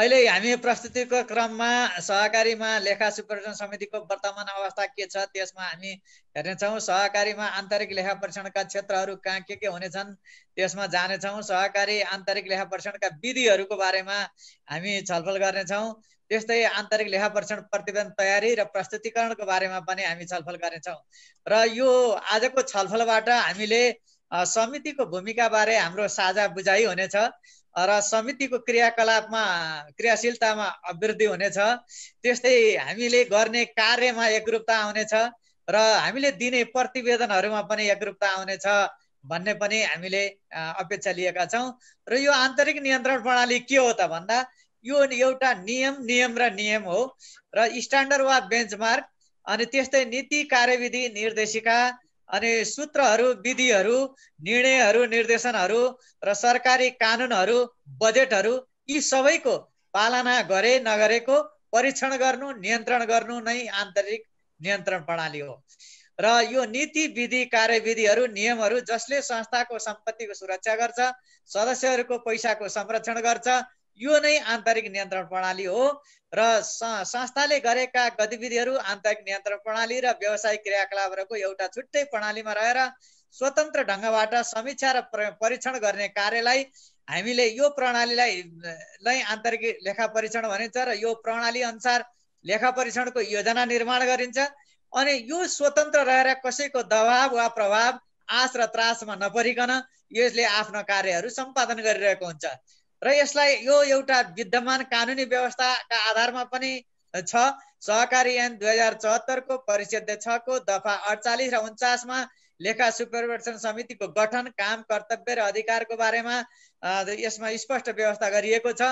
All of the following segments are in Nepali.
अहिले हामी प्रस्तुतिको क्रममा सहकारीमा लेखा सुपरिक्षण समितिको वर्तमान अवस्था के छ त्यसमा हामी हेर्नेछौँ सहकारीमा आन्तरिक लेखा परीक्षणका क्षेत्रहरू कहाँ के के हुनेछन् त्यसमा जानेछौँ सहकारी आन्तरिक लेखा परीक्षणका विधिहरूको बारेमा हामी छलफल गर्नेछौँ त्यस्तै आन्तरिक लेखा परीक्षण प्रतिवेदन तयारी र प्रस्तुतिकरणको बारेमा पनि हामी छलफल गर्नेछौँ र यो आजको छलफलबाट हामीले समितिको भूमिकाबारे हाम्रो साझा बुझाइ हुनेछ र समितिको क्रियाकलापमा क्रियाशीलतामा अभिवृद्धि हुनेछ त्यस्तै हामीले गर्ने कार्यमा एकरूपता आउनेछ र हामीले दिने प्रतिवेदनहरूमा पनि एकरूपता आउनेछ भन्ने पनि हामीले अपेक्षा लिएका छौँ र यो आन्तरिक नियन्त्रण प्रणाली के हो त भन्दा यो एउटा नियम नियम र नियम हो र स्ट्यान्डर्ड वा बेन्चमार्क अनि त्यस्तै नीति कार्यविधि निर्देशिका अनि सूत्रहरू विधिहरू निर्णयहरू निर्देशनहरू र सरकारी कानुनहरू बजेटहरू यी सबैको पालना गरे नगरेको परीक्षण गर्नु नियन्त्रण गर्नु नै आन्तरिक नियन्त्रण प्रणाली हो र यो नीति विधि कार्यविधिहरू नियमहरू जसले संस्थाको सम्पत्तिको सुरक्षा गर्छ सदस्यहरूको पैसाको संरक्षण गर्छ यो नै आन्तरिक नियन्त्रण प्रणाली हो र संस्थाले गरेका गतिविधिहरू आन्तरिक नियन्त्रण प्रणाली र व्यवसायिक क्रियाकलापहरूको एउटा छुट्टै प्रणालीमा रहेर स्वतन्त्र ढङ्गबाट समीक्षा र परीक्षण गर्ने कार्यलाई हामीले यो प्रणालीलाई नै आन्तरिक लेखा परीक्षण भनिन्छ र यो प्रणाली अनुसार लेखा परीक्षणको योजना निर्माण गरिन्छ अनि यो स्वतन्त्र रहेर कसैको दबाव वा प्रभाव आश र त्रासमा नपरिकन यसले आफ्नो कार्यहरू सम्पादन गरिरहेको हुन्छ र यसलाई यो एउटा विद्यमान कानुनी व्यवस्थाका आधारमा पनि छ सहकारी ऐन दुई हजार चौहत्तरको परिषद छको दफा अडचालिस र उन्चासमा लेखा सुपरिवेक्षण समितिको गठन काम कर्तव्य र अधिकारको बारेमा यसमा स्पष्ट व्यवस्था गरिएको छ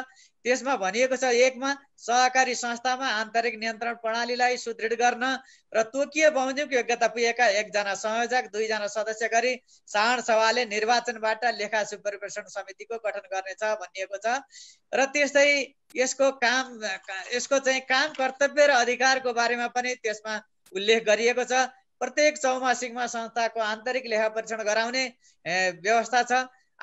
त्यसमा भनिएको छ एकमा सहकारी संस्थामा आन्तरिक नियन्त्रण प्रणालीलाई सुदृढ गर्न र तोकिए बौद्धिक योग्यता पुगेका एकजना संयोजक दुईजना सदस्य गरी साण सभाले निर्वाचनबाट लेखा सुपरिवेक्षण समितिको गठन गर्नेछ भनिएको छ र त्यस्तै यसको काम यसको चाहिँ काम कर्तव्य र अधिकारको बारेमा पनि त्यसमा उल्लेख गरिएको छ प्रत्येक चौमासिकमा संस्थाको आन्तरिक लेखा परीक्षण गराउने व्यवस्था छ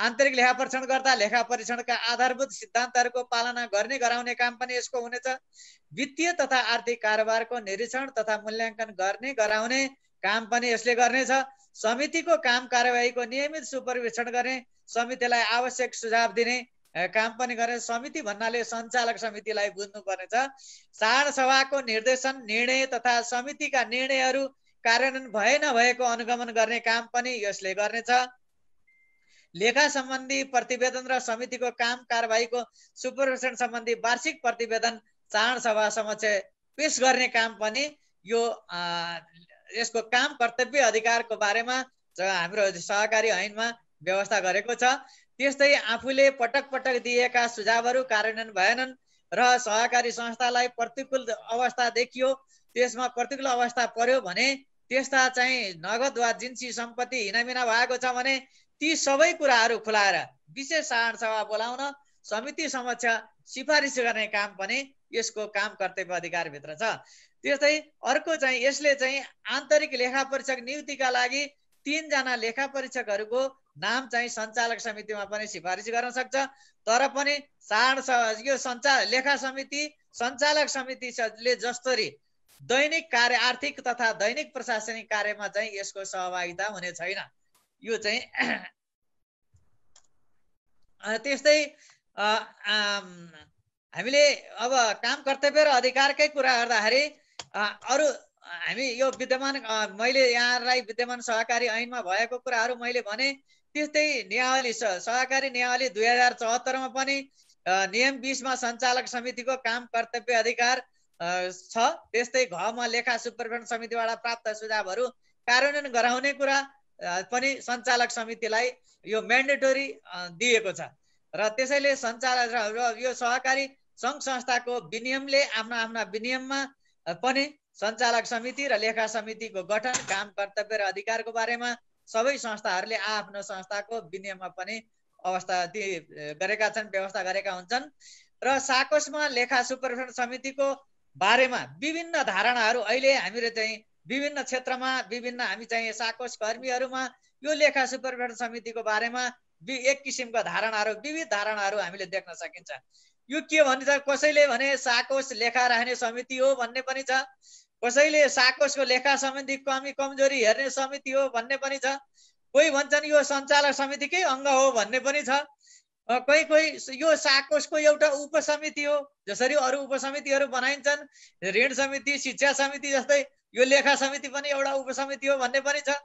आन्तरिक लेखा परीक्षण गर्दा लेखा परीक्षणका आधारभूत सिद्धान्तहरूको पालना गर्ने गराउने काम पनि यसको हुनेछ वित्तीय तथा आर्थिक कारोबारको निरीक्षण तथा मूल्याङ्कन गर्ने गराउने काम पनि यसले गर्नेछ समितिको काम कार्यवाहीको नियमित सुपरिवेक्षण गर्ने समितिलाई आवश्यक सुझाव दिने काम पनि गर्ने समिति भन्नाले सञ्चालक समितिलाई बुझ्नुपर्नेछ साधारण सभाको निर्देशन निर्णय तथा समितिका निर्णयहरू कार्यान्वयन भए नभएको अनुगमन गर्ने काम पनि यसले गर्नेछ लेखा सम्बन्धी प्रतिवेदन र समितिको काम कारवाहीको सुपरभिसन सम्बन्धी वार्षिक प्रतिवेदन चाड सभा समक्ष पेश गर्ने काम पनि यो यसको काम कर्तव्य अधिकारको बारेमा हाम्रो सहकारी ऐनमा व्यवस्था गरेको छ त्यस्तै आफूले पटक पटक दिएका सुझावहरू कार्यान्वयन भएनन् र सहकारी संस्थालाई प्रतिकूल अवस्था देखियो त्यसमा प्रतिकूल अवस्था पर्यो भने त्यस्ता चाहिँ नगद वा जिन्सी सम्पत्ति हिनामिना भएको छ भने ती सबै कुराहरू खुलाएर विशेष साधारण सभा बोलाउन समिति समक्ष सिफारिस गर्ने काम पनि यसको काम कर्तव्य अधिकारभित्र छ त्यस्तै अर्को चाहिँ यसले चाहिँ आन्तरिक लेखा परीक्षक नियुक्तिका लागि तिनजना लेखा परीक्षकहरूको नाम चाहिँ सञ्चालक समितिमा पनि सिफारिस गर्न सक्छ तर पनि साढ यो सञ्चाल लेखा समिति सञ्चालक समितिले जसरी दैनिक कार्य आर्थिक तथा दैनिक प्रशासनिक कार्यमा चाहिँ यसको सहभागिता हुने छैन यो चाहिँ त्यस्तै हामीले अब काम कर्तव्य र अधिकारकै कुरा गर्दाखेरि अरू हामी यो विद्यमान मैले यहाँलाई विद्यमान सहकारी ऐनमा भएको कुराहरू मैले भने त्यस्तै नियावली सहकारी नियावली दुई हजार चौहत्तरमा पनि नियम बिसमा सञ्चालक समितिको काम कर्तव्य अधिकार छ त्यस्तै घमा लेखा सुप्रकरण समितिबाट प्राप्त सुझावहरू कार्यान्वयन गराउने कुरा पनि सञ्चालक समितिलाई यो म्यान्डेटोरी दिएको छ र त्यसैले सञ्चालक यो सहकारी सङ्घ संस्थाको विनियमले आफ्ना आफ्ना विनियममा पनि सञ्चालक समिति र लेखा समितिको गठन काम कर्तव्य र अधिकारको बारेमा सबै संस्थाहरूले आफ्नो संस्थाको विनियममा पनि अवस्था गरेका छन् व्यवस्था गरेका हुन्छन् र साकोसमा लेखा सुपरभिजन समितिको बारेमा विभिन्न धारणाहरू अहिले हामीले चाहिँ विभिन्न क्षेत्रमा विभिन्न हामी चाहिँ साकोस कर्मीहरूमा यो लेखा सुपरभेट समितिको बारेमा एक किसिमका धारणाहरू विविध धारणाहरू हामीले देख्न सकिन्छ यो के भन्छ कसैले भने साकोस लेखा राख्ने समिति हो भन्ने पनि छ कसैले साकोसको लेखा सम्बन्धी कमी कमजोरी हेर्ने समिति हो भन्ने पनि छ कोही भन्छन् यो सञ्चालक समितिकै अङ्ग हो भन्ने पनि छ कोही कोही यो साकोसको एउटा उपसमिति हो जसरी अरू उपसमितिहरू बनाइन्छन् ऋण समिति शिक्षा समिति जस्तै यो लेखा समिति पनि एउटा उपसमिति हो भन्ने पनि छ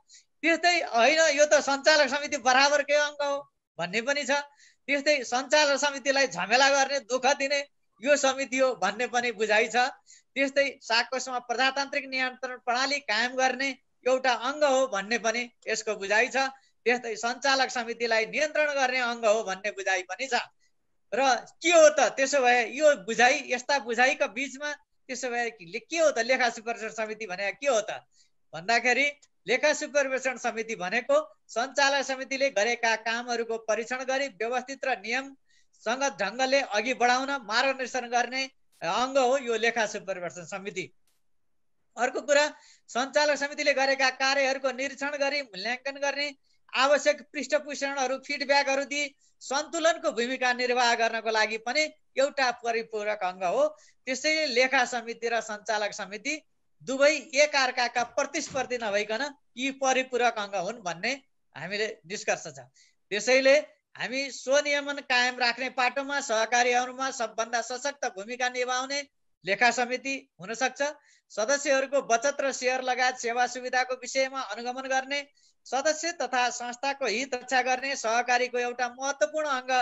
त्यस्तै होइन यो त सञ्चालक समिति बराबरकै अङ्ग हो भन्ने पनि छ त्यस्तै सञ्चालक समितिलाई झमेला गर्ने दुःख दिने यो समिति हो भन्ने पनि बुझाइ छ त्यस्तै साकोसमा प्रजातान्त्रिक नियन्त्रण प्रणाली कायम गर्ने एउटा अङ्ग हो भन्ने पनि यसको बुझाइ छ त्यस्तै सञ्चालक समितिलाई नियन्त्रण गर्ने अङ्ग हो भन्ने बुझाइ पनि छ र के हो त त्यसो भए यो बुझाइ यस्ता बुझाइका बिचमा त्यसो भए के हो त लेखा सुपरिषण समिति भने के हो त भन्दाखेरि लेखा सुपरिवेषण समिति भनेको सञ्चालक समितिले गरेका कामहरूको परीक्षण गरी व्यवस्थित र नियम सङ्गत ढङ्गले अघि बढाउन मार्गदर्शन गर्ने अङ्ग हो यो लेखा सुपरिवेषण समिति अर्को कुरा सञ्चालक समितिले गरेका कार्यहरूको निरीक्षण गरी मूल्याङ्कन गर्ने आवश्यक पृष्ठपोषणहरू फिडब्याकहरू दिई सन्तुलनको भूमिका निर्वाह गर्नको लागि पनि एउटा परिपूरक अङ्ग हो त्यसैले लेखा समिति र सञ्चालक समिति दुवै एकअर्काका प्रतिस्पर्धी नभइकन यी परिपूरक अङ्ग हुन् भन्ने हामीले निष्कर्ष छ त्यसैले हामी स्वनियमन कायम राख्ने पाटोमा सहकारीहरूमा सबभन्दा सशक्त भूमिका निभाउने लेखा समिति हुन सक्छ सदस्यहरूको बचत र सेयर लगायत सेवा सुविधाको विषयमा अनुगमन गर्ने सदस्य तथा संस्थाको हित रक्षा गर्ने सहकारीको एउटा महत्त्वपूर्ण अङ्ग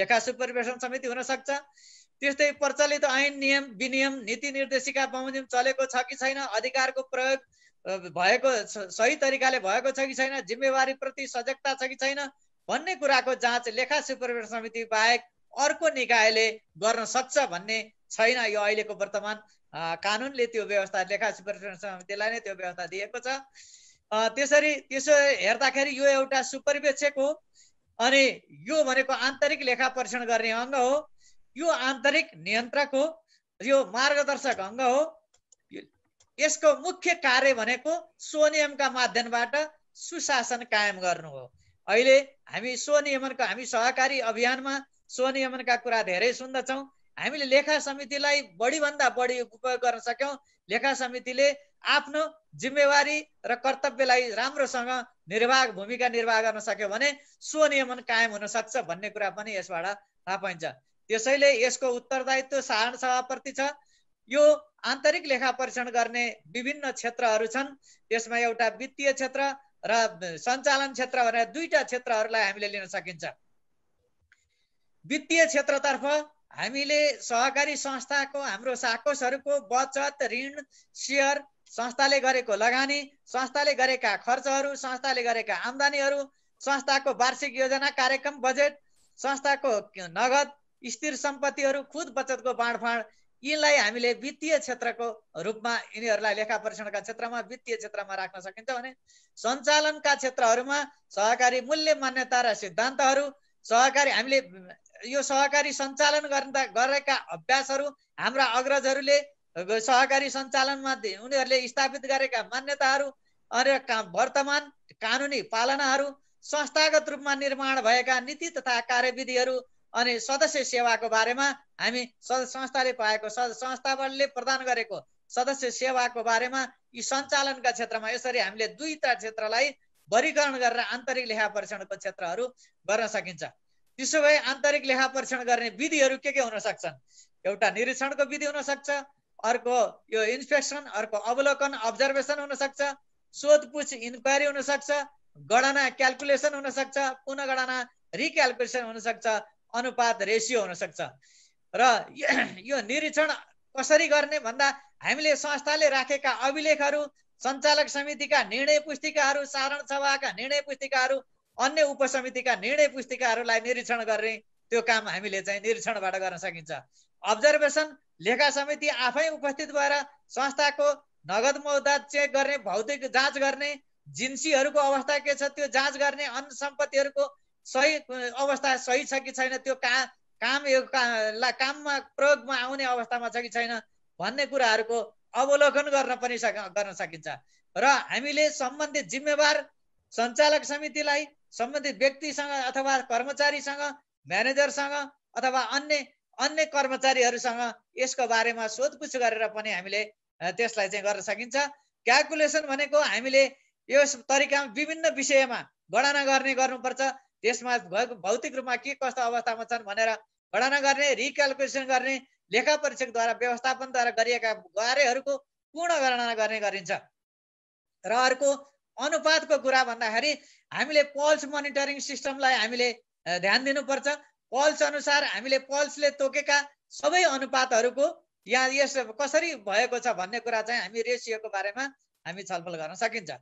लेखा सुपरिवेशन समिति हुन सक्छ त्यस्तै प्रचलित ऐन नियम विनियम नीति निर्देशिका बमोजिम चलेको छ कि छैन अधिकारको प्रयोग भएको सही तरिकाले भएको छ कि छैन जिम्मेवारीप्रति सजगता छ कि छैन भन्ने कुराको जाँच लेखा सुपरिवेशन समिति बाहेक अर्को निकायले गर्न सक्छ भन्ने छैन यो अहिलेको वर्तमान कानुनले त्यो व्यवस्था लेखा सुपरीक्षण समितिलाई नै त्यो व्यवस्था दिएको छ त्यसरी त्यसो हेर्दाखेरि यो एउटा सुपरिवेक्षक हो अनि यो भनेको आन्तरिक लेखा परीक्षण गर्ने अङ्ग हो यो आन्तरिक नियन्त्रक हो यो मार्गदर्शक अङ्ग हो यसको मुख्य कार्य भनेको स्वनियमका माध्यमबाट सुशासन कायम गर्नु हो अहिले हामी स्वनियमनको हामी सहकारी अभियानमा स्वनियमनका कुरा धेरै सुन्दछौँ हामीले लेखा समितिलाई बढीभन्दा बढी उपयोग गर्न सक्यौँ लेखा समितिले आफ्नो जिम्मेवारी र कर्तव्यलाई राम्रोसँग निर्वाह भूमिका निर्वाह गर्न सक्यो भने स्वनियमन कायम हुन सक्छ भन्ने कुरा पनि यसबाट थाहा पाइन्छ त्यसैले यसको उत्तरदायित्व साधारण सभाप्रति छ यो आन्तरिक लेखा परीक्षण गर्ने विभिन्न क्षेत्रहरू छन् त्यसमा एउटा वित्तीय क्षेत्र र सञ्चालन क्षेत्र भनेर दुईटा क्षेत्रहरूलाई हामीले लिन सकिन्छ वित्तीय क्षेत्रतर्फ हामीले सहकारी संस्थाको हाम्रो साकोसहरूको बचत ऋण सेयर संस्थाले गरेको लगानी संस्थाले गरेका खर्चहरू संस्थाले गरेका आम्दानीहरू संस्थाको वार्षिक योजना कार्यक्रम बजेट संस्थाको नगद स्थिर सम्पत्तिहरू खुद बचतको बाँडफाँड यिनलाई हामीले वित्तीय क्षेत्रको रूपमा यिनीहरूलाई लेखा परीक्षणका क्षेत्रमा वित्तीय क्षेत्रमा राख्न सकिन्छ भने सञ्चालनका क्षेत्रहरूमा सहकारी मूल्य मान्यता र सिद्धान्तहरू सहकारी हामीले यो सहकारी सञ्चालन गर्दा गरेका अभ्यासहरू हाम्रा अग्रजहरूले सहकारी सञ्चालनमा उनीहरूले स्थापित गरेका मान्यताहरू अनि का वर्तमान कानुनी पालनाहरू संस्थागत रूपमा निर्माण भएका नीति तथा कार्यविधिहरू अनि सदस्य सेवाको बारेमा हामी संस्थाले पाएको संस्थाले प्रदान गरेको सदस्य सेवाको बारेमा यी सञ्चालनका क्षेत्रमा यसरी हामीले दुईटा क्षेत्रलाई वर्गीकरण गरेर आन्तरिक लेखा परीक्षणको क्षेत्रहरू गर्न सकिन्छ त्यसो भए आन्तरिक लेखा परीक्षण गर्ने विधिहरू के के हुन सक्छन् एउटा निरीक्षणको विधि हुनसक्छ अर्को यो इन्सपेक्सन अर्को अवलोकन अब्जर्भेसन हुनसक्छ सोधपुछ इन्क्वायरी हुनसक्छ गणना क्यालकुलेसन हुनसक्छ सक्छ पुनगणना रिक्यालकुलेसन हुनसक्छ अनुपात रेसियो हुनसक्छ र यो निरीक्षण कसरी गर्ने भन्दा हामीले संस्थाले राखेका अभिलेखहरू सञ्चालक समितिका निर्णय पुस्तिकाहरू सारण सभाका निर्णय पुस्तिकाहरू अन्य उपसमितिका निर्णय पुस्तिकाहरूलाई निरीक्षण गर्ने त्यो काम हामीले चाहिँ निरीक्षणबाट गर्न सकिन्छ अब्जर्भेसन लेखा समिति आफै उपस्थित भएर संस्थाको नगद मौदा चेक गर्ने भौतिक जाँच गर्ने जिन्सीहरूको अवस्था के छ त्यो जाँच गर्ने अन्य सम्पत्तिहरूको सही अवस्था सही छ कि छैन त्यो का काम यो का, काममा प्रयोगमा आउने अवस्थामा छ कि छैन भन्ने कुराहरूको अवलोकन गर्न पनि सक गर्न सकिन्छ र हामीले सम्बन्धित जिम्मेवार सञ्चालक समितिलाई सम्बन्धित व्यक्तिसँग अथवा कर्मचारीसँग म्यानेजरसँग अथवा अन्य अन्य कर्मचारीहरूसँग यसको बारेमा सोधपुछ गरेर पनि हामीले त्यसलाई चाहिँ गर्न सकिन्छ क्यालकुलेसन भनेको हामीले यो तरिकामा विभिन्न विषयमा गणना गर्ने गर्नुपर्छ त्यसमा भौतिक रूपमा के कस्तो अवस्थामा छन् भनेर गणना गर्ने रिक्यालकुलेसन गर्ने लेखा परीक्षकद्वारा व्यवस्थापनद्वारा गरिएका कार्यहरूको पूर्ण गणना गर्ने गरिन्छ र अर्को अनुपातको कुरा भन्दाखेरि हामीले पल्स मोनिटरिङ सिस्टमलाई हामीले ध्यान दिनुपर्छ पल्स अनुसार हामीले पल्सले तोकेका सबै अनुपातहरूको यहाँ यस कसरी भएको छ भन्ने कुरा चाहिँ हामी रेसियोको बारेमा हामी छलफल गर्न सकिन्छ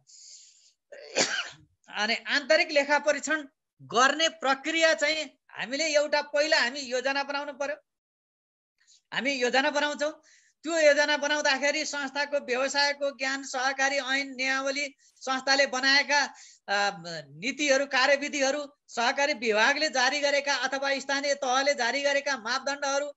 अनि आन्तरिक लेखा परीक्षण गर्ने प्रक्रिया चाहिँ हामीले एउटा पहिला हामी योजना बनाउनु पर्यो हामी योजना बनाउँछौँ त्यो योजना बनाउँदाखेरि संस्थाको व्यवसायको ज्ञान सहकारी ऐन नियावली संस्थाले बनाएका नीतिहरू कार्यविधिहरू सहकारी विभागले जारी गरेका अथवा स्थानीय तहले जारी गरेका मापदण्डहरू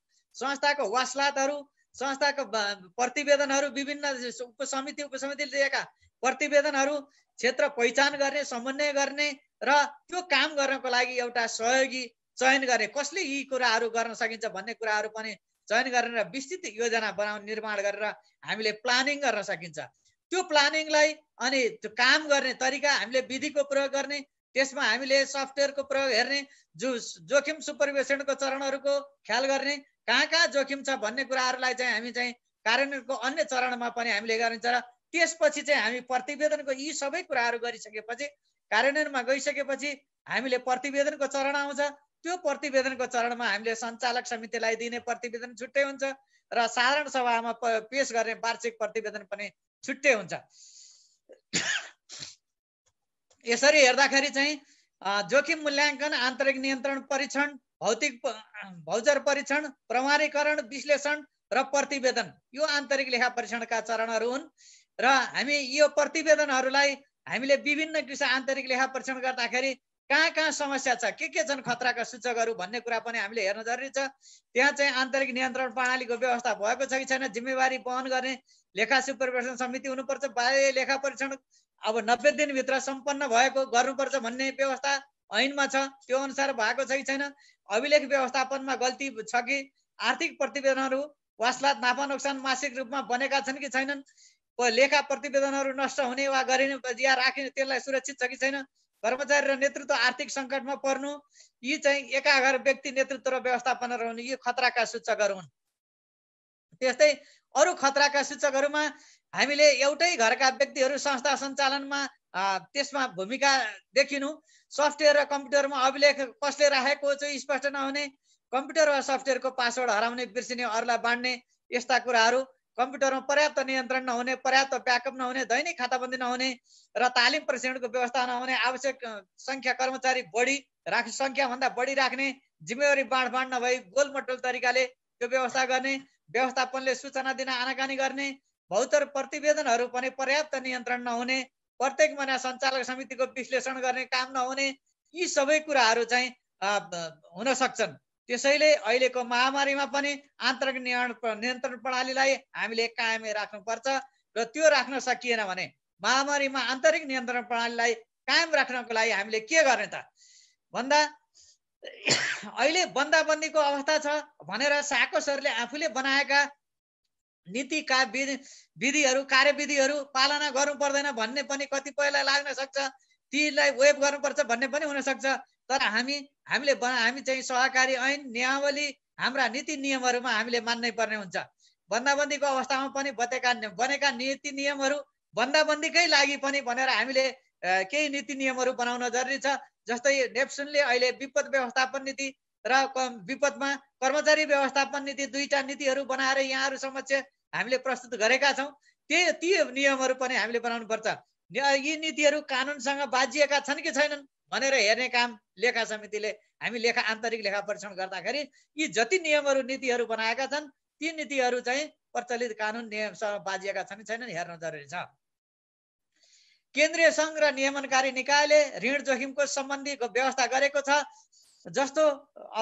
संस्थाको वासलातहरू संस्थाको प्रतिवेदनहरू विभिन्न उपसमिति उपसमितिले दिएका प्रतिवेदनहरू क्षेत्र पहिचान गर्ने समन्वय गर्ने र त्यो काम गर्नको लागि एउटा सहयोगी चयन गर्ने कसले यी कुराहरू गर्न सकिन्छ भन्ने कुराहरू पनि चयन गरेर विस्तृत योजना बनाउने निर्माण गरेर हामीले प्लानिङ गर्न सकिन्छ त्यो प्लानिङलाई अनि त्यो काम गर्ने तरिका हामीले विधिको प्रयोग गर्ने त्यसमा हामीले सफ्टवेयरको प्रयोग हेर्ने जो जोखिम सुपरिवेषणको चरणहरूको ख्याल गर्ने कहाँ कहाँ जोखिम छ भन्ने कुराहरूलाई चाहिँ हामी चाहिँ कार्यान्वयनको अन्य चरणमा पनि हामीले गरिन्छ र त्यसपछि चाहिँ हामी प्रतिवेदनको यी सबै कुराहरू गरिसकेपछि कार्यान्वयनमा गइसकेपछि हामीले प्रतिवेदनको चरण आउँछ त्यो प्रतिवेदनको चरणमा हामीले सञ्चालक समितिलाई दिने प्रतिवेदन छुट्टै हुन्छ र साधारण सभामा पेस गर्ने वार्षिक प्रतिवेदन पनि छुट्टै हुन्छ यसरी हेर्दाखेरि चाहिँ जोखिम मूल्याङ्कन आन्तरिक नियन्त्रण परीक्षण भौतिक भौजर परीक्षण प्रमाणीकरण विश्लेषण र प्रतिवेदन यो आन्तरिक लेखा परीक्षणका चरणहरू हुन् र हामी यो प्रतिवेदनहरूलाई हामीले विभिन्न किसिम आन्तरिक लेखा परीक्षण गर्दाखेरि कहाँ कहाँ समस्या छ के के छन् खतराका सूचकहरू भन्ने कुरा पनि हामीले हेर्न जरुरी छ त्यहाँ चाहिँ आन्तरिक नियन्त्रण प्रणालीको व्यवस्था भएको छ कि छैन जिम्मेवारी वहन गर्ने लेखा सुपरिवेक्षण समिति हुनुपर्छ बाह्य लेखा परीक्षण अब नब्बे दिनभित्र सम्पन्न भएको गर्नुपर्छ भन्ने व्यवस्था ऐनमा छ त्यो अनुसार भएको छ कि छैन अभिलेख व्यवस्थापनमा गल्ती छ कि आर्थिक प्रतिवेदनहरू वासलात नाफा नोक्सान मासिक रूपमा बनेका छन् कि छैनन् लेखा प्रतिवेदनहरू नष्ट हुने वा गरिने या राखिने त्यसलाई सुरक्षित छ कि छैन कर्मचारी र नेतृत्व आर्थिक सङ्कटमा पर्नु यी चाहिँ एकाघर व्यक्ति नेतृत्व र व्यवस्थापन रहनु यी खतराका सूचकहरू हुन् त्यस्तै अरू खतराका सूचकहरूमा हामीले एउटै घरका व्यक्तिहरू संस्था सञ्चालनमा त्यसमा भूमिका देखिनु सफ्टवेयर र कम्प्युटरमा अभिलेख कसले राखेको चाहिँ स्पष्ट नहुने कम्प्युटर वा सफ्टवेयरको पासवर्ड हराउने बिर्सिने अरूलाई बाँड्ने यस्ता कुराहरू कम्प्युटरमा पर्याप्त नियन्त्रण नहुने पर्याप्त ब्याकअप नहुने दैनिक खाताबन्दी नहुने र तालिम प्रशिक्षणको व्यवस्था नहुने आवश्यक सङ्ख्या कर्मचारी बढी राख सङ्ख्याभन्दा बढी राख्ने जिम्मेवारी बाँडफाँड नभई गोलमटोल तरिकाले त्यो व्यवस्था गर्ने व्यवस्थापनले सूचना दिन आनाकानी गर्ने भौतर प्रतिवेदनहरू पनि पर्याप्त नियन्त्रण नहुने प्रत्येक महिना सञ्चालक समितिको विश्लेषण गर्ने काम नहुने यी सबै कुराहरू चाहिँ हुन सक्छन् त्यसैले अहिलेको महामारीमा पनि आन्तरिक नियन्त्रण प्रणालीलाई हामीले कायमै राख्नुपर्छ र त्यो राख्न सकिएन भने महामारीमा आन्तरिक नियन्त्रण प्रणालीलाई कायम राख्नको लागि हामीले के गर्ने त भन्दा अहिले बन्दाबन्दीको अवस्था छ भनेर साकोसहरूले आफूले बनाएका नीतिका विधिहरू कार्यविधिहरू पालना गर्नु पर्दैन भन्ने पनि कतिपयलाई लाग्न सक्छ तीलाई वेब गर्नुपर्छ भन्ने पनि हुनसक्छ तर हामी हामीले हामी चाहिँ सहकारी ऐन नियमावली हाम्रा नीति नियमहरूमा हामीले मान्नै पर्ने हुन्छ बन्दाबन्दीको अवस्थामा पनि बतेका बनेका नीति नियमहरू बन्दाबन्दीकै लागि पनि भनेर हामीले केही नीति नियमहरू बनाउन जरुरी छ जस्तै नेप्सुनले अहिले विपद व्यवस्थापन नीति र विपदमा कर्मचारी व्यवस्थापन नीति दुईटा नीतिहरू बनाएर यहाँहरू समक्ष हामीले प्रस्तुत गरेका छौँ त्यही ती नियमहरू पनि हामीले बनाउनुपर्छ यी नीतिहरू कानुनसँग बाजिएका छन् कि छैनन् भनेर हेर्ने काम लेखा समितिले हामी लेखा आन्तरिक लेखा परीक्षण गर्दाखेरि यी जति नियमहरू नीतिहरू बनाएका छन् ती नीतिहरू चाहिँ प्रचलित कानुन नियमसँग बाजिएका छन् छैनन् हेर्न जरुरी छ केन्द्रीय सङ्घ र नियमनकारी निकायले ऋण जोखिमको सम्बन्धीको व्यवस्था गरेको छ जस्तो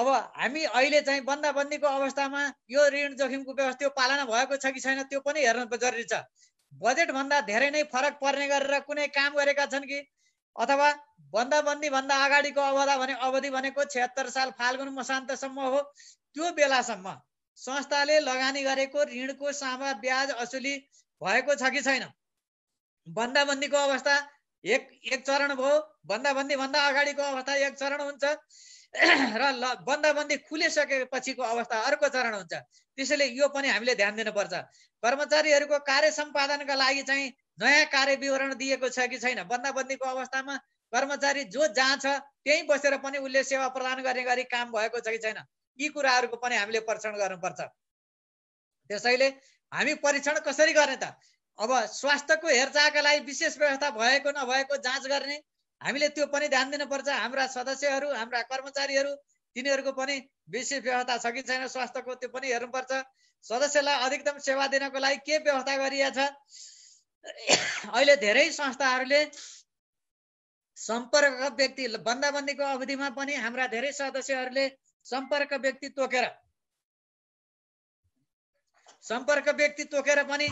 अब हामी अहिले चाहिँ बन्दाबन्दीको अवस्थामा यो ऋण जोखिमको व्यवस्था पालना भएको छ कि छैन त्यो पनि हेर्न जरुरी छ बजेटभन्दा धेरै नै फरक पर्ने गरेर कुनै काम गरेका छन् कि अथवा बन्दाबन्दी भन्दा अगाडिको अवधा भने अवधि भनेको छत्तर साल फाल्गुन मसान्तसम्म हो त्यो बेलासम्म संस्थाले लगानी गरेको ऋणको सामा ब्याज असुली भएको छ कि छैन बन्दाबन्दीको अवस्था एक एक चरण भयो बन्दाबन्दी भन्दा अगाडिको अवस्था एक चरण हुन्छ र बन्दाबन्दी खुलिसकेपछिको अवस्था अर्को चरण हुन्छ त्यसैले यो पनि हामीले ध्यान दिनुपर्छ कर्मचारीहरूको कार्य सम्पादनका लागि चाहिँ नयाँ कार्य विवरण दिएको छ कि छैन बन्दाबन्दीको अवस्थामा कर्मचारी जो जहाँ छ त्यहीँ बसेर पनि उसले सेवा प्रदान गर्ने गरी काम भएको छ कि छैन यी कुराहरूको पनि हामीले परीक्षण गर्नुपर्छ त्यसैले हामी परीक्षण कसरी गर्ने त अब स्वास्थ्यको हेरचाहका लागि विशेष व्यवस्था भएको नभएको जाँच गर्ने हामीले त्यो पनि ध्यान दिनुपर्छ हाम्रा सदस्यहरू हाम्रा कर्मचारीहरू तिनीहरूको पनि विशेष व्यवस्था छ कि छैन स्वास्थ्यको त्यो पनि हेर्नुपर्छ सदस्यलाई अधिकतम सेवा दिनको लागि के व्यवस्था गरिएछ अहिले धेरै संस्थाहरूले सम्पर्क व्यक्ति बन्दाबन्दीको अवधिमा पनि हाम्रा धेरै सदस्यहरूले सम्पर्क व्यक्ति तोकेर सम्पर्क व्यक्ति तोकेर पनि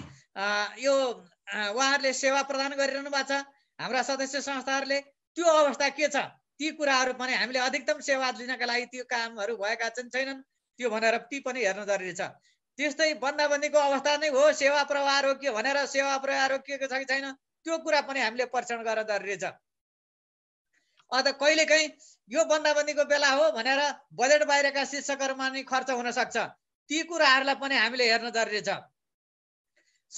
यो उहाँहरूले सेवा प्रदान गरिरहनु भएको छ हाम्रा सदस्य संस्थाहरूले त्यो अवस्था के छ ती कुराहरू पनि हामीले अधिकतम सेवा लिनका लागि त्यो कामहरू भएका छन् छैनन् त्यो भनेर ती पनि हेर्न जरुरी छ त्यस्तै बन्दाबन्दीको अवस्था नै हो सेवा प्रवाह रोकियो भनेर सेवा प्रवाह रोकिएको छ कि छैन त्यो कुरा पनि हामीले परीक्षण गर्न जरुरी छ अन्त कहिलेकाहीँ यो बन्दाबन्दीको बेला हो भनेर बजेट बाहिरका शीर्षकहरूमा नि खर्च हुन सक्छ ती कुराहरूलाई पनि हामीले हेर्न जरुरी छ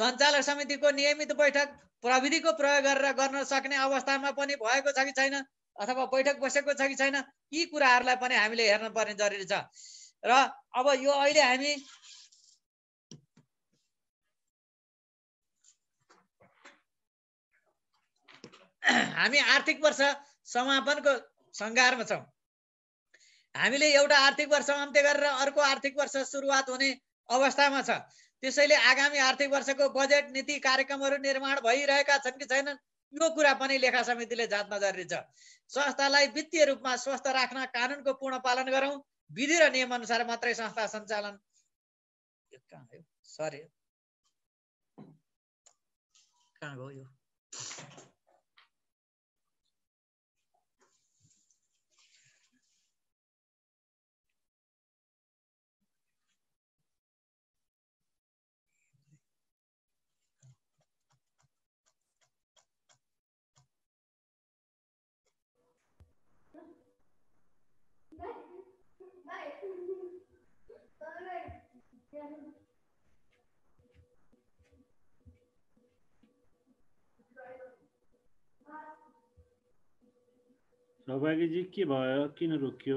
सञ्चालक समितिको नियमित बैठक प्रविधिको प्रयोग गरेर गर्न सक्ने अवस्थामा पनि भएको छ कि छैन अथवा बैठक बसेको छ कि छैन यी कुराहरूलाई पनि हामीले हेर्नुपर्ने जरुरी छ र अब यो अहिले हामी हामी आर्थिक वर्ष समापनको सङ्घारमा छौँ हामीले एउटा आर्थिक वर्ष अन्त्य गरेर अर्को आर्थिक वर्ष सुरुवात हुने अवस्थामा छ त्यसैले आगामी आर्थिक वर्षको बजेट नीति कार्यक्रमहरू निर्माण भइरहेका छन् कि छैनन् यो कुरा पनि लेखा समितिले जाँच्न जरुरी छ संस्थालाई वित्तीय रूपमा स्वस्थ राख्न कानुनको पूर्ण पालन गरौँ विधि र नियम अनुसार मात्रै संस्था सञ्चालन सरी कहाँ गयो सौभाग्यजी के भयो किन रोकियो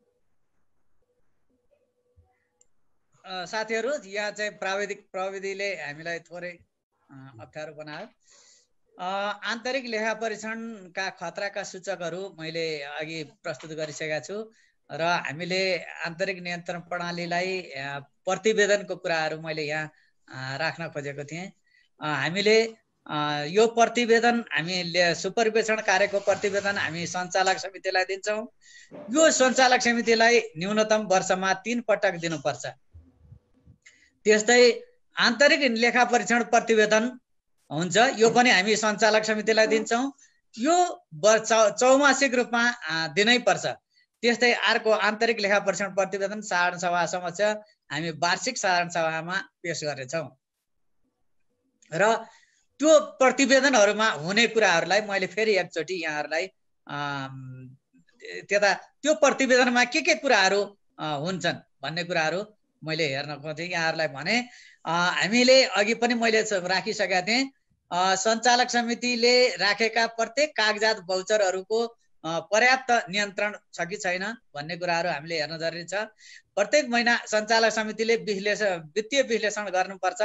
साथीहरू यहाँ चाहिँ प्राविधिक प्रविधिले हामीलाई थोरै अप्ठ्यारो बनायो आन्तरिक लेखा परीक्षणका खतराका सूचकहरू मैले अघि प्रस्तुत गरिसकेका छु र हामीले आन्तरिक नियन्त्रण प्रणालीलाई प्रतिवेदनको कुराहरू मैले यहाँ राख्न खोजेको थिएँ हामीले यो प्रतिवेदन हामी सुपरिवेक्षण कार्यको प्रतिवेदन हामी सञ्चालक समितिलाई दिन्छौँ यो सञ्चालक समितिलाई न्यूनतम वर्षमा तिन पटक दिनुपर्छ त्यस्तै आन्तरिक लेखा परीक्षण प्रतिवेदन हुन्छ यो पनि हामी सञ्चालक समितिलाई दिन्छौँ यो चौमासिक रूपमा दिनै पर्छ त्यस्तै अर्को आन्तरिक लेखा परीक्षण प्रतिवेदन साधारण सभा समक्ष हामी वार्षिक साधारण सभामा पेस गर्नेछौँ र त्यो प्रतिवेदनहरूमा हुने कुराहरूलाई मैले फेरि एकचोटि यहाँहरूलाई त्यता त्यो प्रतिवेदनमा के के कुराहरू हुन्छन् भन्ने कुराहरू मैले हेर्न खोजेँ यहाँहरूलाई भने हामीले अघि पनि मैले राखिसकेका थिएँ सञ्चालक समितिले राखेका प्रत्येक कागजात भौचरहरूको पर्याप्त नियन्त्रण छ कि छैन भन्ने कुराहरू हामीले हेर्न जरुरी छ प्रत्येक महिना सञ्चालक समितिले विश्लेषण वित्तीय विश्लेषण गर्नुपर्छ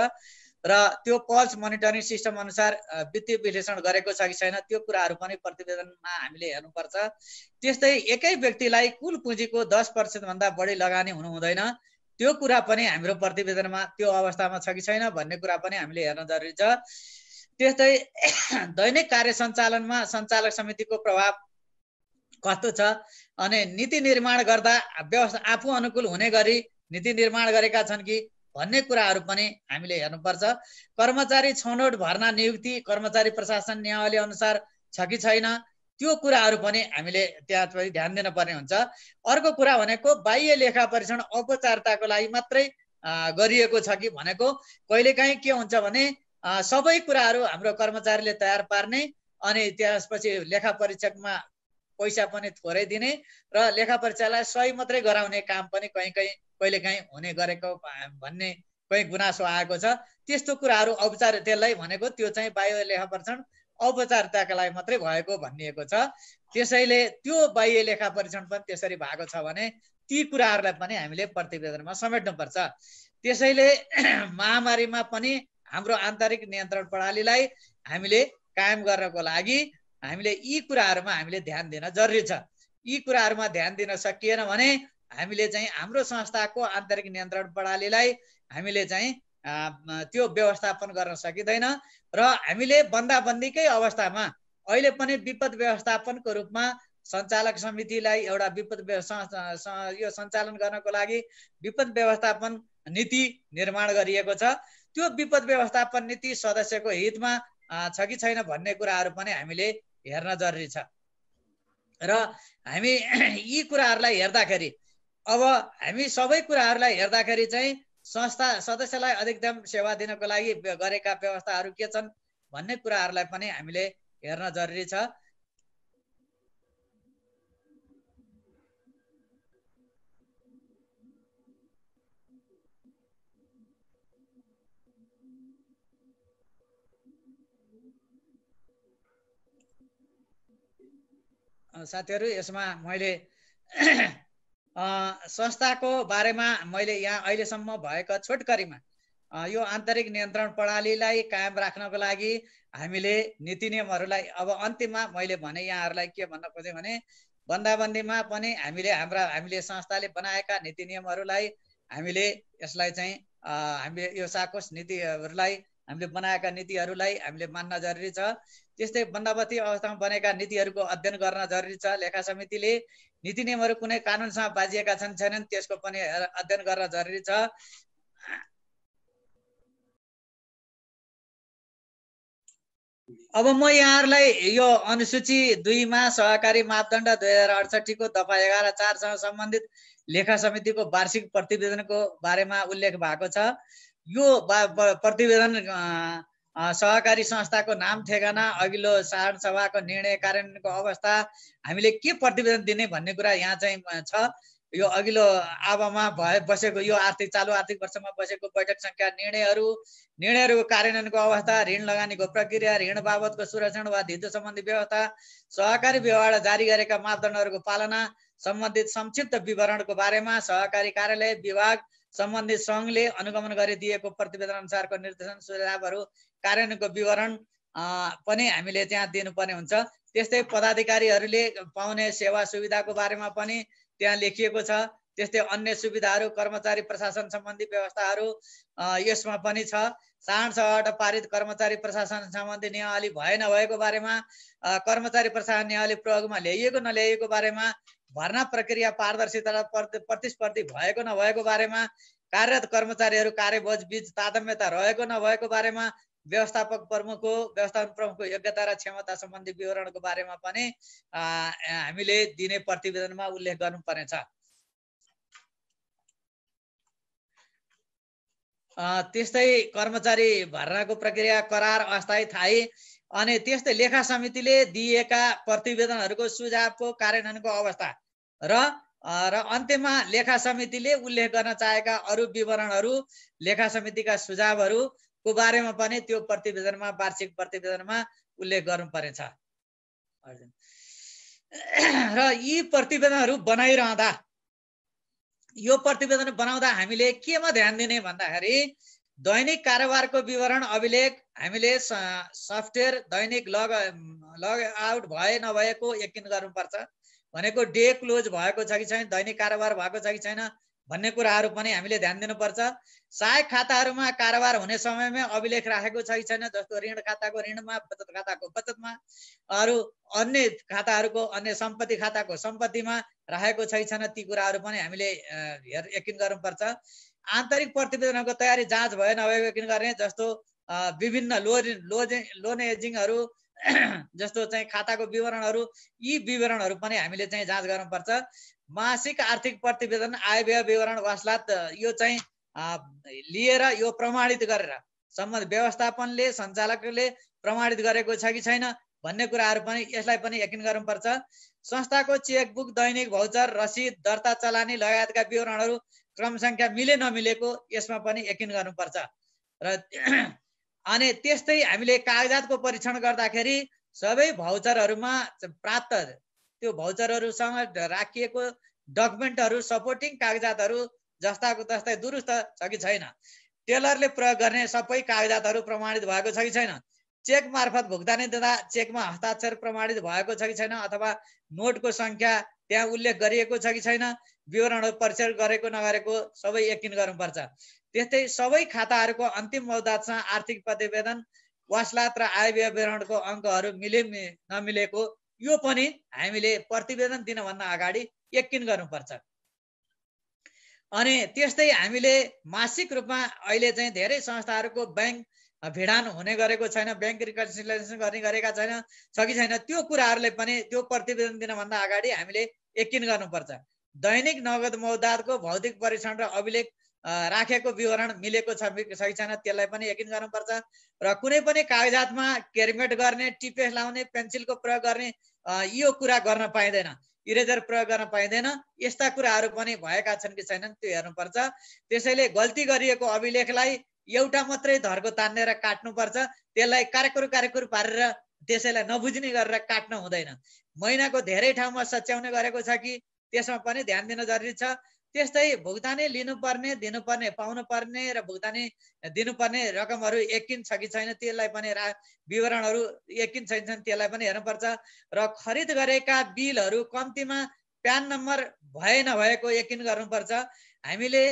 र त्यो पल्स मोनिटरिङ सिस्टम अनुसार वित्तीय विश्लेषण गरेको छ कि छैन त्यो कुराहरू पनि प्रतिवेदनमा हामीले हेर्नुपर्छ त्यस्तै एकै व्यक्तिलाई कुल पुँजीको दस पर्सेन्टभन्दा बढी लगानी हुनु हुँदैन त्यो कुरा पनि हाम्रो प्रतिवेदनमा त्यो अवस्थामा छ कि छैन भन्ने कुरा पनि हामीले हेर्न जरुरी छ त्यस्तै दैनिक कार्य सञ्चालनमा सञ्चालक समितिको प्रभाव कस्तो छ अनि नीति निर्माण गर्दा व्यवस्था आफू अनुकूल हुने गरी नीति निर्माण गरेका छन् कि भन्ने कुराहरू पनि हामीले हेर्नुपर्छ कर्मचारी छनौट भर्ना नियुक्ति कर्मचारी प्रशासन नियावली अनुसार छ कि छैन त्यो कुराहरू पनि हामीले त्यहाँ ध्यान दिनुपर्ने हुन्छ अर्को कुरा भनेको बाह्य लेखा परीक्षण औपचारिकताको लागि मात्रै गरिएको छ कि भनेको कहिलेकाहीँ के हुन्छ भने सबै कुराहरू हाम्रो कर्मचारीले तयार पार्ने अनि त्यसपछि लेखा परीक्षकमा पैसा पनि थोरै दिने र लेखा परीक्षालाई सही मात्रै गराउने काम पनि कहीँ कहीँ कहिलेकाहीँ हुने गरेको भन्ने कहीँ गुनासो आएको छ त्यस्तो कुराहरू औपचारिक त्यसलाई भनेको त्यो चाहिँ बाह्य लेखा परीक्षण औपचारिकताका लागि मात्रै भएको भनिएको छ त्यसैले त्यो बाह्य लेखा परीक्षण पनि त्यसरी भएको छ भने ती कुराहरूलाई पनि हामीले प्रतिवेदनमा समेट्नुपर्छ त्यसैले महामारीमा पनि हाम्रो आन्तरिक नियन्त्रण प्रणालीलाई हामीले कायम गर्नको लागि हामीले यी कुराहरूमा हामीले ध्यान दिन जरुरी छ यी कुराहरूमा ध्यान दिन सकिएन भने हामीले चाहिँ हाम्रो संस्थाको आन्तरिक नियन्त्रण प्रणालीलाई हामीले चाहिँ त्यो व्यवस्थापन गर्न सकिँदैन र हामीले बन्दाबन्दीकै अवस्थामा अहिले पनि विपद व्यवस्थापनको रूपमा सञ्चालक समितिलाई एउटा विपद यो सञ्चालन गर्नको लागि विपद व्यवस्थापन नीति निर्माण गरिएको छ त्यो विपद व्यवस्थापन नीति सदस्यको हितमा छ कि छैन भन्ने कुराहरू पनि हामीले हेर्न जरुरी छ र हामी यी कुराहरूलाई हेर्दाखेरि अब हामी सबै कुराहरूलाई हेर्दाखेरि चाहिँ संस्था सदस्यलाई अधिकतम सेवा दिनको लागि गरेका व्यवस्थाहरू के छन् भन्ने कुराहरूलाई पनि हामीले हेर्न जरुरी छ साथीहरू यसमा मैले संस्थाको बारेमा मैले यहाँ अहिलेसम्म भएको छोटकरीमा यो आन्तरिक नियन्त्रण प्रणालीलाई कायम राख्नको लागि हामीले नीति नियमहरूलाई अब अन्तिममा मैले भने यहाँहरूलाई के भन्न खोजेँ भने बन्दाबन्दीमा पनि हामीले हाम्रा हामीले संस्थाले बनाएका नीति नियमहरूलाई हामीले यसलाई चाहिँ हामीले यो साकोस नीतिहरूलाई हामीले बनाएका नीतिहरूलाई हामीले मान्न जरुरी छ त्यस्तै बन्दावती अवस्थामा बनेका नीतिहरूको अध्ययन गर्न जरुरी छ लेखा समितिले नीति नियमहरू कुनै कानुनसँग बाजिएका छन् छैनन् त्यसको पनि अध्ययन गर्न जरुरी छ अब म यहाँहरूलाई यो अनुसूची दुईमा सहकारी मापदण्ड दुई हजार अडसठीको दफा एघार चारसँग सम्बन्धित लेखा समितिको वार्षिक प्रतिवेदनको बारेमा उल्लेख भएको छ यो प्रतिवेदन सहकारी संस्थाको नाम ठेगाना अघिल्लो साधारण सभाको निर्णय कार्यान्वयनको अवस्था हामीले के प्रतिवेदन दिने भन्ने कुरा यहाँ चाहिँ छ यो अघिल्लो आवामा भए बसेको यो आर्थिक चालु आर्थिक वर्षमा बसेको बैठक सङ्ख्या निर्णयहरू निर्णयहरूको कार्यान्वयनको अवस्था ऋण लगानीको प्रक्रिया ऋण बाबतको सुरक्षण वा धितो सम्बन्धी व्यवस्था सहकारी व्यवहार जारी गरेका मापदण्डहरूको पालना सम्बन्धित संक्षिप्त विवरणको बारेमा सहकारी कार्यालय विभाग सम्बन्धित सङ्घले अनुगमन गरिदिएको प्रतिवेदन अनुसारको निर्देशन सुझावहरू कार्यान्वयनको विवरण पनि हामीले त्यहाँ दिनुपर्ने हुन्छ त्यस्तै पदाधिकारीहरूले पाउने सेवा सुविधाको बारेमा पनि त्यहाँ लेखिएको छ त्यस्तै अन्य सुविधाहरू कर्मचारी प्रशासन सम्बन्धी व्यवस्थाहरू यसमा पनि छ साढ सट पारित कर्मचारी प्रशासन सम्बन्धी नियावली भए नभएको बारेमा कर्मचारी प्रशासन नियावली प्रयोगमा ल्याइएको नल्याइएको बारेमा भर्ना प्रक्रिया पारदर्शिता प्रतिस्पर्धी भएको नभएको बारेमा कार्यरत कर्मचारीहरू कार्यबोज बिच तादम्यता रहेको नभएको बारेमा व्यवस्थापक प्रमुखको व्यवस्थापन प्रमुखको योग्यता र क्षमता सम्बन्धी विवरणको बारेमा पनि हामीले दिने प्रतिवेदनमा उल्लेख गर्नुपर्नेछ त्यस्तै कर्मचारी भर्नाको प्रक्रिया करार अस्थायी थाहै अनि त्यस्तै लेखा समितिले दिएका प्रतिवेदनहरूको सुझावको कार्यान्वयनको अवस्था र र अन्त्यमा लेखा समितिले उल्लेख गर्न चाहेका अरू विवरणहरू लेखा समितिका सुझावहरूको बारेमा पनि त्यो प्रतिवेदनमा वार्षिक प्रतिवेदनमा उल्लेख गर्नु पर्नेछ र यी प्रतिवेदनहरू बनाइरहँदा यो प्रतिवेदन बनाउँदा हामीले केमा ध्यान दिने भन्दाखेरि दैनिक कारोबारको विवरण अभिलेख हामीले सफ्टवेयर दैनिक लग लग आउट भए नभएको यकिन गर्नुपर्छ भनेको डे क्लोज भएको छ कि छैन दैनिक कारोबार भएको छ कि छैन भन्ने कुराहरू पनि हामीले ध्यान दिनुपर्छ सहायक खाताहरूमा कारोबार हुने समयमै अभिलेख राखेको छ कि छैन जस्तो ऋण खाताको ऋणमा बचत खाताको बचतमा अरू अन्य खाताहरूको अन्य सम्पत्ति खाताको सम्पत्तिमा राखेको छ कि छैन ती कुराहरू पनि हामीले हेर यकिन गर्नुपर्छ आन्तरिक प्रतिवेदनको तयारी जाँच भयो नभए यकिन गर्ने जस्तो विभिन्न लोन लोन लोन एजिङहरू जस्तो चाहिँ खाताको विवरणहरू यी विवरणहरू पनि हामीले चाहिँ जाँच गर्नुपर्छ मासिक आर्थिक प्रतिवेदन आय व्यय विवरण वासलात यो चाहिँ लिएर यो प्रमाणित गरेर सम्बन्ध व्यवस्थापनले सञ्चालकले प्रमाणित गरेको छ कि छैन भन्ने कुराहरू पनि यसलाई पनि यकिन गर्नुपर्छ संस्थाको चेकबुक दैनिक भौचर रसिद दर्ता चलानी लगायतका विवरणहरू क्रम सङ्ख्या मिले नमिलेको यसमा पनि यकिन गर्नुपर्छ र अनि त्यस्तै हामीले कागजातको परीक्षण गर्दाखेरि सबै भाउचरहरूमा प्राप्त त्यो भाउचरहरूसँग राखिएको डकुमेन्टहरू सपोर्टिङ कागजातहरू जस्ताको तस्तै दुरुस्त छ कि छैन टेलरले प्रयोग गर्ने सबै कागजातहरू प्रमाणित भएको छ कि छैन चेक मार्फत भुक्तानी दिँदा चेकमा हस्ताक्षर प्रमाणित भएको छ कि छैन अथवा नोटको सङ्ख्या त्यहाँ उल्लेख गरिएको छ कि छैन विवरणहरू परीक्षण गरेको नगरेको सबै यकिन गर्नुपर्छ त्यस्तै सबै खाताहरूको अन्तिम अवधातसँग आर्थिक प्रतिवेदन वासलात र आय विवरणको अङ्कहरू मिले नमिलेको यो पनि हामीले प्रतिवेदन दिनभन्दा अगाडि यकिन गर्नुपर्छ अनि त्यस्तै हामीले मासिक रूपमा अहिले चाहिँ धेरै संस्थाहरूको ब्याङ्क भिडान हुने गरेको छैन ब्याङ्क रिकन्सिलेसन गर्ने गरेका छैन छ कि छैन त्यो कुराहरूले पनि त्यो प्रतिवेदन दिनभन्दा अगाडि हामीले यकिन गर्नुपर्छ दैनिक नगद मौदातको भौतिक परीक्षण र अभिलेख राखेको विवरण मिलेको छ कि छैन त्यसलाई पनि यकिन गर्नुपर्छ र कुनै पनि कागजातमा केरमेट गर्ने टिपेस लाउने पेन्सिलको प्रयोग गर्ने यो कुरा गर्न पाइँदैन इरेजर प्रयोग गर्न पाइँदैन यस्ता कुराहरू पनि भएका छन् कि छैनन् त्यो हेर्नुपर्छ त्यसैले गल्ती गरिएको अभिलेखलाई एउटा मात्रै धर्को तानेर काट्नुपर्छ त्यसलाई कार्यकुर कार्यकुर पारेर त्यसैलाई नबुझ्ने गरेर काट्न हुँदैन महिनाको धेरै ठाउँमा सच्याउने गरेको छ कि त्यसमा पनि ध्यान दिन जरुरी छ त्यस्तै भुक्तानी लिनुपर्ने दिनुपर्ने पाउनुपर्ने र भुक्तानी दिनुपर्ने रकमहरू एकिन छ कि छैन त्यसलाई पनि रा विवरणहरू एकिन छैन त्यसलाई पनि हेर्नुपर्छ र खरिद गरेका बिलहरू कम्तीमा प्यान नम्बर भए नभएको यकिन गर्नुपर्छ हामीले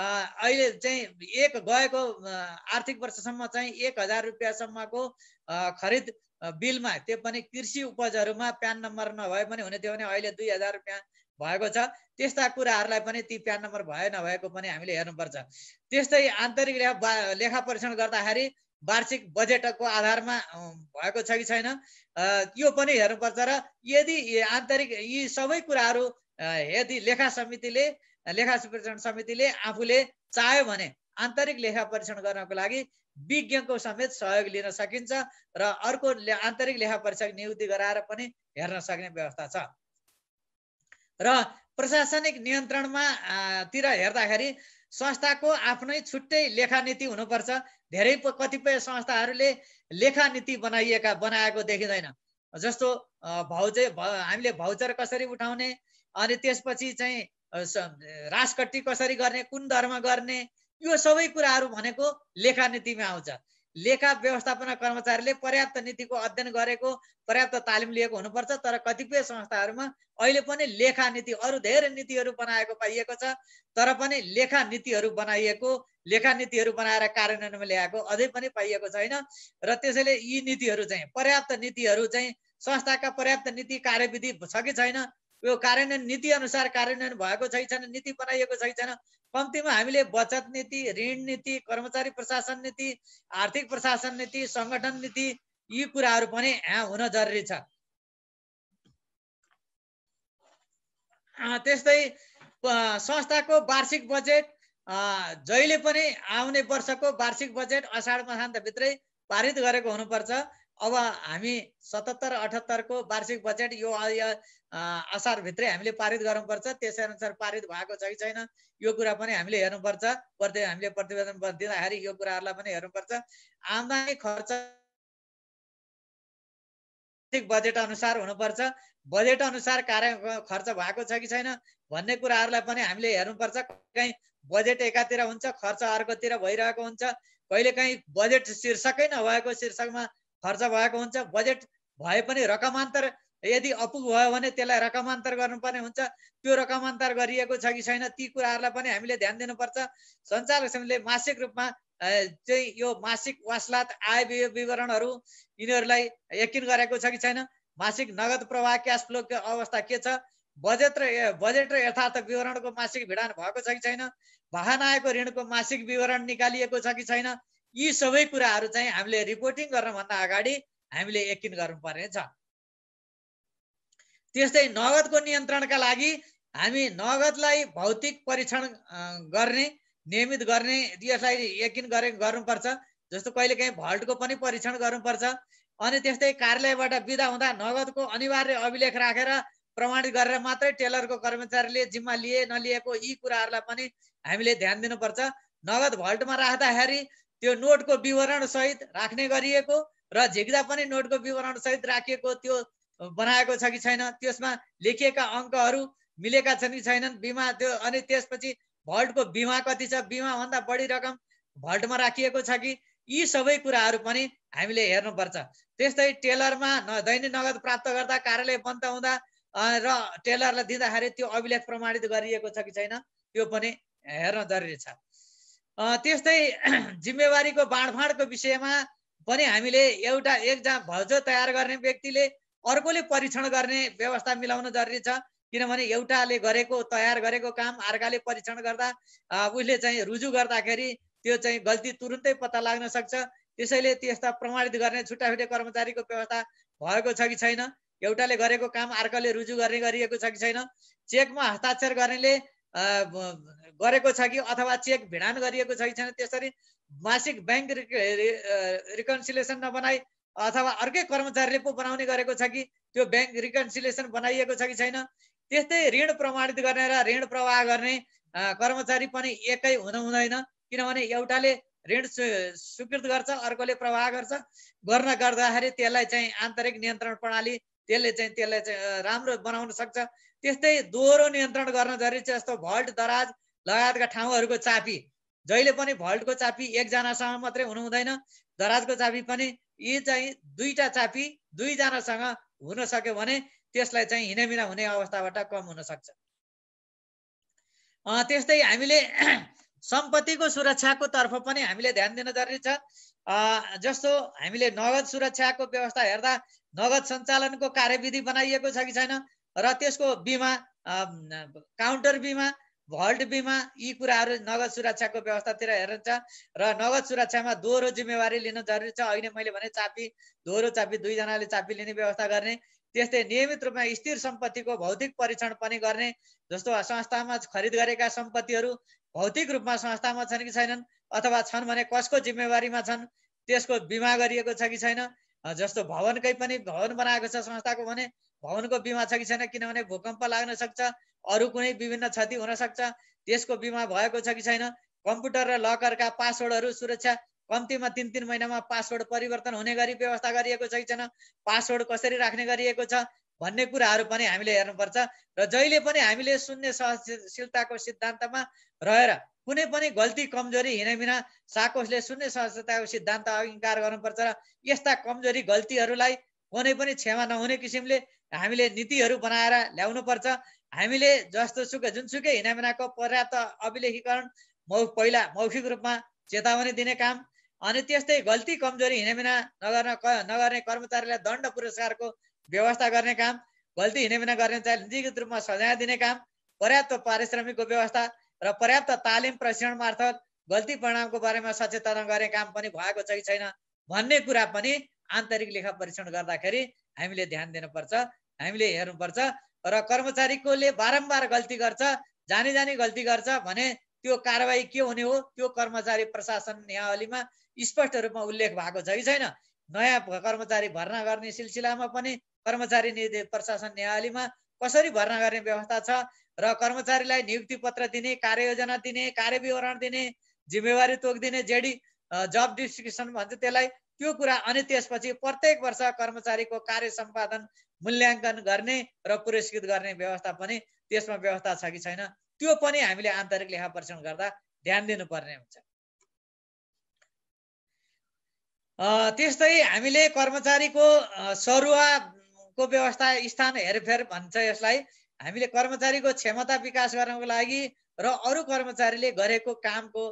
अहिले चाहिँ एक गएको आर्थिक वर्षसम्म चाहिँ एक हजार रुपियाँसम्मको खरिद बिलमा त्यो पनि कृषि उपजहरूमा प्यान नम्बर नभए पनि हुने थियो भने अहिले दुई हजार रुपियाँ भएको छ त्यस्ता कुराहरूलाई पनि ती प्यान नम्बर भए नभएको पनि हामीले हेर्नुपर्छ त्यस्तै आन्तरिक लेखा लेखा परीक्षण गर्दाखेरि वार्षिक बजेटको आधारमा भएको छ कि छैन यो पनि हेर्नुपर्छ र यदि आन्तरिक यी सबै कुराहरू यदि लेखा समितिले लेखा परीक्षण समितिले आफूले चाह्यो भने आन्तरिक लेखा परीक्षण गर्नको लागि विज्ञको समेत सहयोग लिन सकिन्छ र अर्को आन्तरिक लेखा परीक्षक नियुक्ति गराएर पनि हेर्न सक्ने व्यवस्था छ र प्रशासनिक नियन्त्रणमा तिर हेर्दाखेरि संस्थाको आफ्नै छुट्टै लेखानीति हुनुपर्छ धेरै कतिपय संस्थाहरूले लेखानीति बनाइएका बनाएको देखिँदैन जस्तो भाउजे हामीले भाउचर कसरी उठाउने अनि त्यसपछि चाहिँ रासकट्टी कसरी गर्ने कुन दरमा गर्ने यो सबै कुराहरू भनेको लेखानीतिमा आउँछ लेखा व्यवस्थापन कर्मचारीले पर्याप्त नीतिको अध्ययन गरेको पर्याप्त तालिम लिएको हुनुपर्छ तर कतिपय संस्थाहरूमा अहिले पनि लेखा नीति अरू धेरै नीतिहरू बनाएको पाइएको छ तर पनि लेखा नीतिहरू बनाइएको लेखा नीतिहरू बनाएर कार्यान्वयनमा ल्याएको अझै पनि पाइएको छैन र त्यसैले यी नीतिहरू चाहिँ पर्याप्त नीतिहरू चाहिँ संस्थाका पर्याप्त नीति कार्यविधि छ कि छैन यो कार्यान्वयन नीति अनुसार कार्यान्वयन भएको छैन नीति बनाइएको छैन कम्तीमा हामीले बचत नीति ऋण नीति कर्मचारी प्रशासन नीति आर्थिक प्रशासन नीति सङ्गठन नीति यी कुराहरू पनि यहाँ हुन जरुरी छ त्यस्तै संस्थाको वार्षिक बजेट जहिले पनि आउने वर्षको वार्षिक बजेट असाढ मसान्तभित्रै पारित गरेको हुनुपर्छ अब हामी सतहत्तर अठहत्तरको वार्षिक बजेट यो असारभित्रै हामीले पारित गर्नुपर्छ त्यसै अनुसार पारित भएको छ कि छैन यो कुरा पनि हामीले हेर्नुपर्छ प्रति हामीले प्रतिवेदन दिँदाखेरि यो कुराहरूलाई पनि हेर्नुपर्छ आमदानी खर्च बजेट अनुसार हुनुपर्छ बजेट अनुसार कार्य खर्च भएको छ कि छैन भन्ने कुराहरूलाई पनि हामीले हेर्नुपर्छ कहीँ बजेट एकातिर हुन्छ खर्च अर्कोतिर भइरहेको हुन्छ कहिलेकाहीँ बजेट शीर्षकै नभएको शीर्षकमा खर्च भएको हुन्छ बजेट भए पनि रकमान्तर यदि अपुग भयो भने त्यसलाई रकमान्तर गर्नुपर्ने हुन्छ त्यो रकमान्तर गरिएको छ कि छैन ती कुराहरूलाई पनि हामीले ध्यान दिनुपर्छ सञ्चालक समितिले मासिक रूपमा चाहिँ यो मासिक वासलात आय व्यय विवरणहरू यिनीहरूलाई यकिन गरेको छ कि छैन मासिक नगद प्रवाह क्यास फ्लोको अवस्था के छ बजेट र बजेट र यथार्थ विवरणको मासिक भिडान भएको छ कि छैन वाहन आएको ऋणको मासिक विवरण निकालिएको छ कि छैन यी सबै कुराहरू चाहिँ हामीले रिपोर्टिङ गर्नभन्दा अगाडि हामीले यकिन गर्नुपर्ने छ त्यस्तै नगदको नियन्त्रणका लागि हामी नगदलाई भौतिक परीक्षण गर्ने नियमित गर्ने यसलाई यकिन गरे गर्नुपर्छ जस्तो कहिलेकाहीँ भल्टको पनि परीक्षण गर्नुपर्छ अनि त्यस्तै कार्यालयबाट बिदा हुँदा नगदको अनिवार्य अभिलेख राखेर प्रमाणित गरेर मात्रै टेलरको कर्मचारीले जिम्मा लिए नलिएको यी कुराहरूलाई पनि हामीले ध्यान दिनुपर्छ नगद भल्टमा राख्दाखेरि त्यो नोटको विवरण सहित राख्ने गरिएको र झिक्दा पनि नोटको विवरण सहित राखिएको त्यो बनाएको छ कि छैन त्यसमा लेखिएका अङ्कहरू मिलेका छन् कि छैनन् बिमा त्यो अनि त्यसपछि भल्टको बिमा कति छ बिमाभन्दा बढी रकम भल्टमा राखिएको छ कि यी सबै कुराहरू पनि हामीले हेर्नुपर्छ त्यस्तै टेलरमा न दैनिक नगद प्राप्त गर्दा कार्यालय बन्द हुँदा र टेलरलाई दिँदाखेरि त्यो अभिलेख प्रमाणित गरिएको छ कि छैन त्यो पनि हेर्न जरुरी छ त्यस्तै जिम्मेवारीको बाँडफाँडको विषयमा पनि हामीले एउटा एकजना भजो तयार गर्ने व्यक्तिले अर्कोले परीक्षण गर्ने व्यवस्था मिलाउन जरुरी छ किनभने एउटाले गरेको तयार गरेको काम अर्काले परीक्षण गर्दा उसले चाहिँ रुजु गर्दाखेरि त्यो चाहिँ गल्ती तुरुन्तै पत्ता लाग्न सक्छ त्यसैले त्यस्ता प्रमाणित गर्ने छुट्टा छुट्टै कर्मचारीको व्यवस्था भएको छ कि छैन एउटाले गरेको काम अर्काले रुजु गर्ने गरिएको छ कि छैन चेकमा हस्ताक्षर गर्नेले गरेको छ कि अथवा चेक भिडान गरिएको छ कि छैन त्यसरी मासिक ब्याङ्क रिकन्सिलेसन नबनाई अथवा अर्कै कर्मचारीले पो बनाउने गरेको छ कि त्यो ब्याङ्क रिकन्सिलेसन बनाइएको छ कि छैन त्यस्तै ऋण प्रमाणित गर्ने र ऋण प्रवाह गर्ने कर्मचारी पनि एकै हुनु हुँदैन किनभने एउटाले ऋण स्वीकृत गर्छ अर्कोले प्रवाह गर्छ गर्न गर्दाखेरि त्यसलाई चाहिँ आन्तरिक नियन्त्रण प्रणाली त्यसले चाहिँ त्यसलाई चाहिँ राम्रो बनाउन सक्छ त्यस्तै दोहोरो नियन्त्रण गर्न जरुरी छ जस्तो भल्ट दराज लगायतका ठाउँहरूको चापी जहिले पनि भल्टको चापी एकजनासँग मात्रै हुनु हुँदैन दराजको चापी पनि यी चाहिँ दुईवटा चापी दुईजनासँग हुन सक्यो भने त्यसलाई चाहिँ हिनामिना हुने अवस्थाबाट कम हुन सक्छ त्यस्तै हामीले सम्पत्तिको सुरक्षाको तर्फ पनि हामीले ध्यान दिन जरुरी छ जस्तो हामीले नगद सुरक्षाको व्यवस्था हेर्दा नगद सञ्चालनको कार्यविधि बनाइएको छ कि छैन र त्यसको बिमा काउन्टर बिमा भल्ट बिमा यी कुराहरू नगद सुरक्षाको व्यवस्थातिर हेरिन्छ र नगद सुरक्षामा दोहोरो जिम्मेवारी लिन जरुरी छ अहिले मैले भने चापी दोहोरो चापी दुईजनाले चापी लिने व्यवस्था गर्ने त्यस्तै नियमित रूपमा स्थिर सम्पत्तिको भौतिक परीक्षण पनि गर्ने जस्तो संस्थामा खरिद गरेका सम्पत्तिहरू भौतिक रूपमा संस्थामा छन् कि छैनन् अथवा छन् भने कसको जिम्मेवारीमा छन् त्यसको बिमा गरिएको छ कि छैन जस्तो भवनकै पनि भवन बनाएको छ संस्थाको भने भवनको बिमा छ कि छैन किनभने भूकम्प लाग्न सक्छ अरू कुनै विभिन्न क्षति हुन सक्छ त्यसको बिमा भएको छ कि छैन कम्प्युटर र लकरका पासवर्डहरू सुरक्षा कम्तीमा तिन तिन महिनामा पासवर्ड परिवर्तन हुने गरी व्यवस्था गरिएको छ कि छैन पासवर्ड कसरी राख्ने गरिएको छ भन्ने कुराहरू पनि हामीले हेर्नुपर्छ र जहिले पनि हामीले शून्य सहनशीलताको सिद्धान्तमा रहेर कुनै पनि गल्ती कमजोरी हिँडेबिना साकोसले शून्य सहजताको सिद्धान्त अङ्गीकार गर्नुपर्छ र यस्ता कमजोरी गल्तीहरूलाई कुनै पनि क्षमा नहुने किसिमले हामीले नीतिहरू बनाएर ल्याउनु पर्छ हामीले जस्तो सुकै जुनसुकै हिनामिनाको पर्याप्त अभिलेखीकरण मौ पहिला मौखिक रूपमा चेतावनी दिने काम अनि त्यस्तै गल्ती कमजोरी हिनामिना नगर्न नगर्ने कर्मचारीलाई दण्ड पुरस्कारको व्यवस्था गर्ने काम गल्ती हिनामिना गर्ने चाहिँ निजीकृत रूपमा सजाय दिने काम पर्याप्त पारिश्रमिकको व्यवस्था र पर्याप्त तालिम प्रशिक्षण मार्फत गल्ती परिणामको बारेमा सचेतना गर्ने काम पनि भएको छ कि छैन भन्ने कुरा पनि आन्तरिक लेखा परीक्षण गर्दाखेरि हामीले ध्यान दिनुपर्छ हामीले हेर्नुपर्छ र कर्मचारीकोले बारम्बार गल्ती गर्छ जानी जानी गल्ती गर्छ भने त्यो कारवाही के हुने हो त्यो कर्मचारी प्रशासन नियावलीमा स्पष्ट रूपमा उल्लेख भएको छ कि छैन नयाँ कर्मचारी भर्ना गर्ने सिलसिलामा पनि कर्मचारी नि प्रशासन नियावलीमा कसरी भर्ना गर्ने व्यवस्था छ र कर्मचारीलाई नियुक्ति पत्र दिने कार्ययोजना दिने कार्यविवरण दिने जिम्मेवारी तोकिदिने जेडी जब डिस्क्रिप्सन भन्छ त्यसलाई त्यो कुरा अनि त्यसपछि प्रत्येक वर्ष कर्मचारीको कार्य सम्पादन मूल्याङ्कन गर्ने र पुरस्कृत गर्ने व्यवस्था पनि त्यसमा व्यवस्था छ कि छैन त्यो पनि हामीले आन्तरिक लेखा परीक्षण गर्दा ध्यान दिनुपर्ने हुन्छ त्यस्तै हामीले कर्मचारीको सरुवाको व्यवस्था स्थान हेरफेर भन्छ यसलाई हामीले कर्मचारीको क्षमता विकास गर्नको लागि र अरू कर्मचारीले गरेको कामको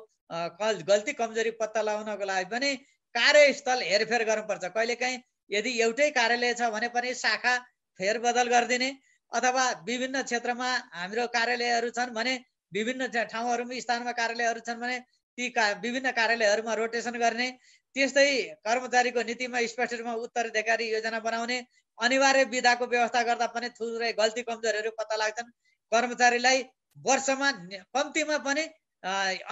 गल्ती कमजोरी पत्ता लगाउनको लागि पनि कार्यस्थल हेरफेर गर्नुपर्छ कहिलेकाहीँ यदि एउटै कार्यालय छ भने पनि शाखा फेरबदल गरिदिने अथवा विभिन्न क्षेत्रमा हाम्रो कार्यालयहरू छन् भने विभिन्न ठाउँहरूमा स्थानमा कार्यालयहरू छन् भने ती का विभिन्न कार्यालयहरूमा रोटेसन गर्ने त्यस्तै कर्मचारीको नीतिमा स्पष्ट रूपमा उत्तराधिकारी योजना बनाउने अनिवार्य विधाको व्यवस्था गर्दा पनि थुप्रै गल्ती कमजोरहरू पत्ता लाग्छन् कर्मचारीलाई वर्षमा कम्तीमा पनि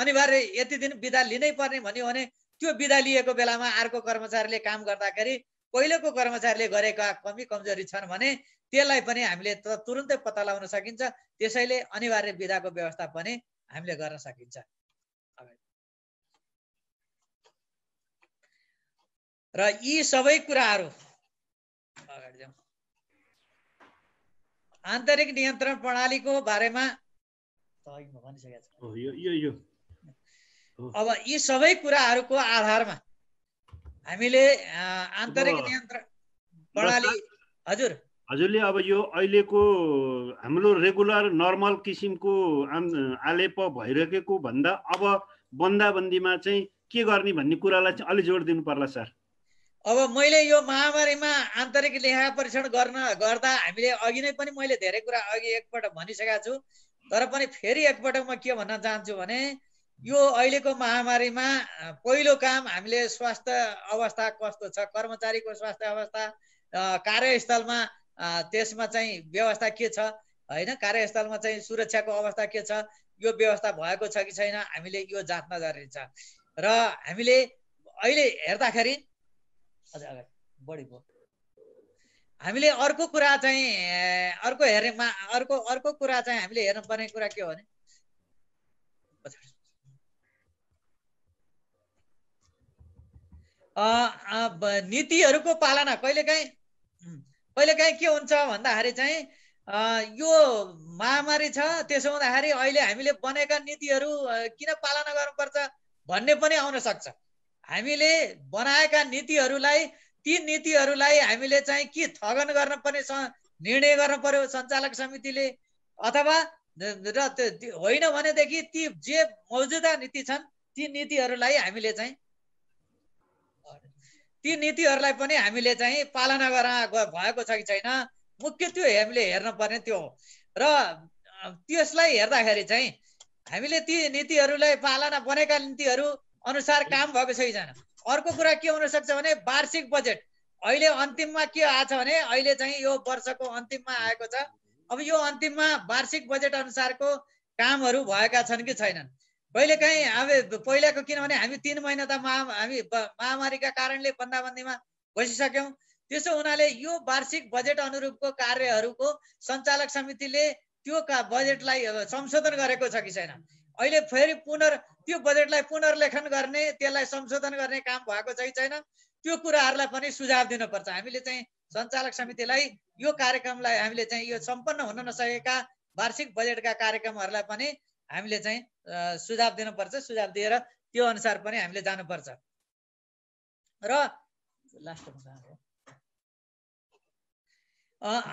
अनिवार्य यति दिन विदा लिनै पर्ने भन्यो भने त्यो बिदा लिएको बेलामा अर्को कर्मचारीले काम गर्दाखेरि पहिलोको कर्मचारीले गरेका कमी कमजोरी छन् भने त्यसलाई पनि हामीले तुरुन्तै पत्ता लगाउन सकिन्छ त्यसैले अनिवार्य विधाको व्यवस्था पनि हामीले गर्न सकिन्छ र यी सबै कुराहरू आन्तरिक नियन्त्रण प्रणालीको बारेमा अब यी सबै कुराहरूको आधारमा हामीले आन्तरिक नियन्त्रण प्रणाली हजुर हजुरले अब यो अहिलेको हाम्रो रेगुलर नर्मल किसिमको आलेप भइरहेको भन्दा अब बन्दाबन्दीमा चाहिँ के गर्ने भन्ने कुरालाई चाहिँ अलिक जोड दिनु पर्ला सर अब मैले यो महामारीमा आन्तरिक लेखा परीक्षण गर्न गर्दा हामीले अघि नै पनि मैले धेरै कुरा अघि एकपल्ट भनिसकेको छु तर पनि फेरि एकपटक म के भन्न चाहन्छु भने यो अहिलेको महामारीमा पहिलो काम हामीले स्वास्थ्य अवस्था कस्तो छ कर्मचारीको स्वास्थ्य अवस्था कार्यस्थलमा त्यसमा चाहिँ व्यवस्था के छ होइन कार्यस्थलमा चाहिँ सुरक्षाको अवस्था के छ यो व्यवस्था भएको छ कि छैन हामीले यो जाँच्न जरुरी छ र हामीले अहिले हेर्दाखेरि बढी भयो हामीले अर्को कुरा चाहिँ अर्को हेर्ने अर्को अर्को कुरा चाहिँ हामीले हेर्नुपर्ने कुरा के हो भने नीतिहरूको पालना कहिलेकाहीँ कहिलेकाहीँ के हुन्छ भन्दाखेरि चाहिँ यो महामारी छ त्यसो हुँदाखेरि अहिले हामीले बनेका नीतिहरू किन पालना गर्नुपर्छ भन्ने पनि आउन सक्छ हामीले बनाएका नीतिहरूलाई ती नीतिहरूलाई हामीले चाहिँ के थगन गर्न पर्ने निर्णय गर्नु पर्यो सञ्चालक समितिले अथवा र होइन भनेदेखि ती जे मौजुदा नीति छन् ती नीतिहरूलाई हामीले चाहिँ ती नीतिहरूलाई पनि हामीले चाहिँ पालना गर भएको छ कि छैन मुख्य त्यो हामीले हेर्न पर्ने त्यो हो र त्यसलाई हेर्दाखेरि चाहिँ हामीले ती नीतिहरूलाई पालना बनेका नीतिहरू अनुसार काम भएको छ कि छैन अर्को कुरा के हुनसक्छ भने वार्षिक बजेट अहिले अन्तिममा के आएको छ भने अहिले चाहिँ यो वर्षको अन्तिममा आएको छ अब यो अन्तिममा वार्षिक बजेट अनुसारको कामहरू भएका छन् कि छैनन् कहिले काहीँ हामी पहिलाको किनभने हामी तिन महिना त महा हामी महामारीका कारणले बन्दाबन्दीमा बसिसक्यौँ त्यसो हुनाले यो वार्षिक बजेट अनुरूपको कार्यहरूको सञ्चालक समितिले त्यो का बजेटलाई संशोधन गरेको छ कि छैन अहिले फेरि पुनर् त्यो बजेटलाई पुनर्लेखन गर्ने त्यसलाई संशोधन गर्ने काम भएको छ कि छैन त्यो कुराहरूलाई पनि सुझाव दिनुपर्छ हामीले चाहिँ सञ्चालक समितिलाई यो कार्यक्रमलाई हामीले चाहिँ यो सम्पन्न हुन नसकेका वार्षिक बजेटका कार्यक्रमहरूलाई पनि हामीले चाहिँ सुझाव दिनुपर्छ सुझाव दिएर त्यो अनुसार पनि हामीले जानुपर्छ र लास्ट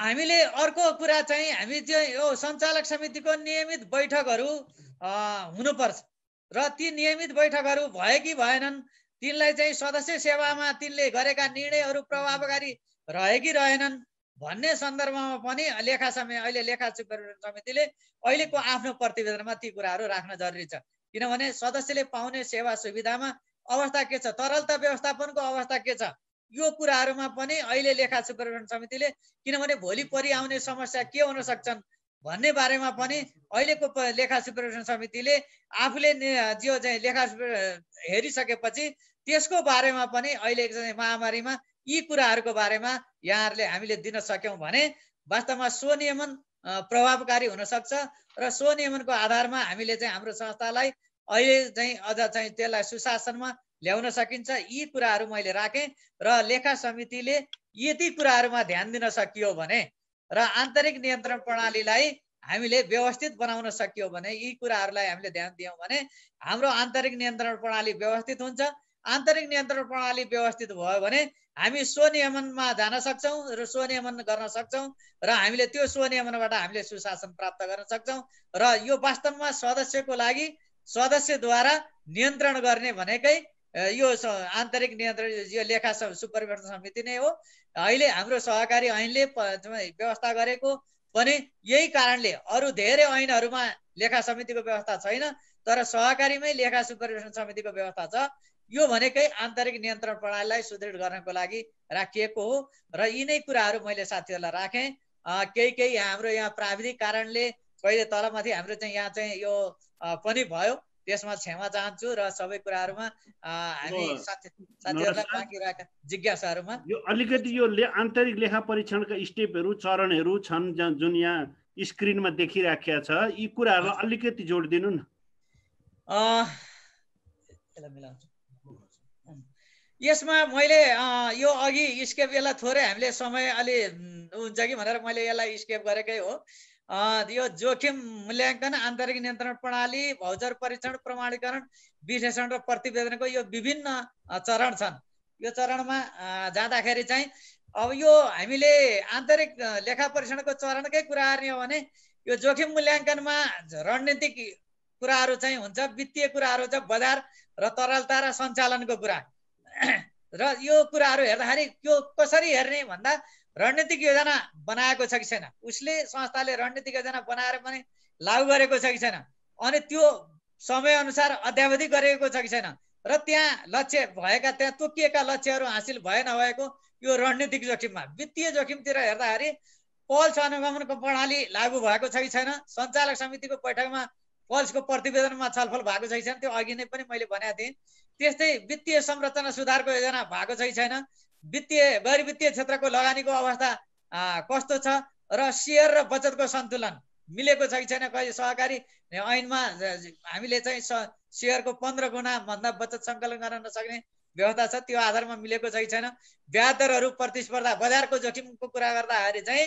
हामीले अर्को कुरा चाहिँ हामी चाहिँ यो सञ्चालक समितिको नियमित बैठकहरू हुनुपर्छ र ती नियमित बैठकहरू भए कि भएनन् तिनलाई चाहिँ सदस्य सेवामा तिनले गरेका निर्णयहरू प्रभावकारी रहे कि रहेनन् भन्ने सन्दर्भमा पनि लेखा समय अहिले लेखा समितिले अहिलेको आफ्नो प्रतिवेदनमा ती कुराहरू राख्न जरुरी छ किनभने सदस्यले पाउने सेवा सुविधामा अवस्था के छ तरलता व्यवस्थापनको अवस्था के छ यो कुराहरूमा पनि अहिले लेखा सुपरिवेक्षण समितिले किनभने भोलि परि आउने समस्या के हुन सक्छन् भन्ने बारेमा पनि अहिलेको लेखा सुपरिवेक्षण समितिले आफूले जो चाहिँ लेखा हेरिसकेपछि त्यसको बारेमा पनि अहिले महामारीमा यी कुराहरूको बारेमा यहाँहरूले हामीले दिन सक्यौँ भने वास्तवमा स्वनियमन प्रभावकारी हुनसक्छ र स्वनियमनको आधारमा हामीले चाहिँ हाम्रो संस्थालाई अहिले चाहिँ अझ चाहिँ त्यसलाई सुशासनमा ल्याउन सकिन्छ यी कुराहरू मैले राखेँ र लेखा समितिले यति कुराहरूमा ध्यान दिन सकियो भने र आन्तरिक नियन्त्रण प्रणालीलाई हामीले व्यवस्थित बनाउन सकियो भने यी कुराहरूलाई हामीले ध्यान दियौँ भने हाम्रो आन्तरिक नियन्त्रण प्रणाली व्यवस्थित हुन्छ आन्तरिक नियन्त्रण प्रणाली व्यवस्थित भयो भने हामी स्वनियमनमा जान सक्छौँ र स्वनियमन गर्न सक्छौँ र हामीले त्यो स्वनियमनबाट हामीले सुशासन प्राप्त गर्न सक्छौँ र यो वास्तवमा सदस्यको लागि सदस्यद्वारा नियन्त्रण गर्ने भनेकै यो आन्तरिक नियन्त्रण यो लेखा सुपरिवर्तन समिति नै हो अहिले हाम्रो सहकारी ऐनले व्यवस्था गरेको पनि यही कारणले अरू धेरै ऐनहरूमा लेखा समितिको व्यवस्था छैन तर सहकारीमै लेखा सुपरिवेक्षण समितिको व्यवस्था छ यो भनेकै आन्तरिक नियन्त्रण प्रणालीलाई सुदृढ गर्नको लागि राखिएको हो र यी नै कुराहरू मैले साथीहरूलाई राखेँ केही केही हाम्रो यहाँ प्राविधिक कारणले कहिले तलमाथि हाम्रो चाहिँ यहाँ चाहिँ यो पनि भयो त्यसमा क्षमा चाहन्छु र सबै कुराहरूमा हामी साथी साथीहरूलाई बाँकी रहेका जिज्ञासाहरूमा यो अलिकति यो आन्तरिक लेखा परीक्षणका स्टेपहरू चरणहरू छन् जुन यहाँ स्क्रिनमा देखिराखेका छ यी कुराहरू अलिकति जोड दिनु न मिलाउँछु यसमा मैले यो अघि स्केप यसलाई थोरै हामीले समय अलि हुन्छ कि भनेर मैले यसलाई स्केप गरेकै हो यो जोखिम मूल्याङ्कन आन्तरिक नियन्त्रण प्रणाली भौजर परीक्षण प्रमाणीकरण विश्लेषण र प्रतिवेदनको यो विभिन्न चरण छन् यो चरणमा जाँदाखेरि चाहिँ अब यो हामीले आन्तरिक लेखा परीक्षणको चरणकै कुरा गर्ने हो भने यो जोखिम मूल्याङ्कनमा रणनीतिक कुराहरू चाहिँ हुन्छ वित्तीय कुराहरू छ बजार र तरलता र सञ्चालनको कुरा र यो कुराहरू हेर्दाखेरि त्यो कसरी हेर्ने भन्दा रणनीतिक योजना बनाएको छ कि छैन उसले संस्थाले रणनीतिक योजना बनाएर पनि लागू गरेको छ कि छैन अनि त्यो समयअनुसार अध्यावधि गरेको छ कि छैन र त्यहाँ लक्ष्य भएका त्यहाँ तोकिएका लक्ष्यहरू हासिल भए नभएको यो रणनीतिक जोखिममा वित्तीय जोखिमतिर हेर्दाखेरि पल्स अनुगमनको प्रणाली लागू भएको छ कि छैन सञ्चालक समितिको बैठकमा पल्सको प्रतिवेदनमा छलफल भएको छ कि छैन त्यो अघि नै पनि मैले भनेको थिएँ त्यस्तै वित्तीय संरचना सुधारको योजना भएको छ कि छैन वित्तीय गैर वित्तीय क्षेत्रको लगानीको अवस्था कस्तो छ र सेयर र बचतको सन्तुलन मिलेको छ कि छैन कहिले सहकारी ऐनमा हामीले चाहिँ सेयरको पन्ध्र गुणा भन्दा बचत सङ्कलन गर्न नसक्ने व्यवस्था छ त्यो आधारमा मिलेको छ कि छैन ब्याज दरहरू प्रतिस्पर्धा बजारको जोखिमको कुरा गर्दाखेरि चाहिँ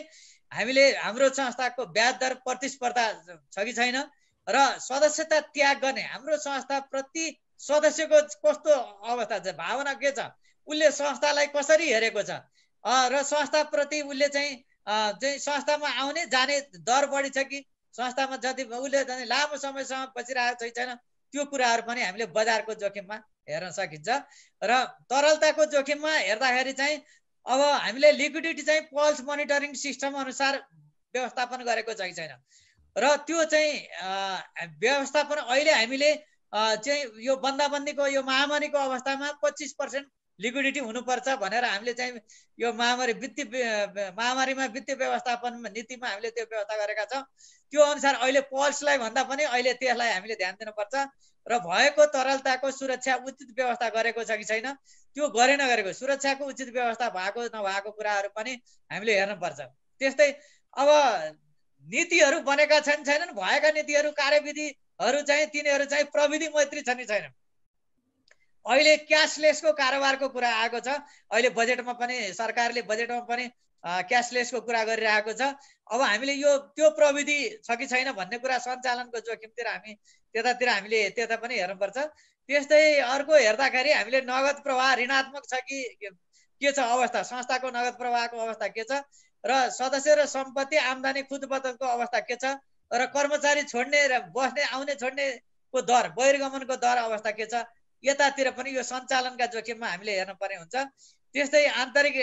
हामीले हाम्रो संस्थाको ब्याज दर प्रतिस्पर्धा छ कि छैन र सदस्यता त्याग गर्ने हाम्रो संस्था प्रति सदस्यको कस्तो अवस्था छ भावना के छ उसले संस्थालाई कसरी हेरेको छ र संस्थाप्रति उसले चाहिँ चाहिँ संस्थामा आउने जाने दर बढी छ कि संस्थामा जति उसले चाहिँ लामो समयसम्म बसिरहेको छैन त्यो कुराहरू पनि हामीले बजारको जोखिममा हेर्न सकिन्छ र तरलताको जोखिममा हेर्दाखेरि चाहिँ अब हामीले लिक्विडिटी चाहिँ पल्स मोनिटरिङ सिस्टम अनुसार व्यवस्थापन गरेको छ कि छैन र त्यो चाहिँ व्यवस्थापन अहिले हामीले चाहिँ यो बन्दाबन्दीको यो महामारीको अवस्थामा पच्चिस पर्सेन्ट लिक्विडिटी हुनुपर्छ भनेर हामीले चाहिँ यो महामारी वित्तीय महामारीमा वित्तीय व्यवस्थापन नीतिमा हामीले त्यो व्यवस्था गरेका छौँ त्यो अनुसार अहिले पल्सलाई भन्दा पनि अहिले त्यसलाई हामीले ध्यान दिनुपर्छ र भएको तरलताको सुरक्षा उचित व्यवस्था गरेको छ कि छैन त्यो गरे नगरेको सुरक्षाको उचित व्यवस्था भएको नभएको कुराहरू पनि हामीले हेर्नुपर्छ त्यस्तै अब नीतिहरू बनेका छन् छैनन् भएका नीतिहरू कार्यविधि हरू चाहिँ तिनीहरू चाहिँ प्रविधि मैत्री छन् नि छैनन् अहिले क्यासलेसको कारोबारको कुरा आएको छ अहिले बजेटमा पनि सरकारले बजेटमा पनि क्यासलेसको कुरा गरिरहेको छ अब हामीले यो त्यो प्रविधि छ कि छैन भन्ने कुरा सञ्चालनको जोखिमतिर हामी त्यतातिर हामीले त्यता पनि हेर्नुपर्छ त्यस्तै अर्को हेर्दाखेरि हामीले नगद प्रवाह ऋणात्मक छ कि के छ अवस्था संस्थाको नगद प्रवाहको अवस्था के छ र सदस्य र सम्पत्ति आम्दानी खुद बदलको अवस्था के छ र कर्मचारी छोड्ने र बस्ने आउने छोड्नेको दर बहिर्गमनको दर अवस्था के छ यतातिर पनि यो सञ्चालनका जोखिममा हामीले हेर्न हेर्नुपर्ने हुन्छ त्यस्तै आन्तरिक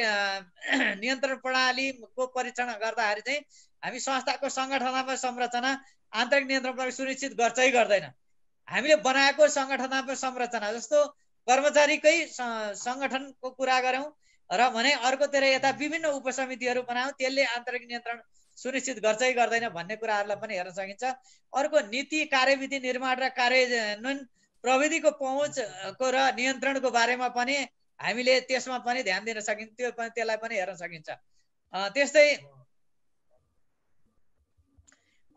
नियन्त्रण प्रणालीको परीक्षण गर्दाखेरि चाहिँ हामी संस्थाको सङ्गठनात्मक संरचना आन्तरिक नियन्त्रण प्रणाली सुनिश्चित गर्छै गर्दैन हामीले बनाएको सङ्गठनात्मक संरचना जस्तो कर्मचारीकै सङ्गठनको कुरा गऱ्यौँ र भने अर्कोतिर यता विभिन्न उपसमितिहरू बनायौँ त्यसले आन्तरिक नियन्त्रण सुनिश्चित गर्छ कि गर्दैन भन्ने कुराहरूलाई पनि हेर्न सकिन्छ अर्को नीति कार्यविधि निर्माण र कार्यान्वयन प्रविधिको पहुँचको र नियन्त्रणको बारेमा पनि हामीले त्यसमा पनि ध्यान दिन सकिन्छ त्यो पनि त्यसलाई पनि हेर्न सकिन्छ त्यस्तै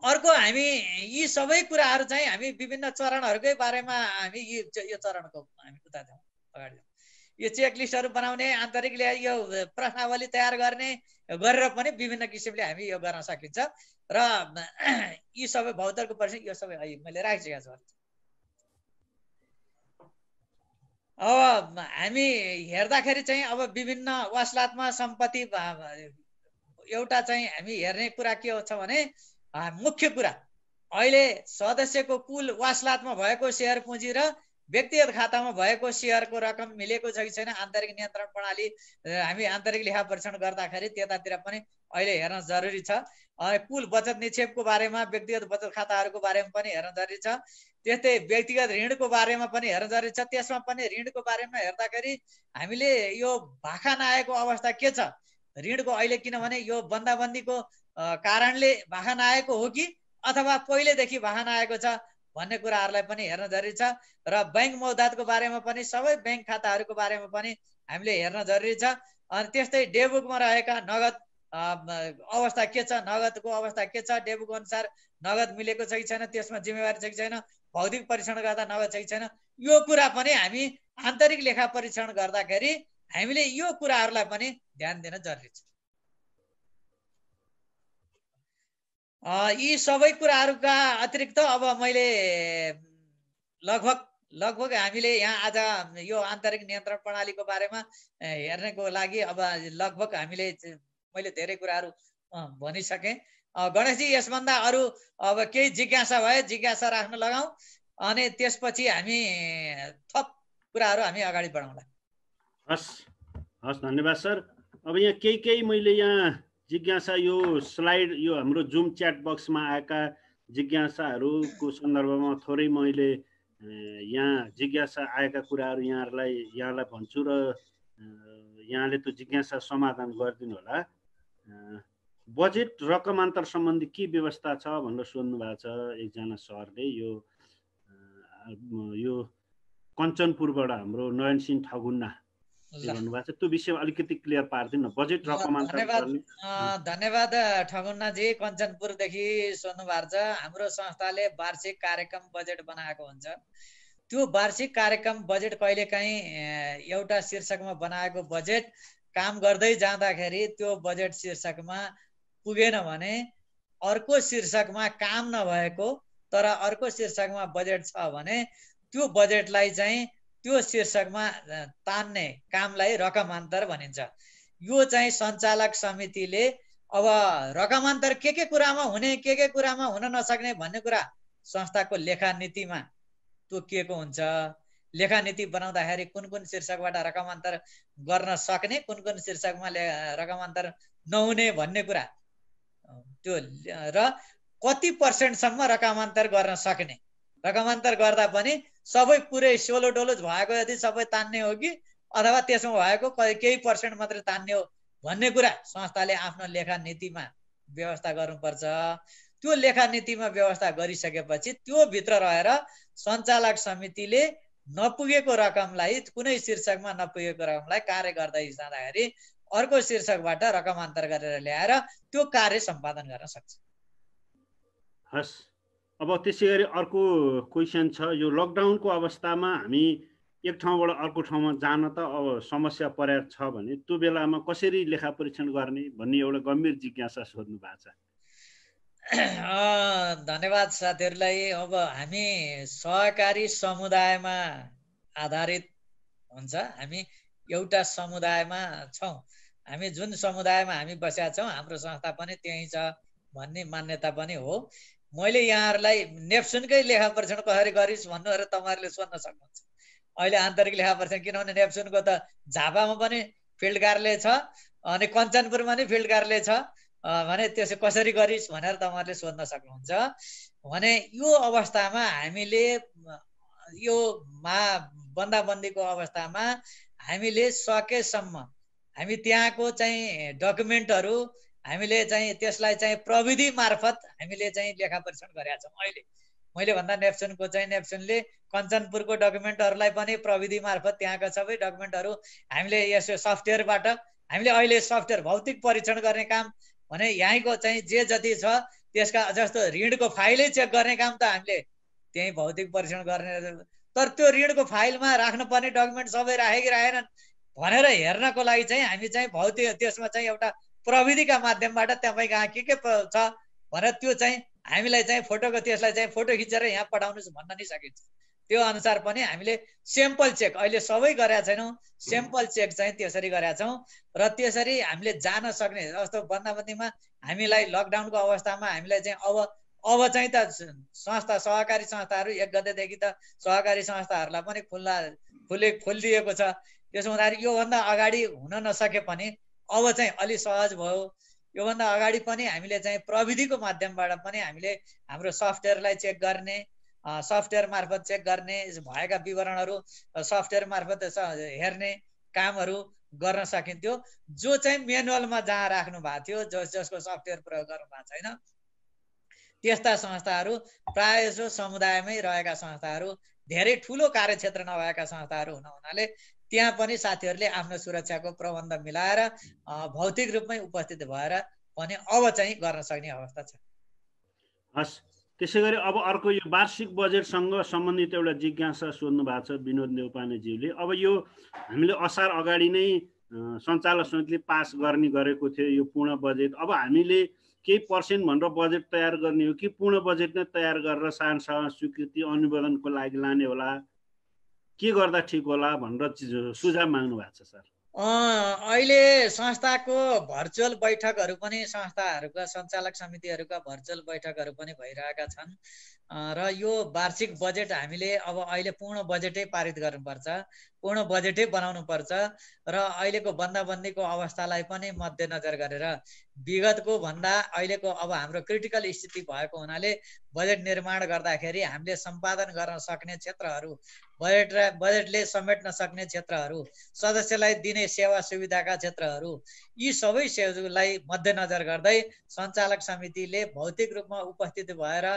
अर्को हामी यी सबै कुराहरू चाहिँ हामी विभिन्न चरणहरूकै बारेमा हामी यो चरणको हामी उता अगाडि यो चेकलिस्टहरू बनाउने आन्तरिक यो प्रश्नावली तयार गर्ने गरेर पनि विभिन्न किसिमले हामी यो गर्न सकिन्छ र यी सबै भौतरको प्रश्न यो सबै मैले राखिसकेको छु अब हामी हेर्दाखेरि चाहिँ अब विभिन्न वासलात्मा सम्पत्ति एउटा चाहिँ हामी हेर्ने कुरा के छ भने मुख्य कुरा अहिले सदस्यको कुल वासलात्मा भएको सेयर पुँजी र व्यक्तिगत खातामा भएको सेयरको रकम मिलेको छ कि छैन आन्तरिक नियन्त्रण प्रणाली हामी आन्तरिक लेखा परीक्षण गर्दाखेरि त्यतातिर पनि अहिले हेर्न जरुरी छ कुल बचत निक्षेपको बारेमा व्यक्तिगत बचत खाताहरूको बारेमा पनि हेर्न जरुरी छ त्यस्तै व्यक्तिगत ऋणको बारेमा पनि हेर्न जरुरी छ त्यसमा पनि ऋणको बारेमा हेर्दाखेरि हामीले यो भाखा नआएको अवस्था के छ ऋणको अहिले किनभने यो बन्दाबन्दीको कारणले भाखा नआएको हो कि अथवा पहिलेदेखि भाखा नआएको छ भन्ने कुराहरूलाई पनि हेर्न जरुरी छ र ब्याङ्क मौदातको बारेमा पनि सबै ब्याङ्क खाताहरूको बारेमा पनि हामीले हेर्न जरुरी छ अनि त्यस्तै डेबुकमा रहेका नगद अवस्था के छ नगदको अवस्था के छ डेबुक अनुसार नगद मिलेको छ कि छैन त्यसमा जिम्मेवारी छ कि छैन भौतिक परीक्षण गर्दा नगद छ कि छैन यो कुरा पनि हामी आन्तरिक लेखा परीक्षण गर्दाखेरि हामीले यो कुराहरूलाई पनि ध्यान दिन जरुरी छ यी सबै कुराहरूका अतिरिक्त अब मैले लगभग लगभग हामीले यहाँ आज यो आन्तरिक नियन्त्रण प्रणालीको बारेमा हेर्नेको लागि अब लगभग हामीले मैले धेरै कुराहरू भनिसकेँ गणेशजी यसभन्दा अरू अब केही जिज्ञासा भए जिज्ञासा राख्न लगाऊ अनि त्यसपछि हामी थप कुराहरू हामी अगाडि बढाउँला हस् हस् धन्यवाद सर अब यहाँ केही केही मैले यहाँ जिज्ञासा यो स्लाइड यो हाम्रो जुम च्याट बक्समा आएका जिज्ञासाहरूको सन्दर्भमा थोरै मैले यहाँ जिज्ञासा आएका कुराहरू यहाँहरूलाई यहाँलाई भन्छु र यहाँले त्यो जिज्ञासा समाधान गरिदिनु होला बजेट रकमान्तर सम्बन्धी के व्यवस्था छ भनेर सोध्नु भएको छ एकजना सरले यो यो कञ्चनपुरबाट हाम्रो नयनसिंह ठगुन्ना त्यो विषय अलिकति क्लियर पारिदिनु बजेट धन्यवाद ठगुन्नाजी कञ्चनपुरदेखि सोध्नु भएको छ हाम्रो संस्थाले वार्षिक कार्यक्रम बजेट बनाएको हुन्छ त्यो वार्षिक कार्यक्रम बजेट कहिलेकाहीँ एउटा शीर्षकमा बनाएको बजेट काम गर्दै जाँदाखेरि त्यो बजेट शीर्षकमा पुगेन भने अर्को शीर्षकमा काम नभएको तर अर्को शीर्षकमा बजेट छ भने त्यो बजेटलाई चाहिँ त्यो शीर्षकमा तान्ने कामलाई रकमान्तर भनिन्छ यो चाहिँ सञ्चालक समितिले अब रकमान्तर के के कुरामा हुने के के कुरामा हुन नसक्ने भन्ने कुरा संस्थाको लेखा नीतिमा तोकिएको हुन्छ लेखा लेखानीति बनाउँदाखेरि कुन कुन शीर्षकबाट रकमान्तर गर्न सक्ने कुन कुन शीर्षकमा ले रकमान्तर नहुने भन्ने कुरा त्यो र कति पर्सेन्टसम्म रकमान्तर गर्न सक्ने रकमान्तर गर्दा पनि सबै पुरै सोलो डोलो भएको यदि सबै तान्ने हो कि अथवा त्यसमा भएको केही पर्सेन्ट मात्रै तान्ने हो भन्ने कुरा संस्थाले आफ्नो लेखा नीतिमा व्यवस्था गर्नुपर्छ त्यो लेखा नीतिमा व्यवस्था गरिसकेपछि त्यो भित्र रहेर सञ्चालक समितिले नपुगेको रकमलाई कुनै शीर्षकमा नपुगेको रकमलाई कार्य गर्दै जाँदाखेरि अर्को शीर्षकबाट रकम अन्तर गरेर ल्याएर त्यो कार्य सम्पादन गर्न सक्छ हस् अब त्यसै गरी अर्को क्वेसन छ यो लकडाउनको अवस्थामा हामी एक ठाउँबाट अर्को ठाउँमा जान त अब समस्या परेर छ भने त्यो बेलामा कसरी लेखा परीक्षण गर्ने भन्ने एउटा गम्भीर जिज्ञासा सोध्नु भएको छ धन्यवाद साथीहरूलाई अब हामी सहकारी समुदायमा आधारित हुन्छ हामी एउटा समुदायमा छौँ हामी जुन समुदायमा हामी बसेका छौँ हाम्रो संस्था पनि त्यहीँ छ भन्ने मान्यता पनि हो मैले यहाँहरूलाई नेप्सुनकै लेखा परीक्षण कसरी गरिस् भन्नु तपाईँहरूले सोध्न सक्नुहुन्छ अहिले आन्तरिक लेखा परीक्षण किनभने नेप्सुनको त झापामा पनि फिल्ड कार्यालय छ अनि कञ्चनपुरमा पनि फिल्ड कार्यालय छ भने त्यसो कसरी गरिस् भनेर तपाईँहरूले सोध्न सक्नुहुन्छ भने यो अवस्थामा हामीले यो मा बन्दाबन्दीको अवस्थामा हामीले सकेसम्म हामी त्यहाँको चाहिँ डकुमेन्टहरू हामीले चाहिँ त्यसलाई चाहिँ प्रविधि मार्फत हामीले चाहिँ लेखा परीक्षण गरेका छौँ अहिले मैले भन्दा नेप्सुनको चाहिँ नेप्सुनले कञ्चनपुरको डकुमेन्टहरूलाई पनि प्रविधि मार्फत त्यहाँका सबै डकुमेन्टहरू हामीले यसो सफ्टवेयरबाट हामीले अहिले सफ्टवेयर भौतिक परीक्षण गर्ने काम भने यहीँको चाहिँ जे जति छ त्यसका जस्तो ऋणको फाइलै चेक गर्ने काम त हामीले त्यहीँ भौतिक परीक्षण गर्ने तर त्यो ऋणको फाइलमा राख्नुपर्ने डकुमेन्ट सबै राखेकी राखेनन् भनेर हेर्नको लागि चाहिँ हामी चाहिँ भौतिक त्यसमा चाहिँ एउटा प्रविधिका माध्यमबाट तपाईँ कहाँ के के छ भनेर त्यो चाहिँ हामीलाई चाहिँ फोटोको त्यसलाई चाहिँ फोटो खिचेर यहाँ पठाउनुहोस् भन्न नै सकिन्छ त्यो अनुसार पनि हामीले सेम्पल चेक अहिले सबै गरेका छैनौँ सेम्पल चेक चाहिँ त्यसरी गरेका छौँ र त्यसरी हामीले जान सक्ने जस्तो बन्दाबन्दीमा हामीलाई लकडाउनको अवस्थामा हामीलाई चाहिँ अब अब चाहिँ त संस्था सहकारी संस्थाहरू एक गतेदेखि त सहकारी संस्थाहरूलाई पनि खुल्ला खुले खोलिदिएको छ त्यसो हुँदाखेरि योभन्दा अगाडि हुन नसके पनि अब चाहिँ अलि सहज भयो योभन्दा अगाडि पनि हामीले चाहिँ प्रविधिको माध्यमबाट पनि हामीले हाम्रो सफ्टवेयरलाई चेक गर्ने सफ्टवेयर मार्फत चेक गर्ने भएका विवरणहरू सफ्टवेयर मार्फत हेर्ने कामहरू गर्न सकिन्थ्यो जो चाहिँ मेनुअलमा जहाँ राख्नु भएको थियो जस जसको सफ्टवेयर प्रयोग गर्नु भएको छैन त्यस्ता संस्थाहरू प्रायः जसो समुदायमै रहेका संस्थाहरू धेरै ठुलो कार्यक्षेत्र नभएका संस्थाहरू हुन हुनाले त्यहाँ पनि साथीहरूले आफ्नो सुरक्षाको प्रबन्ध मिलाएर भौतिक रूपमै उपस्थित भएर पनि अब चाहिँ गर्न सक्ने अवस्था छ हस् त्यसै गरी अब अर्को यो वार्षिक बजेटसँग सम्बन्धित एउटा जिज्ञासा सोध्नु भएको छ विनोद देवपानेज्यूले अब यो हामीले असार अगाडि नै सञ्चालक समितिले पास गर्ने गरेको थियो यो पूर्ण बजेट अब हामीले केही पर्सेन्ट भनेर बजेट तयार गर्ने हो कि पूर्ण बजेट नै तयार गरेर सांसद स्वीकृति अनुमोदनको लागि लाने होला के गर्दा ठिक होला भनेर सुझाव माग्नु भएको छ सर अहिले संस्थाको भर्चुअल बैठकहरू पनि संस्थाहरूका सञ्चालक समितिहरूका भर्चुअल बैठकहरू पनि भइरहेका छन् र यो वार्षिक बजेट हामीले अब अहिले पूर्ण बजेटै पारित गर्नुपर्छ पूर्ण बजेटै बनाउनुपर्छ र अहिलेको बन्दाबन्दीको अवस्थालाई पनि मध्यनजर गरेर विगतको भन्दा अहिलेको अब हाम्रो क्रिटिकल स्थिति भएको हुनाले बजेट निर्माण गर्दाखेरि हामीले सम्पादन गर्न सक्ने क्षेत्रहरू बजेट बजेटले समेट्न सक्ने क्षेत्रहरू सदस्यलाई दिने सेवा सुविधाका क्षेत्रहरू यी सबै सेवालाई मध्यनजर गर्दै सञ्चालक समितिले भौतिक रूपमा उपस्थित भएर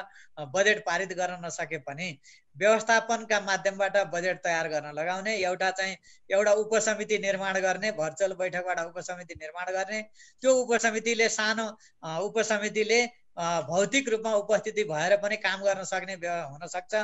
बजेट बजेट पारित गर्न नसके पनि व्यवस्थापनका माध्यमबाट बजेट तयार गर्न लगाउने एउटा चाहिँ एउटा उपसमिति निर्माण गर्ने भर्चुअल बैठकबाट उपसमिति निर्माण गर्ने त्यो उपसमितिले सानो उपसमितिले भौतिक रूपमा उपस्थिति भएर पनि काम गर्न सक्ने हुनसक्छ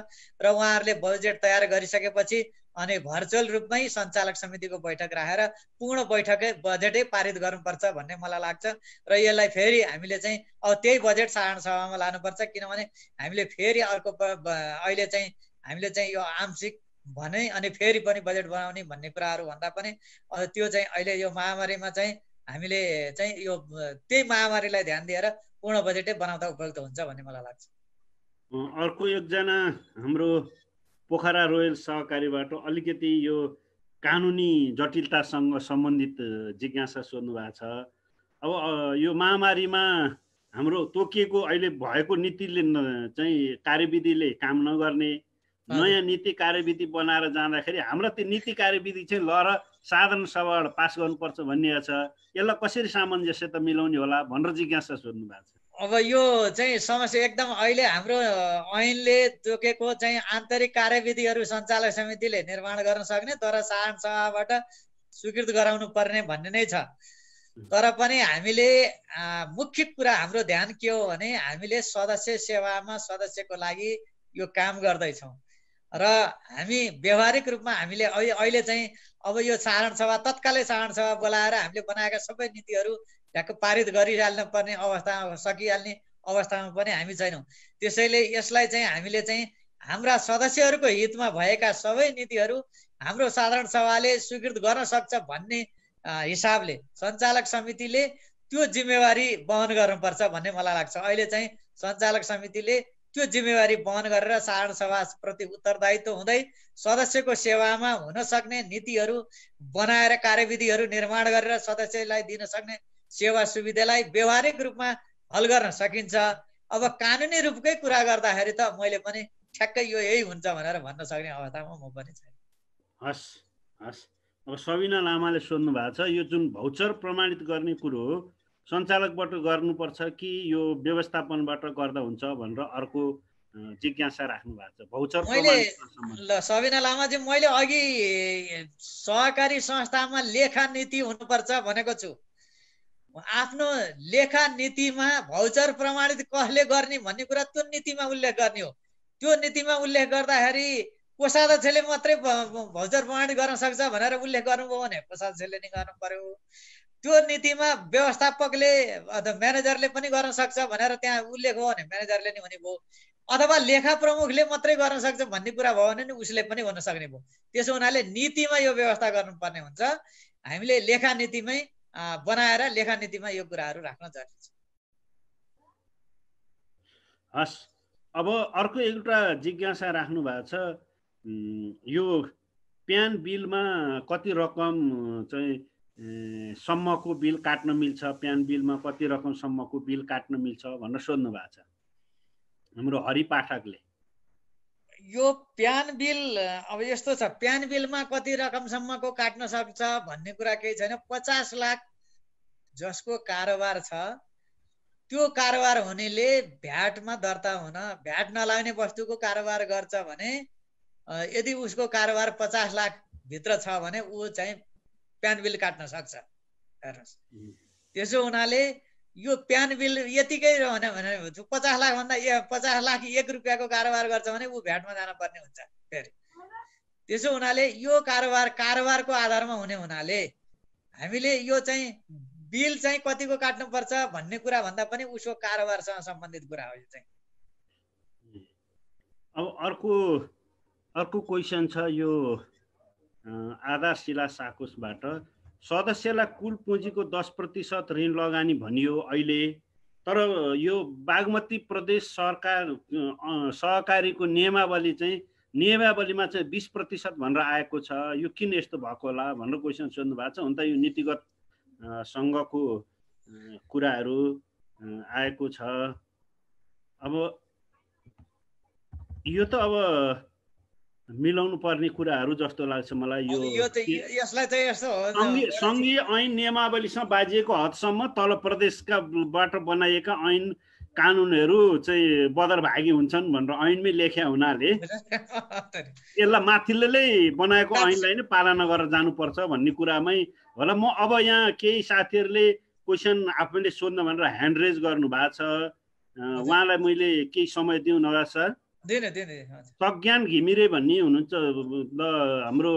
र उहाँहरूले बजेट तयार गरिसकेपछि अनि भर्चुअल रूपमै सञ्चालक समितिको बैठक राखेर पूर्ण बैठकै बजेटै पारित गर्नुपर्छ भन्ने मलाई लाग्छ र यसलाई फेरि हामीले चाहिँ अब त्यही बजेट साधारण सभामा लानुपर्छ किनभने हामीले फेरि अर्को अहिले चाहिँ हामीले चाहिँ यो आंशिक भने अनि फेरि पनि बजेट बनाउने भन्ने कुराहरू भन्दा पनि त्यो चाहिँ अहिले यो महामारीमा चाहिँ हामीले चाहिँ यो त्यही महामारीलाई ध्यान दिएर पूर्ण बजेटै बनाउँदा उपयुक्त हुन्छ भन्ने मलाई लाग्छ अर्को एकजना हाम्रो पोखरा रोयल सहकारीबाट अलिकति यो कानुनी जटिलतासँग सम्बन्धित जिज्ञासा सोध्नु भएको छ अब यो महामारीमा हाम्रो तोकिएको अहिले भएको नीतिले चाहिँ कार्यविधिले काम नगर्ने नयाँ नीति कार्यविधि बनाएर जाँदाखेरि हाम्रो त्यो नीति कार्यविधि चाहिँ ल र साधारण सभाबाट पास गर्नुपर्छ भन्ने छ यसलाई कसरी सामञ्जस्यता मिलाउने होला भनेर जिज्ञासा सोध्नु भएको छ अब यो चाहिँ समस्या एकदम अहिले हाम्रो ऐनले तोकेको चाहिँ आन्तरिक कार्यविधिहरू सञ्चालक समितिले निर्माण गर्न सक्ने तर साधारण सभाबाट स्वीकृत गराउनु पर्ने भन्ने नै छ तर पनि हामीले मुख्य कुरा हाम्रो ध्यान के हो भने हामीले सदस्य सेवामा सदस्यको लागि यो काम गर्दैछौँ र हामी व्यवहारिक रूपमा हामीले अहिले चाहिँ अब यो साधारण सभा तत्कालै साधारण सभा बोलाएर हामीले बनाएका सबै नीतिहरू ढ्याक्क पारित गरिहाल्नु पर्ने अवस्थामा सकिहाल्ने अवस्थामा पनि हामी छैनौँ त्यसैले यसलाई चाहिँ हामीले चाहिँ हाम्रा सदस्यहरूको हितमा भएका सबै नीतिहरू हाम्रो साधारण सभाले स्वीकृत गर्न सक्छ भन्ने हिसाबले सञ्चालक समितिले त्यो जिम्मेवारी वहन गर्नुपर्छ भन्ने मलाई लाग्छ अहिले चाहिँ सञ्चालक समितिले त्यो जिम्मेवारी वहन गरेर साधारण प्रति उत्तरदायित्व हुँदै सदस्यको सेवामा हुन सक्ने नीतिहरू बनाएर कार्यविधिहरू निर्माण गरेर सदस्यलाई दिन सक्ने सेवा सुविधालाई व्यवहारिक रूपमा हल गर्न सकिन्छ अब कानुनी रूपकै कुरा गर्दाखेरि त मैले पनि ठ्याक्कै यो यही हुन्छ भनेर भन्न सक्ने अवस्थामा म पनि छैन हस् हस् अब सबिना लामाले सोध्नु भएको छ यो जुन भौचर प्रमाणित गर्ने कुरो हो सञ्चालकबाट गर्नुपर्छ कि यो व्यवस्थापनबाट गर्दा हुन्छ भनेर अर्को जिज्ञासा राख्नु भएको छ मैले ल सबिना लामाजी मैले अघि सहकारी संस्थामा लेखा नीति हुनुपर्छ भनेको छु आफ्नो लेखा नीतिमा भौचर प्रमाणित कसले गर्ने भन्ने कुरा त्यो नीतिमा उल्लेख गर्ने हो त्यो नीतिमा उल्लेख गर्दाखेरि कोषाध्यक्षले मात्रै भौचर प्रमाणित गर्न सक्छ भनेर उल्लेख गर्नुभयो भने कोषाध्यक्षले नै गर्नु पर्यो त्यो नीतिमा व्यवस्थापकले अथवा म्यानेजरले पनि गर्न सक्छ भनेर त्यहाँ उल्लेख हो भने म्यानेजरले नि हुने भयो अथवा लेखा प्रमुखले मात्रै गर्न सक्छ भन्ने कुरा भयो भने नि उसले पनि हुन सक्ने भयो त्यसो हुनाले नीतिमा यो व्यवस्था गर्नुपर्ने हुन्छ हामीले लेखा नीतिमै बनाएर लेखा नीतिमा यो कुराहरू राख्न जरुरी छ हस् अब अर्को एउटा जिज्ञासा राख्नु भएको छ यो प्यान बिलमा कति रकम चाहिँ सम्मको बिल काट्न मिल्छ प्यान बिलमा कति रकमसम्मको बिल काट्न मिल्छ भनेर सोध्नु भएको छ हाम्रो हरि पाठकले यो प्यान बिल अब यस्तो छ प्यान बिलमा कति रकमसम्मको काट्न सक्छ भन्ने कुरा केही छैन पचास लाख जसको कारोबार छ त्यो कारोबार हुनेले भ्याटमा दर्ता हुन भ्याट नलाग्ने वस्तुको कारोबार गर्छ भने यदि उसको कारोबार पचास लाखभित्र छ भने ऊ चाहिँ प्यान बिल काट्न सक्छ हेर्नुहोस् त्यसो हुनाले यो प्यान बिल यतिकै रहने भने पचास लाख भन्दा पचास लाख एक रुपियाँको कारोबार गर्छ भने ऊ भ्याटमा जानुपर्ने पर्ने हुन्छ फेरि त्यसो हुनाले यो कारोबार कारोबारको आधारमा हुने हुनाले हामीले यो चाहिँ बिल चाहिँ कतिको काट्नुपर्छ भन्ने कुरा भन्दा पनि उसको कारोबारसँग सम्बन्धित कुरा हो यो चाहिँ अब अर्को अर्को क्वेसन छ यो आधारशिला साकोसबाट सदस्यलाई कुल पुँजीको दस प्रतिशत ऋण लगानी भनियो अहिले तर यो बागमती प्रदेश सरकार सहकारीको नियमावली चाहिँ नियमावलीमा चाहिँ बिस प्रतिशत भनेर आएको छ यो किन यस्तो भएको होला भनेर क्वेसन सोध्नु भएको छ हुन त यो नीतिगत सङ्घको कुराहरू आएको छ अब यो त अब मिलाउनु पर्ने कुराहरू जस्तो लाग्छ मलाई यो सङ्घीय ऐन नियमावलीसँग बाजिएको हदसम्म तल प्रदेशकाबाट बनाइएका ऐन कानुनहरू चाहिँ बदरभागी हुन्छन् भनेर ऐनमै लेख्या हुनाले यसलाई माथिल्ले बनाएको ऐनलाई नै पालना गरेर जानुपर्छ भन्ने कुरामै होला म अब यहाँ केही साथीहरूले क्वेसन आफैले सोध्न भनेर ह्यान्ड रेज गर्नु भएको छ उहाँलाई मैले केही समय दिउँ नगा सर सज्ञान घिमिरे भन्ने हुनुहुन्छ ल हाम्रो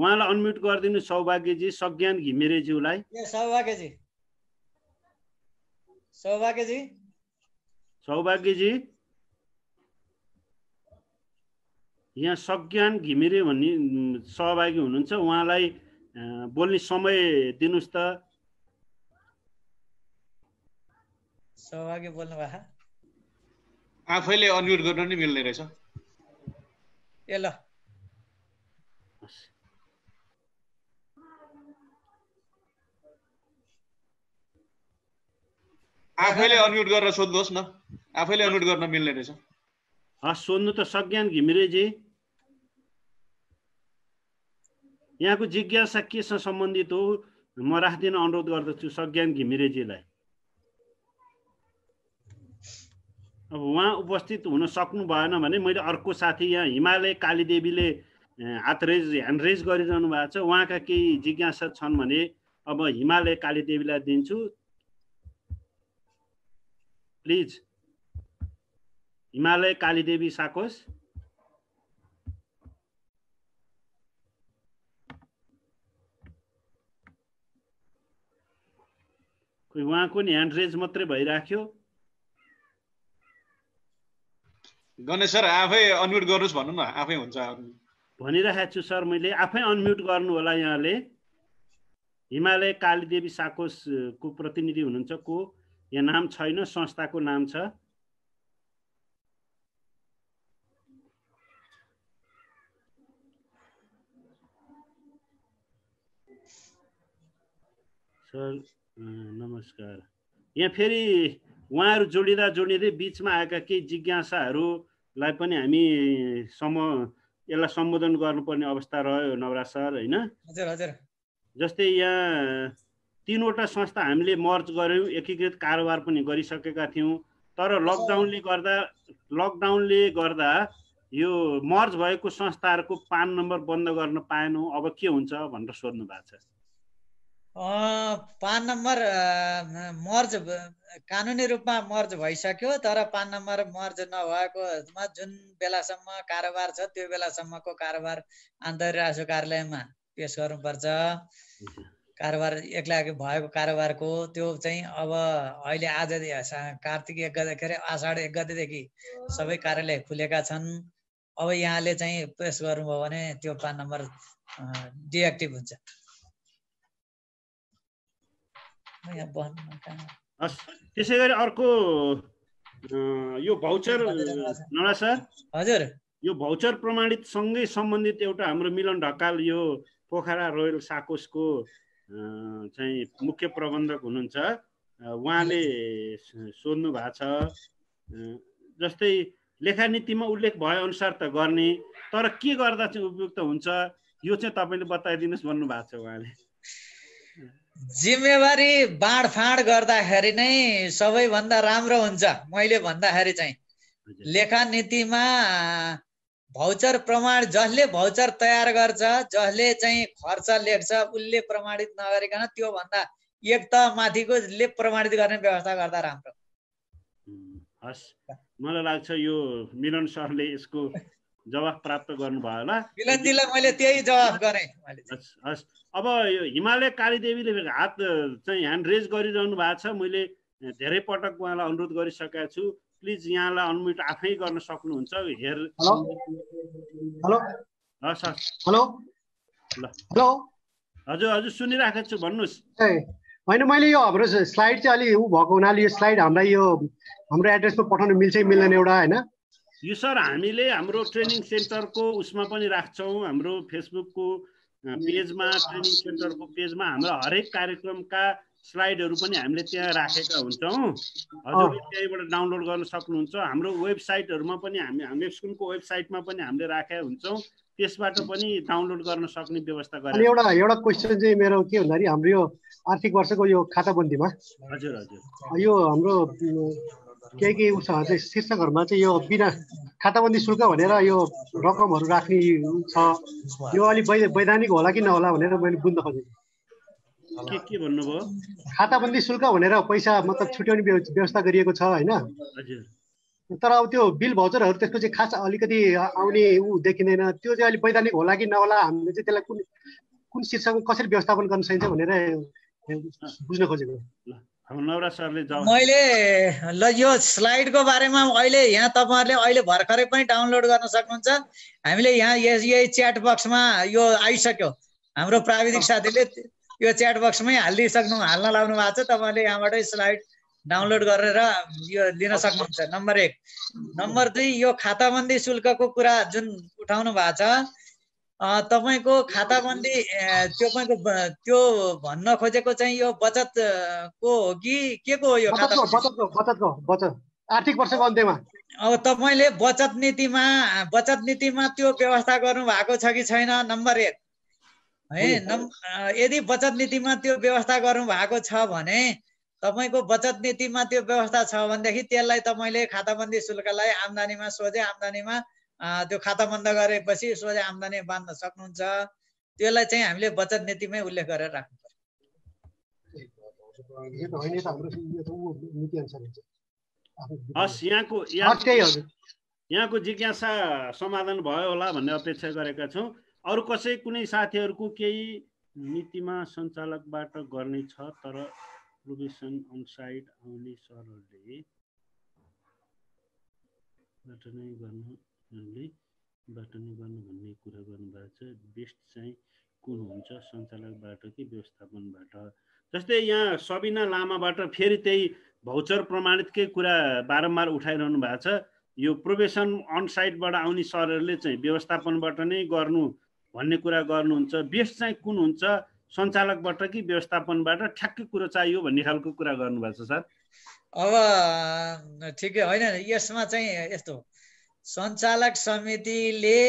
उहाँलाई अनम्युट गरिदिनु सौभाग्यजी सज्ञान घिमिरेज्यूलाई सौभाग्यजी सौभाग्यजी सौभाग्यजी यहाँ सज्ञान घिमिरे भन्ने सहभागी हुनुहुन्छ उहाँलाई बोल्ने समय दिनुहोस् त सहभागी बोल्नु भएको आफैले अनम्युट गर्न नि मिल्ने रहेछ ए ल आफैले अनम्युट गरेर सोध्नुहोस् न आफैले अनम्युट गर्न मिल्ने रहेछ हस् सोध्नु त सज्ञान घिमिरेजी यहाँको जिज्ञासा केसँग सम्बन्धित हो म राखिदिन अनुरोध गर्दछु सज्ञान घिमिरेजीलाई अब उहाँ उपस्थित हुन सक्नु भएन भने मैले अर्को साथी यहाँ हिमालय कालीदेवीले हात रेज ह्यान्ड रेज गरिरहनु भएको छ उहाँका केही जिज्ञासा छन् भने अब हिमालय कालीदेवीलाई दिन्छु प्लिज हिमालय कालीदेवी साकोस उहाँको नि ह्यान्ड रेज मात्रै भइराख्यो गणेश सर आफै अनम्युट गर्नुहोस् भन्नु न आफै हुन्छ भनिरहेको छु सर मैले आफै अनम्युट गर्नु होला यहाँले हिमालय कालीदेवी साकोसको प्रतिनिधि हुनुहुन्छ को यहाँ नाम छैन संस्थाको नाम छ सर नमस्कार यहाँ फेरि उहाँहरू जोडिँदा जोडिँदै बिचमा आएका केही जिज्ञासाहरू लाई पनि हामी सम यसलाई सम्बोधन गर्नुपर्ने अवस्था रह्यो नवराज सर होइन जस्तै यहाँ तिनवटा संस्था हामीले मर्ज गऱ्यौँ एकीकृत कारोबार पनि गरिसकेका थियौँ तर लकडाउनले गर्दा लकडाउनले गर्दा यो मर्ज भएको संस्थाहरूको पान नम्बर बन्द गर्न पाएनौँ अब के हुन्छ भनेर सोध्नु भएको छ पान नम्बर मर्ज कानुनी रूपमा मर्ज भइसक्यो तर पान नम्बर मर्ज नभएकोमा जुन बेलासम्म कारोबार छ त्यो बेलासम्मको कारोबार राजस्व कार्यालयमा पेस गर्नुपर्छ कारोबार एक्लै भएको कारोबारको त्यो चाहिँ अब अहिले आज कार्तिक एक गते के अरे आषाढ एक गतेदेखि सबै कार्यालय खुलेका छन् अब यहाँले चाहिँ पेस गर्नुभयो भने त्यो पान नम्बर डिएक्टिभ हुन्छ हस् त्यसै गरी अर्को यो भाउचर नडा सर हजुर यो भाउचर प्रमाणित सँगै सम्बन्धित एउटा हाम्रो मिलन ढकाल यो पोखरा रोयल साकोसको चाहिँ मुख्य प्रबन्धक हुनुहुन्छ उहाँले सोध्नु भएको छ जस्तै लेखानीतिमा उल्लेख भए अनुसार त गर्ने तर के गर्दा चाहिँ उपयुक्त हुन्छ यो चाहिँ तपाईँले बताइदिनुहोस् भन्नुभएको छ उहाँले जिम्मेवारी बाँडफाँड गर्दाखेरि नै सबैभन्दा राम्रो हुन्छ मैले भन्दाखेरि चाहिँ लेखा नीतिमा भौचर प्रमाण जसले भौचर तयार गर्छ जसले चाहिँ खर्च लेख्छ उसले प्रमाणित नगरिकन त्योभन्दा एक त माथिकोले प्रमाणित गर्ने व्यवस्था गर्दा राम्रो हस् मलाई लाग्छ यो मिलन सरले यसको जवाफ प्राप्त गर्नुभयो होला मिलनजीलाई मैले त्यही जवाफ गरेँ हस् अब यो हिमालय कालीदेवीले हात चाहिँ ह्यान्ड रेज गरिरहनु भएको छ मैले धेरै पटक उहाँलाई अनुरोध गरिसकेको छु प्लिज यहाँलाई अनमिट आफै गर्न सक्नुहुन्छ हेर हेलो हेलो हेलो हजुर हजुर सुनिराखेको छु भन्नुहोस् होइन मैले यो हाम्रो स्लाइड चाहिँ अलि ऊ भएको हुनाले यो स्लाइड हामीलाई यो हाम्रो एड्रेसमा पठाउनु मिल्छ मिल्दैन एउटा होइन यो सर हामीले हाम्रो ट्रेनिङ सेन्टरको उसमा पनि राख्छौँ हाम्रो फेसबुकको पेजमा ट्रेनिङ सेन्टरको पेजमा हाम्रो हरेक कार्यक्रमका स्लाइडहरू पनि हामीले त्यहाँ राखेका हुन्छौँ हजुरले त्यहीँबाट डाउनलोड गर्न सक्नुहुन्छ हाम्रो वेबसाइटहरूमा पनि हामी हाम्रो स्कुलको वेबसाइटमा पनि हामीले राखेका हुन्छौँ त्यसबाट पनि डाउनलोड गर्न सक्ने व्यवस्था गरेर एउटा एउटा क्वेसन चाहिँ मेरो के भन्दाखेरि हाम्रो यो आर्थिक वर्षको यो खाताबन्दीमा हजुर हजुर यो हाम्रो केही केही उसहरू चाहिँ शीर्षकहरूमा चाहिँ यो बिना खाताबन्दी शुल्क भनेर यो रकमहरू राख्ने छ यो अलिक वै वैधानिक होला कि नहोला भनेर मैले बुझ्न खोजेको के के भन्नुभयो खाताबन्दी शुल्क भनेर पैसा मतलब छुट्याउने व्यवस्था गरिएको छ होइन तर अब त्यो बिल भाउचरहरू त्यसको चाहिँ खास अलिकति आउने ऊ देखिँदैन त्यो चाहिँ अलिक वैधानिक होला कि नहोला हामीले चाहिँ त्यसलाई कुन कुन शीर्षकमा कसरी व्यवस्थापन गर्न सकिन्छ भनेर बुझ्न खोजेको मैले ल यो स्लाइडको बारेमा अहिले यहाँ तपाईँहरूले अहिले भर्खरै पनि डाउनलोड गर्न सक्नुहुन्छ हामीले यहाँ यस यही च्याट बक्समा यो आइसक्यो हाम्रो प्राविधिक साथीले यो च्याट बक्समै हालिदिइसक्नु हाल्न लाउनु भएको छ तपाईँहरूले यहाँबाटै स्लाइड डाउनलोड गरेर यो लिन सक्नुहुन्छ नम्बर एक नम्बर दुई यो खाताबन्दी शुल्कको कुरा जुन उठाउनु भएको छ तपाईँको खाताबन्दी तपाईँको त्यो भन्न खोजेको चाहिँ यो बचत को हो कि के को हो यो खाता आर्थिक वर्षको अन्त्यमा अब तपाईँले बचत नीतिमा बचत नीतिमा त्यो व्यवस्था गर्नु भएको छ कि छैन नम्बर एक है यदि बचत नीतिमा त्यो व्यवस्था गर्नु भएको छ भने तपाईँको बचत नीतिमा त्यो व्यवस्था छ भनेदेखि त्यसलाई तपाईँले खाताबन्दी शुल्कलाई आम्दानीमा सोझै आम्दानीमा त्यो खाता बन्द गरेपछि सोझा आम्दानी बाँध्न सक्नुहुन्छ त्यसलाई चाहिँ हामीले बचत नीतिमै उल्लेख गरेर राख्नु पर्यो यहाँको जिज्ञासा समाधान भयो होला भन्ने अपेक्षा गरेका छौँ अरू कसै कुनै साथीहरूको केही नीतिमा सञ्चालकबाट गर्ने छ तर प्रोभिसन अनसाइड आउने सरहरूले गर्नु हामीले बाट निर्माण भन्ने कुरा गर्नुभएको छ बेस्ट चाहिँ कुन हुन्छ सञ्चालकबाट कि व्यवस्थापनबाट जस्तै यहाँ सबिना लामाबाट फेरि त्यही भौचर प्रमाणितकै कुरा बारम्बार उठाइरहनु भएको छ यो प्रोभेसन अनसाइटबाट आउने सरहरूले चाहिँ व्यवस्थापनबाट नै गर्नु भन्ने कुरा गर्नुहुन्छ बेस्ट चाहिँ कुन हुन्छ सञ्चालकबाट कि व्यवस्थापनबाट ठ्याक्कै कुरो चाहियो भन्ने खालको कुरा गर्नुभएको छ सर अब ठिकै होइन यसमा चाहिँ यस्तो सञ्चालक समितिले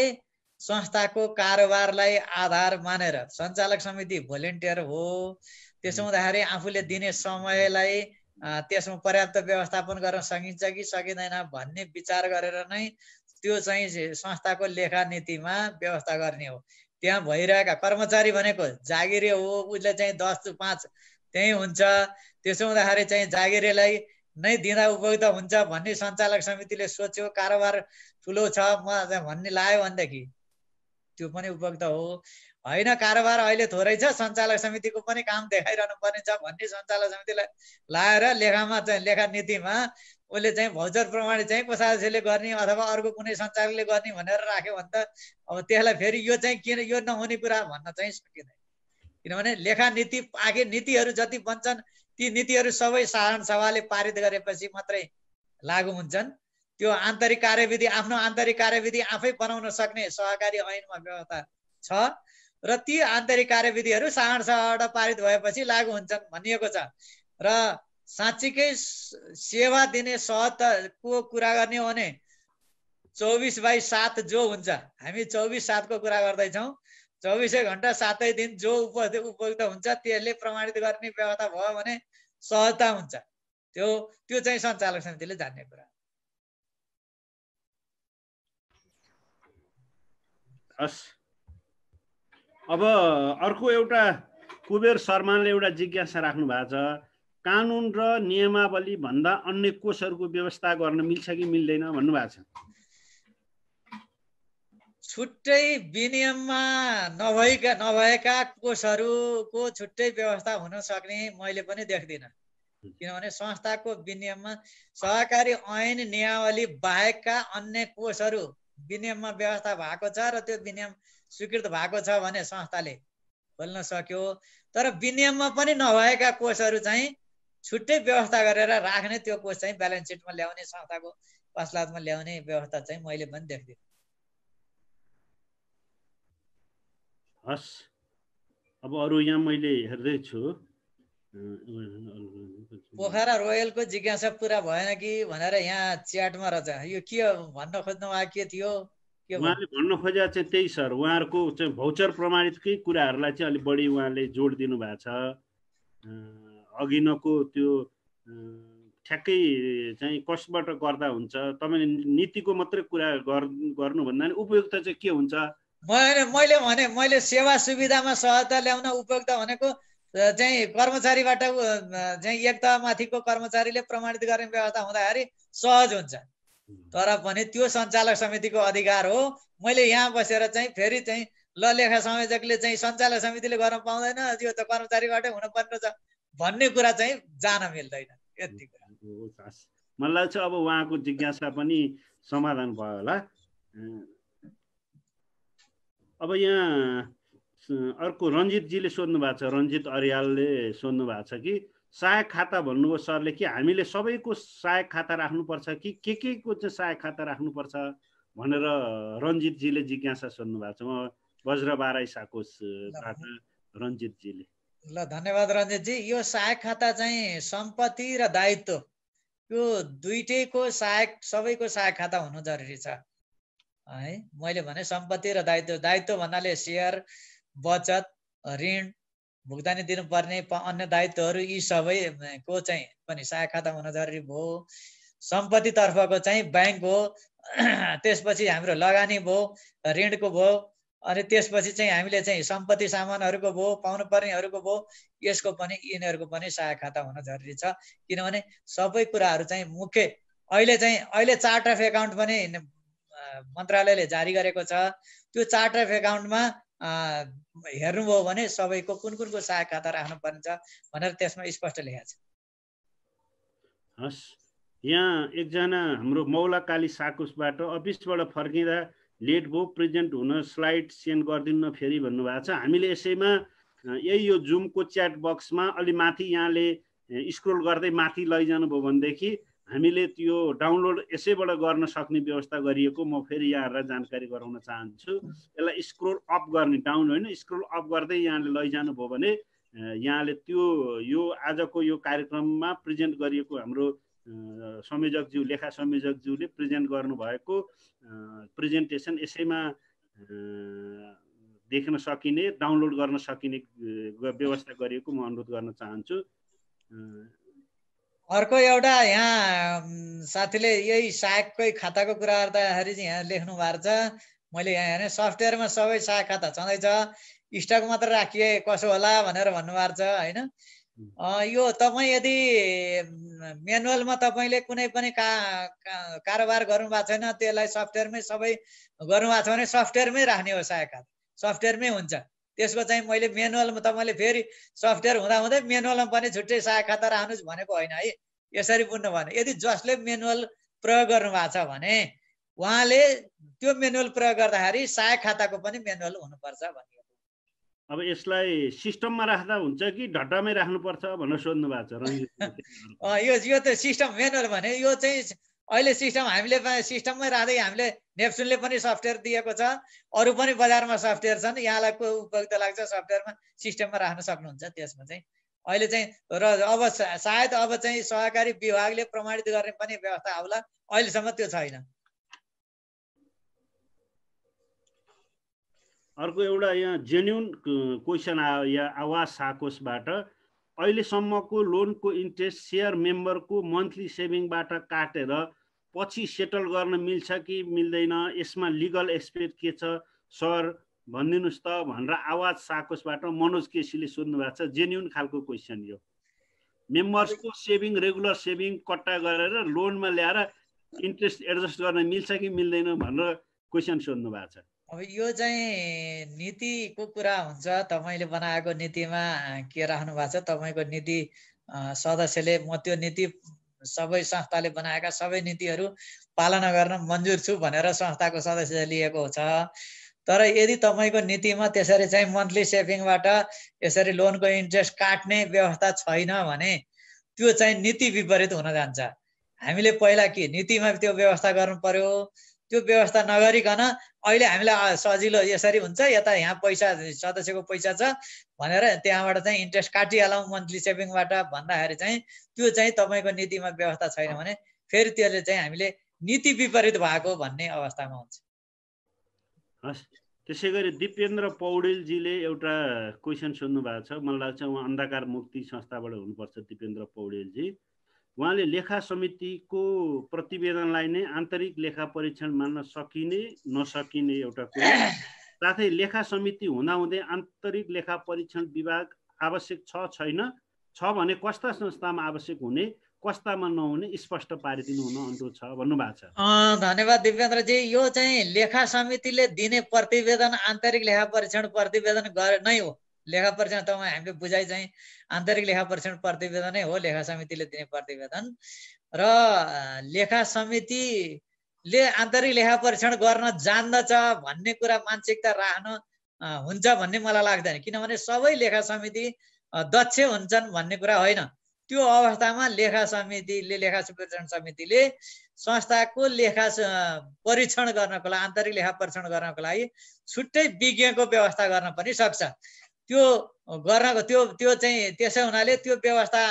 संस्थाको कारोबारलाई आधार मानेर सञ्चालक समिति भोलिन्टियर हो त्यसो हुँदाखेरि आफूले दिने समयलाई त्यसमा पर्याप्त व्यवस्थापन गर्न सकिन्छ कि सकिँदैन भन्ने विचार गरेर नै त्यो चाहिँ संस्थाको लेखा नीतिमा व्यवस्था गर्ने हो त्यहाँ भइरहेका कर्मचारी भनेको जागिरे हो उसले चाहिँ दस पाँच त्यहीँ हुन्छ त्यसो हुँदाखेरि चाहिँ जागिरेलाई नै दिँदा उपयुक्त हुन्छ भन्ने सञ्चालक समितिले सोच्यो कारोबार ठुलो छ म भन्ने लायो भनेदेखि त्यो पनि उपयुक्त हो होइन कारोबार अहिले थोरै छ सञ्चालक समितिको पनि काम देखाइरहनु पर्ने छ भन्ने सञ्चालक समितिलाई लाएर लेखामा चाहिँ लेखा नीतिमा उसले चाहिँ भौचर प्रमाणित चाहिँ कोषाध्यक्षले गर्ने अथवा अर्को कुनै सञ्चालकले गर्ने भनेर राख्यो भने त अब त्यसलाई फेरि यो चाहिँ किन यो नहुने कुरा भन्न चाहिँ सकिँदैन किनभने लेखा नीति आगे नीतिहरू जति बन्छन् ती नीतिहरू सबै साधारण सभाले पारित गरेपछि मात्रै लागु हुन्छन् त्यो आन्तरिक कार्यविधि आफ्नो आन्तरिक कार्यविधि आफै बनाउन सक्ने सहकारी ऐनमा व्यवस्था छ र ती आन्तरिक कार्यविधिहरू साधारण सभाबाट पारित भएपछि लागु हुन्छन् भनिएको छ र साँच्चीकै सेवा दिने सहतको कुरा गर्ने हो भने चौबिस बाई सात जो हुन्छ हामी चौबिस सातको कुरा गर्दैछौँ चौबिसै घन्टा सातै दिन जो उप उपयुक्त हुन्छ त्यसले प्रमाणित गर्ने व्यवस्था भयो भने सहजता हुन्छ त्यो त्यो चाहिँ सञ्चालक समितिले जान्ने कुरा हस् अब अर्को एउटा कुबेर शर्माले एउटा जिज्ञासा राख्नु भएको छ कानुन र नियमावली भन्दा अन्य कोषहरूको व्यवस्था गर्न मिल्छ कि मिल्दैन भन्नुभएको छ छुट्टै विनियममा नभएका नभएका कोषहरूको छुट्टै व्यवस्था हुन सक्ने मैले पनि देख्दिनँ किनभने संस्थाको विनियममा सहकारी ऐन नियावली बाहेकका अन्य कोषहरू विनियममा व्यवस्था भएको छ र त्यो विनियम स्वीकृत भएको छ भने संस्थाले खोल्न सक्यो तर विनियममा पनि नभएका कोषहरू चाहिँ छुट्टै व्यवस्था गरेर राख्ने त्यो कोष चाहिँ ब्यालेन्स सिटमा ल्याउने संस्थाको पसलातमा ल्याउने व्यवस्था चाहिँ मैले पनि देख्दिनँ हस् अब अरू यहाँ मैले हेर्दैछु पोखरा रोयलको जिज्ञासा पुरा भएन कि भनेर यहाँ च्याटमा रहेछ यो के भन्न खोज्नु उहाँ के थियो उहाँले भन्न खोजेको चाहिँ त्यही सर उहाँहरूको चाहिँ भौचर प्रमाणितकै कुराहरूलाई चाहिँ अलिक बढी उहाँले जोड दिनु भएको छ अघिनको त्यो ठ्याक्कै चाहिँ कसबाट गर्दा हुन्छ तपाईँले नीतिको मात्रै कुरा गर्नुभन्दा नि उपयुक्त चाहिँ के हुन्छ मैले भने मैले सेवा सुविधामा सहायता ल्याउन उपयुक्त भनेको चाहिँ कर्मचारीबाट चाहिँ एकता माथिको कर्मचारीले प्रमाणित गर्ने व्यवस्था हुँदाखेरि सहज हुन्छ तर भने त्यो सञ्चालक समितिको अधिकार हो मैले यहाँ बसेर चाहिँ फेरि चाहिँ ल लेखा संयोजकले चाहिँ सञ्चालक समितिले गर्न पाउँदैन यो त कर्मचारीबाटै हुनुपर्ने छ भन्ने कुरा चाहिँ जान मिल्दैन यति कुरा मलाई लाग्छ अब उहाँको जिज्ञासा पनि समाधान भयो होला अब यहाँ अर्को रन्जितजीले सोध्नु भएको छ रन्जित अर्यालले सोध्नु भएको छ कि सहायक खाता भन्नुभयो सरले कि हामीले सबैको सहायक खाता राख्नुपर्छ कि के के को चाहिँ सहायक खाता राख्नुपर्छ भनेर रन्जितजीले जिज्ञासा सोध्नु भएको छ म साको इसाको रन्जितजीले ल धन्यवाद रञ्जितजी यो सहायक खाता चाहिँ सम्पत्ति र दायित्व यो दुइटैको सहायक सबैको सहायक खाता हुनु जरुरी छ है मैले भने सम्पत्ति र दायित्व दायित्व भन्नाले सेयर बचत ऋण भुक्तानी दिनुपर्ने अन्य दायित्वहरू यी सबैको चाहिँ पनि साया खाता हुन जरुरी भयो सम्पत्तितर्फको चाहिँ ब्याङ्क हो त्यसपछि हाम्रो लगानी भयो ऋणको भयो अनि त्यसपछि चाहिँ हामीले चाहिँ सम्पत्ति सामानहरूको भयो पाउनु पर्नेहरूको भयो यसको पनि यिनीहरूको पनि सहायक खाता हुन जरुरी छ किनभने सबै कुराहरू चाहिँ मुख्य अहिले चाहिँ अहिले चार्ट अफ एकाउन्ट पनि मन्त्रालयले जारी गरेको छ त्यो चार्ट अफ एकाउन्टमा हेर्नुभयो भने सबैको कुन कुनको सहायक खाता राख्नुपर्नेछ भनेर त्यसमा स्पष्ट लेखेको छ हस् यहाँ एकजना हाम्रो मौला काली साकुसबाट अफिसबाट फर्किँदा लेट भयो प्रेजेन्ट हुन स्लाइड सेन्ड गरिदिनु न फेरि भन्नुभएको छ हामीले यसैमा यही यो जुमको च्याट बक्समा अलि माथि यहाँले स्क्रोल गर्दै माथि लैजानुभयो भयो भनेदेखि हामीले त्यो डाउनलोड यसैबाट गर्न सक्ने व्यवस्था गरिएको म फेरि यहाँहरूलाई जानकारी गराउन चाहन्छु यसलाई स्क्रोल अप गर्ने डाउन होइन स्क्रोल अप गर्दै यहाँले लैजानुभयो भने यहाँले त्यो यो आजको यो कार्यक्रममा प्रेजेन्ट गरिएको हाम्रो संयोजकज्यू लेखा संयोजकज्यूले प्रेजेन्ट गर्नुभएको प्रेजेन्टेसन यसैमा देख्न सकिने डाउनलोड गर्न सकिने व्यवस्था गरिएको म अनुरोध गर्न चाहन्छु अर्को एउटा यहाँ साथीले यही सागकै खाताको कुरा गर्दाखेरि चाहिँ यहाँ लेख्नु भएको छ मैले यहाँ हेरेँ सफ्टवेयरमा सबै साग खाता छँदैछ स्टक मात्र राखिए कसो होला भनेर भन्नुभएको छ होइन यो तपाईँ यदि म्यानुअलमा तपाईँले कुनै पनि का, कारोबार गर्नुभएको छैन त्यसलाई सफ्टवेयरमै सबै गर्नुभएको छ भने सफ्टवेयरमै राख्ने हो सायद खाता सफ्टवेयरमै हुन्छ त्यसको चाहिँ मैले मेनुअलमा तपाईँले फेरि सफ्टवेयर हुँदा हुँदै मेनुअलमा पनि छुट्टै सहायक खाता राख्नुहोस् भनेको होइन है यसरी बुझ्नु भने यदि जसले मेनुअल प्रयोग गर्नुभएको छ भने उहाँले त्यो मेनुअल प्रयोग गर्दाखेरि सहायक खाताको पनि मेनुअल हुनुपर्छ भन्ने अब यसलाई सिस्टममा राख्दा हुन्छ कि ढट्टामै राख्नुपर्छ भनेर सोध्नु भएको छ यो यो त सिस्टम मेनुअल भने यो चाहिँ अहिले सिस्टम हामीले सिस्टममै राख्दै हामीले नेप्सुनले पनि सफ्टवेयर दिएको छ अरू पनि बजारमा सफ्टवेयर छन् यहाँलाई को उपयुक्त लाग्छ सफ्टवेयरमा सिस्टममा राख्न सक्नुहुन्छ त्यसमा चाहिँ अहिले चाहिँ र अब सायद अब चाहिँ सहकारी विभागले प्रमाणित गर्ने पनि व्यवस्था आउला अहिलेसम्म त्यो छैन अर्को एउटा यहाँ जेन्युन क्वेसन आयो यहाँ आवाज साकोसबाट अहिलेसम्मको लोनको इन्ट्रेस्ट सेयर मेम्बरको मन्थली सेभिङबाट काटेर पछि सेटल गर्न मिल्छ कि मिल्दैन यसमा लिगल एक्सपेक्ट के छ सर भनिदिनुहोस् त भनेर आवाज साकोसबाट मनोज केसीले सोध्नु भएको छ जेन्युन खालको क्वेसन यो मेम्बर्सको सेभिङ रेगुलर सेभिङ कट्टा गरेर लोनमा ल्याएर इन्ट्रेस्ट एडजस्ट गर्न मिल्छ कि मिल्दैन भनेर क्वेसन सोध्नु भएको छ अब यो चाहिँ नीतिको कुरा हुन्छ तपाईँले बनाएको नीतिमा के राख्नु भएको छ तपाईँको नीति सदस्यले म त्यो नीति सबै संस्थाले बनाएका सबै नीतिहरू पालना गर्न मन्जुर छु भनेर संस्थाको सदस्य लिएको छ तर यदि तपाईँको नीतिमा त्यसरी चाहिँ मन्थली सेभिङबाट यसरी लोनको इन्ट्रेस्ट काट्ने व्यवस्था छैन भने त्यो चाहिँ नीति विपरीत हुन जान्छ हामीले पहिला के नीतिमा त्यो व्यवस्था गर्नु पर्यो त्यो व्यवस्था नगरिकन अहिले हामीलाई सजिलो यसरी हुन्छ यता यहाँ पैसा सदस्यको पैसा छ भनेर त्यहाँबाट चाहिँ इन्ट्रेस्ट काटिहालौँ मन्थली सेभिङबाट भन्दाखेरि चाहिँ त्यो चाहिँ तपाईँको नीतिमा व्यवस्था छैन भने फेरि त्यसले चाहिँ हामीले नीति विपरीत भएको भन्ने अवस्थामा हुन्छ हस् त्यसै गरी दिपेन्द्र पौडेलजीले एउटा क्वेसन सोध्नु भएको छ मलाई लाग्छ उहाँ अन्धकार मुक्ति संस्थाबाट हुनुपर्छ दिपेन्द्र पौडेलजी उहाँले लेखा समितिको प्रतिवेदनलाई नै आन्तरिक लेखा परीक्षण मान्न सकिने नसकिने एउटा कुरा साथै लेखा समिति हुँदाहुँदै आन्तरिक लेखा परीक्षण विभाग आवश्यक छ छैन छ भने कस्ता संस्थामा आवश्यक हुने कस्तामा नहुने स्पष्ट पारिदिनु हुन अनुरोध छ भन्नुभएको छ धन्यवाद दिपेन्द्रजी यो चाहिँ लेखा समितिले दिने प्रतिवेदन आन्तरिक लेखा परीक्षण प्रतिवेदन गरे नै हो लेखा परीक्षण परीक्षणमा हामीले बुझाइ चाहिँ आन्तरिक लेखा परीक्षण प्रतिवेदनै हो लेखा समितिले दिने प्रतिवेदन र लेखा समितिले आन्तरिक लेखा परीक्षण गर्न जान्दछ भन्ने कुरा मानसिकता राख्न हुन्छ भन्ने मलाई लाग्दैन किनभने सबै लेखा समिति दक्ष हुन्छन् भन्ने कुरा होइन त्यो अवस्थामा लेखा समितिले लेखा परीक्षण समितिले संस्थाको लेखा परीक्षण गर्नको लागि आन्तरिक लेखा परीक्षण गर्नको लागि छुट्टै विज्ञको व्यवस्था गर्न पनि सक्छ त्यो गर्नको त्यो त्यो चाहिँ त्यसै हुनाले त्यो व्यवस्था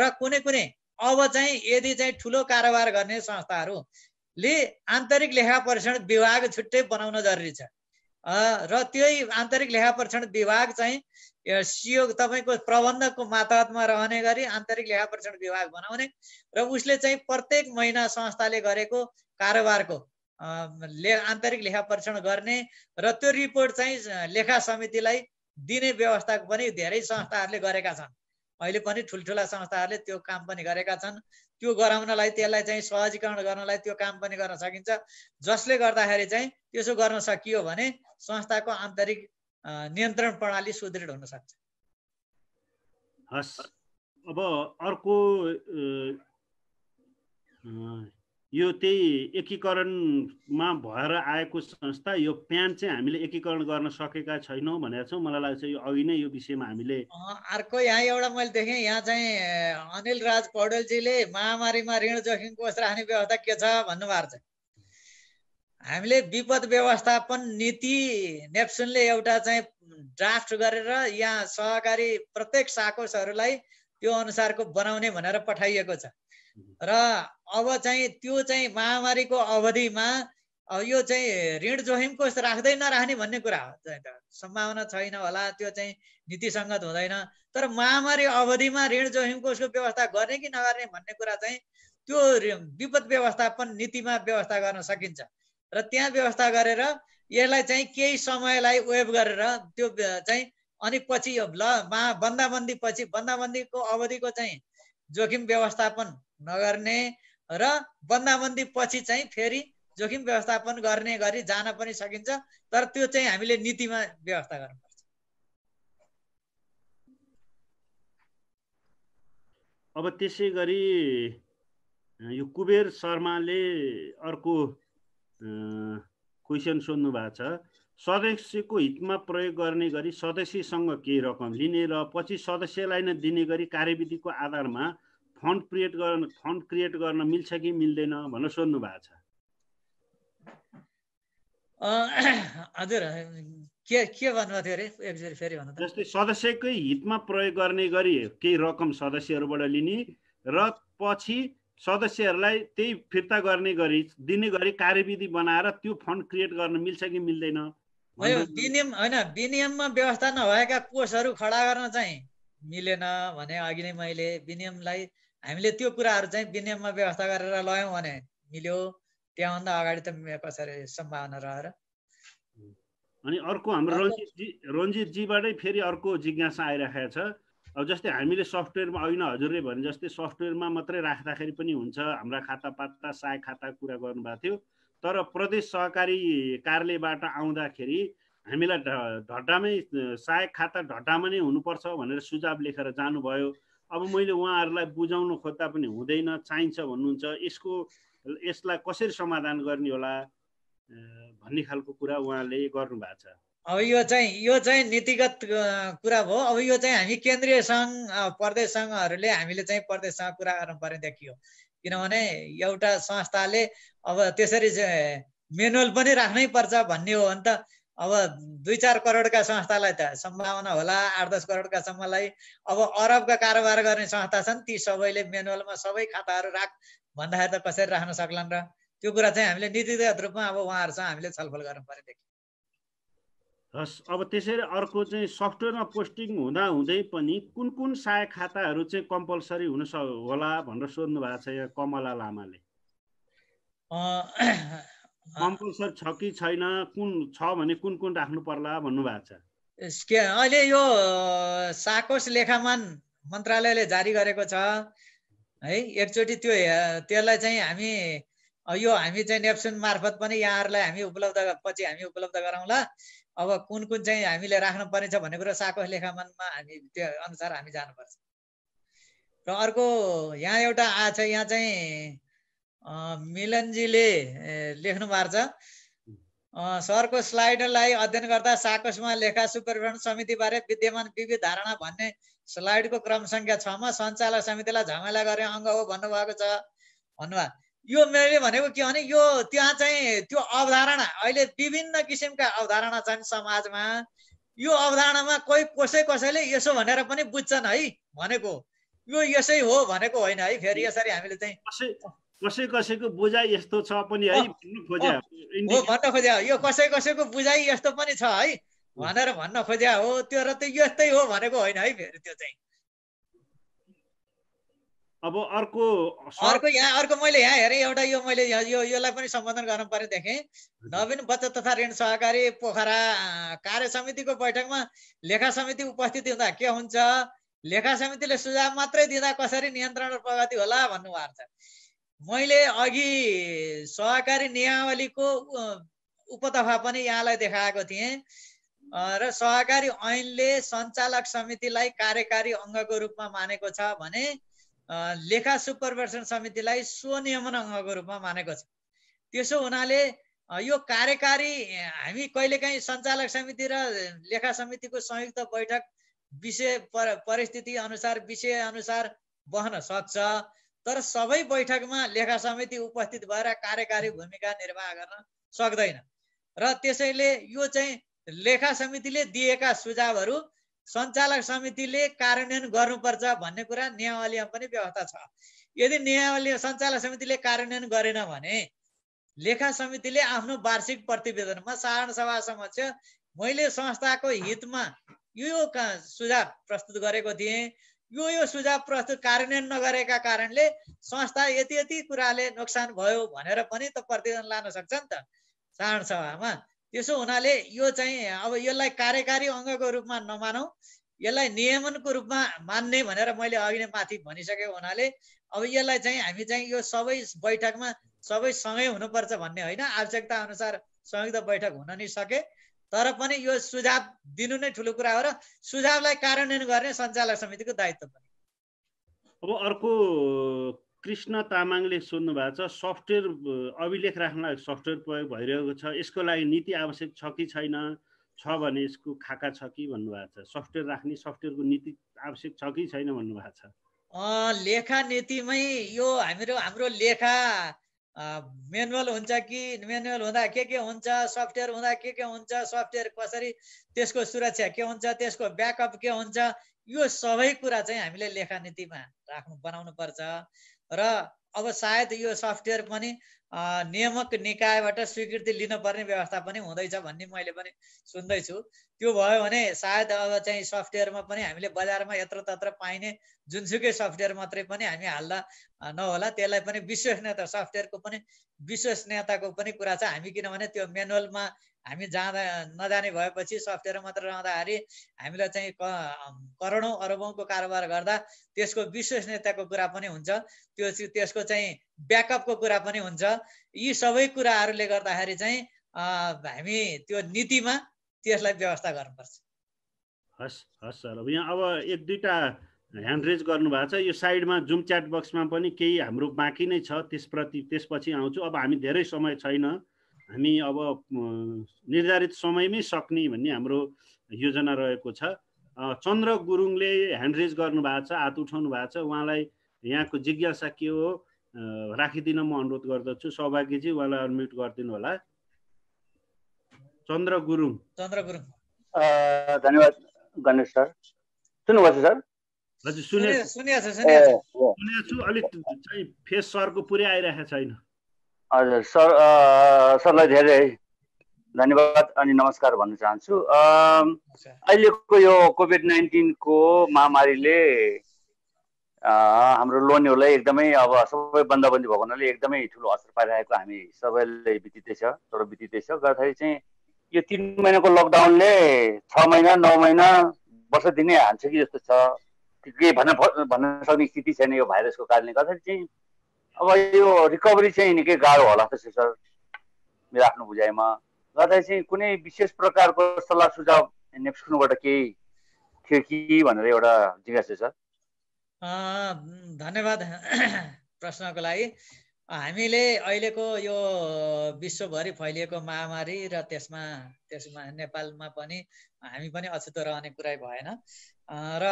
र कुनै कुनै अब चाहिँ यदि चाहिँ ठुलो कारोबार गर्ने संस्थाहरूले आन्तरिक लेखा परीक्षण विभाग छुट्टै बनाउन जरुरी छ र त्यही आन्तरिक लेखा परीक्षण विभाग चाहिँ सिओ तपाईँको प्रबन्धकको मातहतमा रहने गरी आन्तरिक लेखा परीक्षण विभाग बनाउने र उसले चाहिँ प्रत्येक महिना संस्थाले गरेको कारोबारको ले आन्तरिक लेखा परीक्षण गर्ने र त्यो रिपोर्ट चाहिँ लेखा समितिलाई दिने व्यवस्था पनि धेरै संस्थाहरूले गरेका छन् अहिले पनि ठुल्ठुला संस्थाहरूले त्यो काम पनि गरेका छन् त्यो गराउनलाई त्यसलाई चाहिँ सहजीकरण गर्नलाई त्यो काम पनि गर्न सकिन्छ जसले गर्दाखेरि चाहिँ त्यसो गर्न सकियो भने संस्थाको आन्तरिक नियन्त्रण प्रणाली सुदृढ हुन सक्छ हस् अब अर्को यो त्यही एकीकरणमा भएर आएको संस्था यो प्यान चाहिँ हामीले एकीकरण गर्न सकेका छैनौँ भनेर छौँ मलाई लाग्छ यो अघि नै यो विषयमा हामीले अर्को यहाँ एउटा मैले देखेँ यहाँ चाहिँ अनिल राज पौडेलजीले महामारीमा ऋण जोखिम कोष राख्ने व्यवस्था के छ भन्नुभएको छ हामीले विपद व्यवस्थापन नीति नेप्सुनले एउटा चाहिँ ड्राफ्ट गरेर यहाँ सहकारी प्रत्येक साकोसहरूलाई त्यो अनुसारको बनाउने भनेर पठाइएको छ र अब चाहिँ त्यो चाहिँ महामारीको अवधिमा यो चाहिँ ऋण जोखिम कोष राख्दै नराख्ने भन्ने कुरा हो त सम्भावना छैन होला त्यो चाहिँ नीतिसङ्गत हुँदैन तर महामारी अवधिमा ऋण जोखिम कोषको व्यवस्था गर्ने कि नगर्ने भन्ने कुरा चाहिँ त्यो विपद व्यवस्थापन नीतिमा व्यवस्था गर्न सकिन्छ र त्यहाँ व्यवस्था गरेर यसलाई चाहिँ केही समयलाई वेब गरेर त्यो चाहिँ अनि पछि ल मा बन्दाबन्दी पछि बन्दाबन्दीको अवधिको चाहिँ जोखिम व्यवस्थापन नगर्ने र बन्दाबन्दी पछि चाहिँ फेरि जोखिम व्यवस्थापन गर्ने गरी जान पनि सकिन्छ तर त्यो चाहिँ हामीले नीतिमा व्यवस्था गर्नुपर्छ अब त्यसै गरी यो कुबेर शर्माले अर्को क्वेसन सोध्नु भएको छ सदस्यको हितमा प्रयोग गर्ने गरी सदस्यसँग केही रकम लिने र पछि सदस्यलाई नै दिने गरी कार्यविधिको आधारमा फन्ड क्रिएट गर्न फन्ड क्रिएट गर्न मिल्छ कि मिल्दैन भनेर सोध्नु भएको छ हजुर के के भन्नुभएको थियो अरे एकचोटि फेरि भन्नु जस्तै सदस्यकै हितमा प्रयोग गर्ने गरी केही रकम सदस्यहरूबाट लिने र पछि सदस्यहरूलाई त्यही फिर्ता गर्ने गरी दिने गरी कार्यविधि बनाएर त्यो फन्ड क्रिएट गर्न मिल्छ कि मिल्दैन विनियम होइन विनियममा व्यवस्था नभएका कोषहरू खडा गर्न चाहिँ मिलेन भने अघि नै मैले विनियमलाई हामीले त्यो कुराहरू चाहिँ विनियममा व्यवस्था गरेर लयौँ भने मिल्यो त्यहाँभन्दा अगाडि त कसरी सम्भावना रहेर अनि अर्को हाम्रो रञ्जितजी रञ्जितजीबाटै फेरि अर्को जिज्ञासा आइरहेको छ अब जस्तै हामीले सफ्टवेयरमा होइन हजुरले भने जस्तै सफ्टवेयरमा मात्रै राख्दाखेरि पनि हुन्छ हाम्रा खाता पात्ता सहायक खाता कुरा गर्नुभएको थियो तर प्रदेश सहकारी कार्यालयबाट आउँदाखेरि हामीलाई ढड्डामै सहायक खाता ढड्डामा नै हुनुपर्छ भनेर सुझाव लेखेर जानुभयो अब मैले उहाँहरूलाई बुझाउन खोज्दा पनि हुँदैन चाहिन्छ भन्नुहुन्छ यसको यसलाई कसरी समाधान गर्ने होला भन्ने खालको कुरा उहाँले गर्नुभएको छ अब यो चाहिँ यो चाहिँ नीतिगत कुरा भयो अब यो चाहिँ हामी केन्द्रीय सङ्घ प्रदेश सङ्घहरूले हामीले चाहिँ प्रदेशसँग कुरा गर्नु गर्नुपर्ने देखियो किनभने एउटा संस्थाले अब त्यसरी मेनुअल पनि राख्नै पर्छ भन्ने हो भने त अब दुई चार करोडका संस्थालाई त सम्भावना होला आठ दस सम्मलाई अब अरबका कारोबार गर्ने संस्था छन् ती सबैले मेनुअलमा सबै खाताहरू राख भन्दाखेरि त कसरी राख्न सक्लान् र त्यो कुरा चाहिँ हामीले नीतिगत रूपमा अब उहाँहरूसँग हामीले छलफल गर्नु पर्यो देखियो हस् अब त्यसरी अर्को चाहिँ सफ्टवेयरमा पोस्टिङ हुँदा हुँदै पनि कुन कुन सहायक खाताहरू चाहिँ कम्पलसरी हुन होला भनेर सोध्नु भएको छ यहाँ कमला लामाले कम्पलसरी छ कि छैन कुन छ भने कुन कुन राख्नु पर्ला भन्नुभएको छ अहिले यो साकोस लेखामान मन्त्रालयले जारी गरेको छ है एकचोटि त्यो त्यसलाई चाहिँ हामी यो हामी चाहिँ नेप्सुन मार्फत पनि यहाँहरूलाई हामी उपलब्ध पछि हामी उपलब्ध गराउँला अब कुन कुन चाहिँ हामीले राख्नु पर्नेछ भन्ने कुरो साको मनमा हामी त्यो अनुसार हामी जानुपर्छ र अर्को यहाँ एउटा आछ यहाँ चाहिँ मिलनजीले लेख्नु भएको छ सरको स्लाइडलाई अध्ययन गर्दा साकोसमा लेखा समिति समितिबारे विद्यमान विविध धारणा भन्ने स्लाइडको क्रम सङ्ख्या छमा सञ्चालक समितिलाई झमेला गरे अङ्ग हो भन्नुभएको छ भन्नुभयो यो मैले भनेको के भने यो त्यहाँ चाहिँ त्यो अवधारणा अहिले विभिन्न किसिमका अवधारणा छन् समाजमा यो अवधारणामा कोही कसै कसैले यसो भनेर पनि बुझ्छन् है भनेको यो यसै हो भनेको होइन है फेरि यसरी हामीले चाहिँ कसै कसैको बुझाइ यस्तो छ पनि है हो भन्न खोज्या यो कसै कसैको बुझाइ यस्तो पनि छ है भनेर भन्न खोज्या हो त्यो र त्यो यस्तै हो भनेको होइन है फेरि त्यो चाहिँ अब अर्को अर्को यहाँ अर्को मैले यहाँ हेरेँ एउटा यो मैले यो यसलाई पनि सम्बोधन गर्न पर्ने देखेँ नवीन बचत तथा ऋण सहकारी पोखरा कार्य समितिको बैठकमा लेखा समिति उपस्थित हुँदा के हुन्छ लेखा समितिले सुझाव मात्रै दिँदा कसरी नियन्त्रण र प्रगति होला भन्नुभएको छ मैले अघि सहकारी नियमावलीको उपतफा पनि यहाँलाई देखाएको थिएँ र सहकारी ऐनले सञ्चालक समितिलाई कार्यकारी अङ्गको रूपमा मानेको छ भने लेखा सुपरभर्सन समितिलाई स्वनियमन अङ्गको रूपमा मानेको छ त्यसो हुनाले यो कार्यकारी हामी कहिलेकाहीँ सञ्चालक समिति र लेखा समितिको संयुक्त बैठक विषय पर परिस्थिति अनुसार विषय अनुसार बहन सक्छ तर सबै बैठकमा लेखा समिति उपस्थित भएर कार्यकारी भूमिका निर्वाह गर्न सक्दैन र त्यसैले यो चाहिँ लेखा समितिले दिएका सुझावहरू सञ्चालक समितिले कार्यान्वयन गर्नुपर्छ भन्ने कुरा नियमावलीमा पनि व्यवस्था छ यदि नियमावली सञ्चालक समितिले कार्यान्वयन गरेन भने लेखा समितिले आफ्नो वार्षिक प्रतिवेदनमा साधारण सभा समक्ष मैले संस्थाको हितमा यो यो सुझाव प्रस्तुत गरेको थिएँ यो यो सुझाव प्रस्तुत कार्यान्वयन नगरेका कारणले संस्था यति यति कुराले नोक्सान भयो भनेर पनि त प्रतिवेदन लान सक्छ नि त साधारण सभामा त्यसो हुनाले यो चाहिँ अब यसलाई कार्यकारी अङ्गको रूपमा नमानौँ यसलाई नियमनको रूपमा मान्ने भनेर मैले अघि नै माथि भनिसकेको हुनाले अब यसलाई चाहिँ हामी चाहिँ यो सबै बैठकमा सबै सँगै हुनुपर्छ भन्ने होइन आवश्यकता अनुसार संयुक्त बैठक हुन नै सके तर पनि यो सुझाव दिनु नै ठुलो कुरा हो र सुझावलाई कार्यान्वयन गर्ने सञ्चालक समितिको दायित्व पनि अब अर्को कृष्ण तामाङले सोध्नु भएको छ सफ्टवेयर अभिलेख राख्नलाई सफ्टवेयर प्रयोग भइरहेको छ यसको लागि नीति आवश्यक छ कि छैन छ भने यसको खाका छ कि भन्नुभएको छ सफ्टवेयर राख्ने सफ्टवेयरको नीति आवश्यक छ कि छैन भन्नुभएको छ लेखा नीतिमै यो हामीहरू हाम्रो लेखा मेनुअल हुन्छ कि मेनुअल हुँदा के के हुन्छ सफ्टवेयर हुँदा के के हुन्छ सफ्टवेयर कसरी त्यसको सुरक्षा के हुन्छ त्यसको ब्याकअप के हुन्छ यो सबै कुरा चाहिँ हामीले लेखा नीतिमा राख्नु बनाउनु पर्छ र अब सायद यो सफ्टवेयर पनि नियामक निकायबाट स्वीकृति लिनुपर्ने व्यवस्था पनि हुँदैछ भन्ने मैले पनि सुन्दैछु त्यो भयो भने सायद अब चाहिँ सफ्टवेयरमा पनि हामीले बजारमा यत्र तत्र पाइने जुनसुकै सफ्टवेयर मात्रै पनि हामी हाल्दा नहोला त्यसलाई पनि विश्वसनीयता सफ्टवेयरको पनि विश्वसनीयताको पनि कुरा छ हामी किनभने त्यो मेनुअलमा हामी जाँदा नजाने भएपछि सफ्टवेयर मात्र रहँदाखेरि हामीलाई चाहिँ करोडौँ अरबौँको कारोबार गर्दा त्यसको विश्वसनीयताको कुरा पनि हुन्छ त्यो त्यसको चाहिँ ब्याकअपको कुरा पनि हुन्छ यी सबै कुराहरूले गर्दाखेरि चाहिँ हामी त्यो नीतिमा त्यसलाई व्यवस्था गर्नुपर्छ हस् हस् सर अब यहाँ अब एक दुईवटा ह्यान्ड रेज गर्नुभएको छ यो साइडमा जुम च्याट बक्समा पनि केही हाम्रो बाँकी नै छ त्यसप्रति त्यसपछि आउँछु अब हामी धेरै समय छैन हामी अब निर्धारित समयमै सक्ने भन्ने हाम्रो योजना रहेको छ चन्द्र गुरुङले ह्यान्ड रेज गर्नुभएको छ हात उठाउनु भएको छ उहाँलाई यहाँको जिज्ञासा के हो राखिदिन म अनुरोध गर्दछु सौभाग्यजी उहाँलाई अनम्युट गरिदिनु होला चन्द्र गुरुङ चन्द्र गुरुङ धन्यवाद गणेश सर सुन्नुभएको छ सर हजुर सुने सुनेको छु अलिक चाहिँ फेस सरको पुरै आइरहेको छैन हजुर सर सरलाई धेरै धन्यवाद अनि नमस्कार भन्न चाहन्छु अहिलेको यो कोभिड नाइन्टिनको महामारीले हाम्रो लोनहरूलाई एकदमै अब सबै बन्दाबन्दी भएको हुनाले एकदमै ठुलो असर पारिरहेको हामी सबैले बितिँदैछ तर छ गर्दाखेरि चाहिँ यो तिन महिनाको लकडाउनले छ महिना नौ महिना वर्ष दिनै हान्छ कि जस्तो छ के भन्न भन्न सक्ने स्थिति छैन यो भाइरसको कारणले गर्दाखेरि चाहिँ अब यो रिकभरी चाहिँ निकै गाह्रो होला छ सर मेरो आफ्नो बुझाइमा गर्दा चाहिँ कुनै विशेष प्रकारको सल्लाह सुझाव नेप्सुनबाट केही थियो कि भनेर एउटा जिज्ञासा छ धन्यवाद प्रश्नको लागि हामीले अहिलेको यो विश्वभरि फैलिएको महामारी र त्यसमा त्यसमा नेपालमा पनि हामी पनि अछुतो रहने कुरै भएन र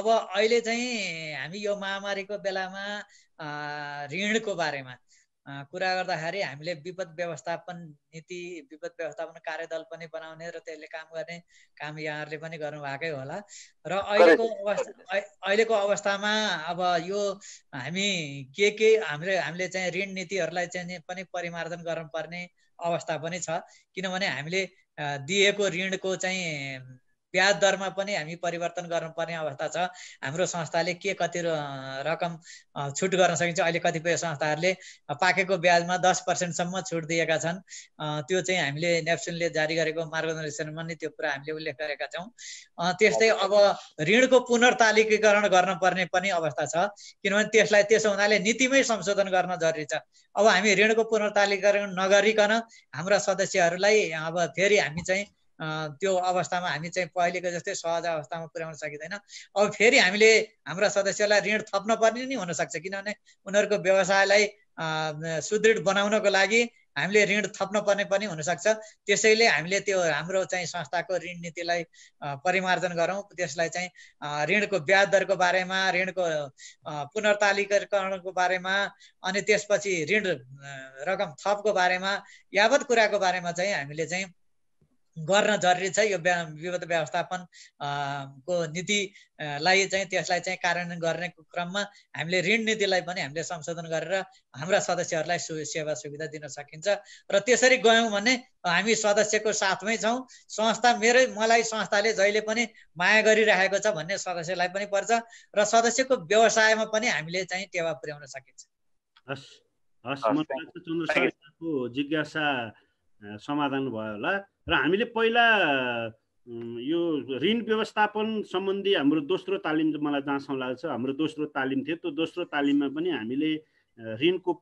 अब अहिले चाहिँ हामी यो महामारीको बेलामा ऋणको बारेमा कुरा गर्दाखेरि हामीले विपद व्यवस्थापन नीति विपद व्यवस्थापन कार्यदल पनि बनाउने र त्यसले काम गर्ने काम यहाँहरूले पनि गर्नुभएकै होला र अहिलेको अवस्था अहिलेको अवस्थामा अब यो हामी के के हाम्रो हामीले चाहिँ ऋण नीतिहरूलाई चाहिँ पनि परिमार्जन गर्नुपर्ने अवस्था पनि छ किनभने हामीले दिएको ऋणको चाहिँ ब्याज दरमा पनि हामी परिवर्तन गर्नुपर्ने अवस्था छ हाम्रो संस्थाले के कति रकम छुट गर्न सकिन्छ अहिले कतिपय संस्थाहरूले पाकेको ब्याजमा दस पर्सेन्टसम्म छुट दिएका छन् त्यो चाहिँ हामीले नेप्सुनले जारी गरेको मार्गदर्शनमा नै त्यो कुरा हामीले उल्लेख गरेका छौँ त्यस्तै अब ऋणको पुनर्तालिकीकरण गर्नुपर्ने पनि अवस्था छ किनभने त्यसलाई त्यसो हुनाले नीतिमै संशोधन गर्न जरुरी छ अब हामी ऋणको पुनर्तालिकरण नगरिकन हाम्रा सदस्यहरूलाई अब फेरि हामी चाहिँ त्यो अवस्थामा हामी चाहिँ पहिलेको जस्तै सहज अवस्थामा पुर्याउन सकिँदैन अब फेरि हामीले हाम्रा सदस्यलाई ऋण थप्न पर्ने नै हुनसक्छ किनभने उनीहरूको व्यवसायलाई सुदृढ बनाउनको लागि हामीले ऋण थप्न पर्ने पनि हुनसक्छ त्यसैले हामीले त्यो हाम्रो चाहिँ संस्थाको ऋण नीतिलाई परिमार्जन गरौँ त्यसलाई चाहिँ ऋणको ब्याज दरको बारेमा ऋणको पुनर्तालिकरणको बारेमा अनि त्यसपछि ऋण रकम थपको बारेमा यावत कुराको बारेमा चाहिँ हामीले चाहिँ गर्न जरुरी छ यो विपद व्यवस्थापन को नीतिलाई चाहिँ त्यसलाई चाहिँ कार्यान्वयन गर्ने क्रममा हामीले ऋण नीतिलाई पनि हामीले संशोधन गरेर हाम्रा सदस्यहरूलाई सु सेवा सुविधा दिन सकिन्छ र त्यसरी गयौँ भने हामी सदस्यको साथमै छौँ संस्था मेरै मलाई संस्थाले जहिले पनि माया गरिरहेको छ भन्ने सदस्यलाई पनि पर्छ र सदस्यको व्यवसायमा पनि हामीले चाहिँ टेवा पुर्याउन सकिन्छ हस् हस् जिज्ञासा समाधान भयो होला र हामीले पहिला यो ऋण व्यवस्थापन सम्बन्धी हाम्रो दोस्रो तालिम मलाई जहाँसम्म लाग्छ हाम्रो दोस्रो तालिम थियो त्यो दोस्रो तालिममा पनि हामीले ऋणको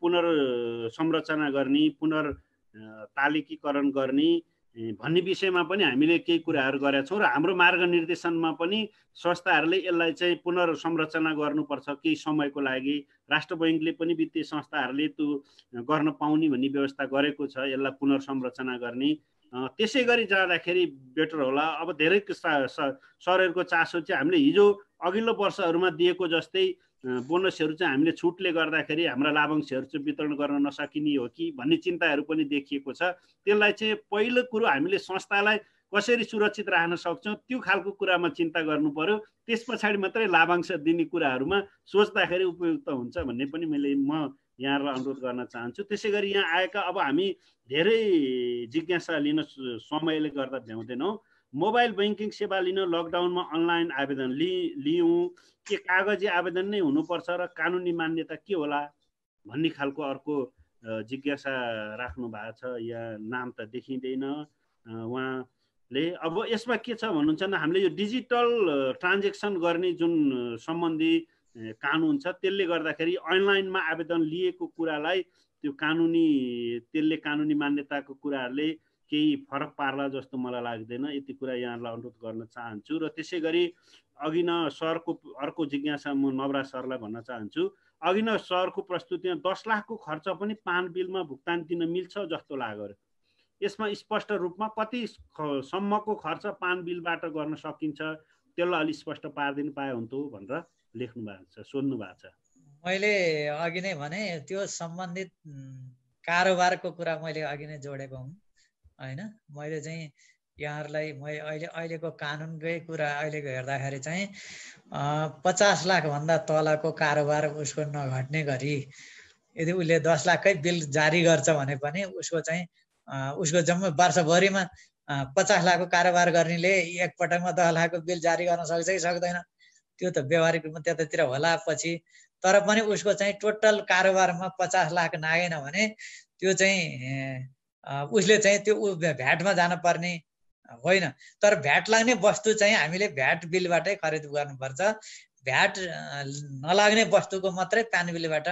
संरचना गर्ने पुनर् तालिकीकरण गर्ने भन्ने विषयमा पनि हामीले केही कुराहरू गरेका छौँ र हाम्रो मार्ग निर्देशनमा पनि संस्थाहरूले यसलाई चाहिँ पुनर्संरचना गर्नुपर्छ केही समयको लागि राष्ट्र बैङ्कले पनि वित्तीय संस्थाहरूले त्यो गर्न पाउने भन्ने व्यवस्था गरेको छ यसलाई पुनर्संरचना गर्ने त्यसै गरी जाँदाखेरि बेटर होला अब धेरै सरहरूको चासो चाहिँ हामीले हिजो अघिल्लो वर्षहरूमा दिएको जस्तै बोनसहरू चाहिँ हामीले छुटले गर्दाखेरि हाम्रा लाभांशहरू चाहिँ वितरण गर्न नसकिने हो कि भन्ने चिन्ताहरू पनि देखिएको छ त्यसलाई चाहिँ पहिलो कुरो हामीले संस्थालाई कसरी सुरक्षित राख्न सक्छौँ त्यो खालको कुरामा चिन्ता गर्नु पर्यो त्यस पछाडि मात्रै लाभांश दिने कुराहरूमा सोच्दाखेरि उपयुक्त हुन्छ भन्ने पनि मैले म यहाँहरूलाई अनुरोध गर्न चाहन्छु त्यसै गरी यहाँ आएका अब हामी धेरै जिज्ञासा लिन समयले गर्दा भ्याउँदैनौँ मोबाइल ब्याङ्किङ सेवा लिन लकडाउनमा अनलाइन आवेदन लि लियौँ के कागजी आवेदन नै हुनुपर्छ र कानुनी मान्यता के होला भन्ने खालको अर्को जिज्ञासा राख्नु भएको छ यहाँ नाम त देखिँदैन उहाँले अब यसमा के छ भन्नुहुन्छ हामीले यो डिजिटल ट्रान्जेक्सन गर्ने जुन सम्बन्धी कानुन छ त्यसले गर्दाखेरि अनलाइनमा आवेदन लिएको कुरालाई त्यो कानुनी त्यसले कानुनी मान्यताको कुराहरूले केही फरक पार्ला जस्तो मलाई लाग्दैन यति कुरा यहाँहरूलाई अनुरोध गर्न चाहन्छु र त्यसै गरी अघि न सरको अर्को जिज्ञासा म नवराज सरलाई भन्न चाहन्छु अघि न सरको प्रस्तुतिमा दस लाखको खर्च पनि पान बिलमा भुक्तान दिन मिल्छ जस्तो लाग्यो यसमा स्पष्ट रूपमा कति सम्मको खर्च पान बिलबाट गर्न सकिन्छ त्यसलाई अलिक स्पष्ट पारिदिनु पाए हुन्थ्यो भनेर लेख्नु भएको छ सोध्नु भएको छ मैले अघि नै भने त्यो सम्बन्धित कारोबारको कुरा मैले अघि नै जोडेको हुँ होइन मैले चाहिँ यहाँहरूलाई म अहिले अहिलेको कानुनकै कुरा अहिलेको हेर्दाखेरि चाहिँ पचास लाखभन्दा तलको कारोबार उसको नघट्ने गरी यदि उसले दस लाखकै बिल जारी गर्छ भने पनि उसको चाहिँ उसको जम्मै वर्षभरिमा पचास लाखको कारोबार गर्नेले एकपटकमा दस लाखको बिल जारी गर्न सक्छ कि सक्दैन त्यो त व्यवहारिक रूपमा त्यतातिर होला पछि तर पनि उसको चाहिँ टोटल कारोबारमा पचास लाख नागेन भने त्यो चाहिँ उसले चाहिँ त्यो भ्याटमा जानुपर्ने होइन तर भ्याट लाग्ने वस्तु चाहिँ हामीले भ्याट बिलबाटै खरिद गर्नुपर्छ भ्याट नलाग्ने वस्तुको मात्रै प्यान बिलबाट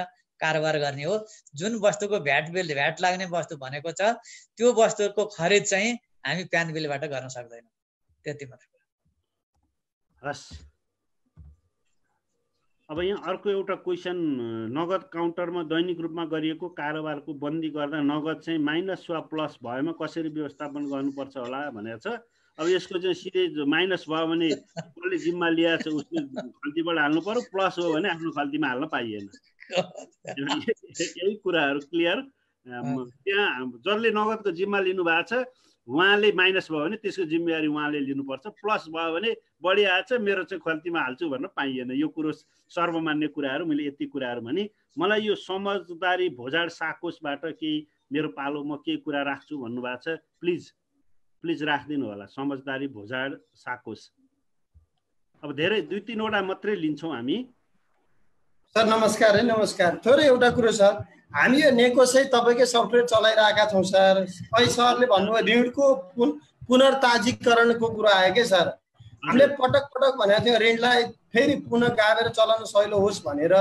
कारोबार गर्ने हो जुन वस्तुको भ्याट बिल भ्याट लाग्ने वस्तु भनेको छ त्यो वस्तुको खरिद चाहिँ हामी प्यान बिलबाट गर्न सक्दैनौँ त्यति मात्र हस् अब यहाँ अर्को एउटा क्वेसन नगद काउन्टरमा दैनिक रूपमा गरिएको कारोबारको बन्दी गर्दा नगद चाहिँ माइनस वा प्लस भएमा कसरी व्यवस्थापन गर्नुपर्छ होला भनेर छ अब यसको चाहिँ सिधै माइनस भयो भने कसले जिम्मा लिएर उसले खल्तीबाट हाल्नु पऱ्यो प्लस हो भने आफ्नो खल्तीमा हाल्न पाइएन यही कुराहरू क्लियर त्यहाँ जसले नगदको जिम्मा लिनुभएको छ उहाँले माइनस भयो भने त्यसको जिम्मेवारी उहाँले लिनुपर्छ प्लस भयो भने बढी आएछ मेरो चाहिँ खल्तीमा हाल्छु भन्न पाइएन यो कुरो सर्वमान्य कुराहरू मैले यति कुराहरू भने मलाई यो समझदारी भोजाड साकोसबाट केही मेरो पालो म केही कुरा राख्छु भन्नुभएको छ प्लिज प्लिज राखिदिनु होला समझदारी भोजाड साकोस अब धेरै दुई तिनवटा मात्रै लिन्छौँ हामी सर नमस्कार है नमस्कार थोरै एउटा कुरो छ हामी यो नेकोसै तपाईँकै सफ्टवेयर चलाइरहेका छौँ सर अहिले सरले भन्नुभयो ऋणको पुनर्ताजीकरणको कुरा आयो क्या सर हामीले पटक पटक भनेको थियौँ ऋणलाई फेरि पुनः गाभेर चलाउन सहिलो होस् भनेर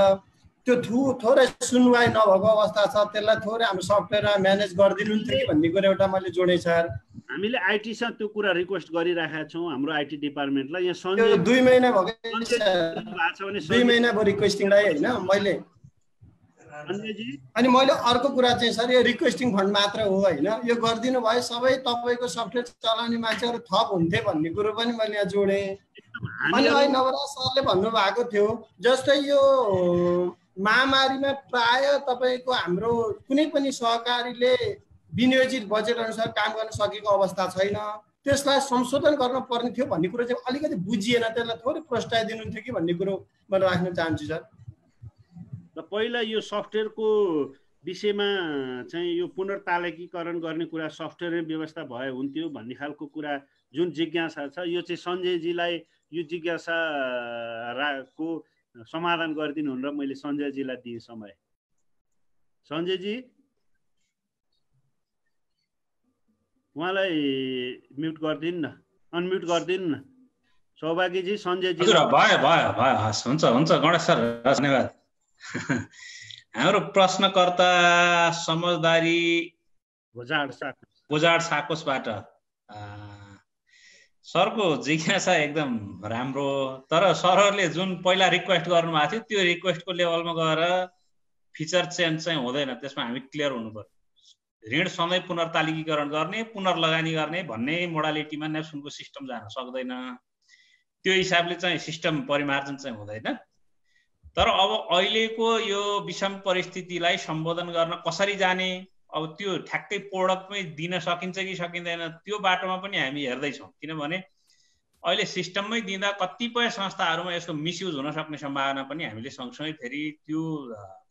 त्यो थु थोरै सुनवाई नभएको अवस्था छ त्यसलाई थोरै हाम्रो सफ्टवेयरमा म्यानेज गरिदिनु थियो भन्ने कुरा एउटा मैले जोडेँ सर हामीले आइटीसँग त्यो कुरा रिक्वेस्ट गरिरहेका छौँ हाम्रो आइटी डिपार्टमेन्टलाई यहाँ दुई महिना भएको छ भने रिक्वेस्टिङलाई होइन मैले अनि मैले अर्को कुरा चाहिँ सर यो रिक्वेस्टिङ फन्ड मात्र हो होइन यो गरिदिनु भयो सबै तपाईँको सफ्टवेयर चलाउने मान्छेहरू थप हुन्थे भन्ने कुरो पनि मैले यहाँ जोडेँ अनि नवराज सरले भन्नुभएको थियो जस्तै यो महामारीमा प्राय तपाईँको हाम्रो कुनै पनि सहकारीले विनियोजित बजेट अनुसार काम गर्न सकेको अवस्था छैन त्यसलाई संशोधन गर्न पर्ने थियो भन्ने कुरो चाहिँ अलिकति बुझिएन त्यसलाई थोरै प्रस्ताव दिनुहुन्थ्यो कि भन्ने कुरो म राख्न चाहन्छु सर र पहिला यो सफ्टवेयरको विषयमा चाहिँ यो पुनर्तालकीकरण गर्ने कुरा सफ्टवेयर व्यवस्था भए हुन्थ्यो भन्ने खालको कुरा जुन जिज्ञासा छ यो चाहिँ सञ्जयजीलाई यो जिज्ञासा राको समाधान गरिदिनु भनेर मैले सञ्जयजीलाई दिएँ समय सञ्जयजी उहाँलाई म्युट गरिदिनु न अनम्युट गरिदिनु न सौभाग्यजी सञ्जयजी भयो भयो भयो हस् हुन्छ हुन्छ गणेश सर धन्यवाद हाम्रो प्रश्नकर्ता समझदारी गोजाड साकोसबाट सरको जिज्ञासा एकदम राम्रो तर सरहरूले जुन पहिला रिक्वेस्ट गर्नुभएको थियो त्यो रिक्वेस्टको लेभलमा गएर फिचर चेन्ज चाहिँ हुँदैन त्यसमा हामी क्लियर हुनु पर्यो ऋण सधैँ पुनर्तालिकीकरण गर्ने पुनर्लगानी गर्ने भन्ने मोडालिटीमा नेप्सुनको सिस्टम जान सक्दैन त्यो हिसाबले चाहिँ सिस्टम परिमार्जन चाहिँ हुँदैन तर अब अहिलेको यो विषम परिस्थितिलाई सम्बोधन गर्न कसरी जाने अब त्यो ठ्याक्कै प्रोडक्टमै दिन सकिन्छ कि सकिँदैन त्यो बाटोमा पनि हामी हेर्दैछौँ किनभने अहिले सिस्टममै दिँदा कतिपय संस्थाहरूमा यसको मिसयुज हुन सक्ने सम्भावना पनि हामीले सँगसँगै फेरि त्यो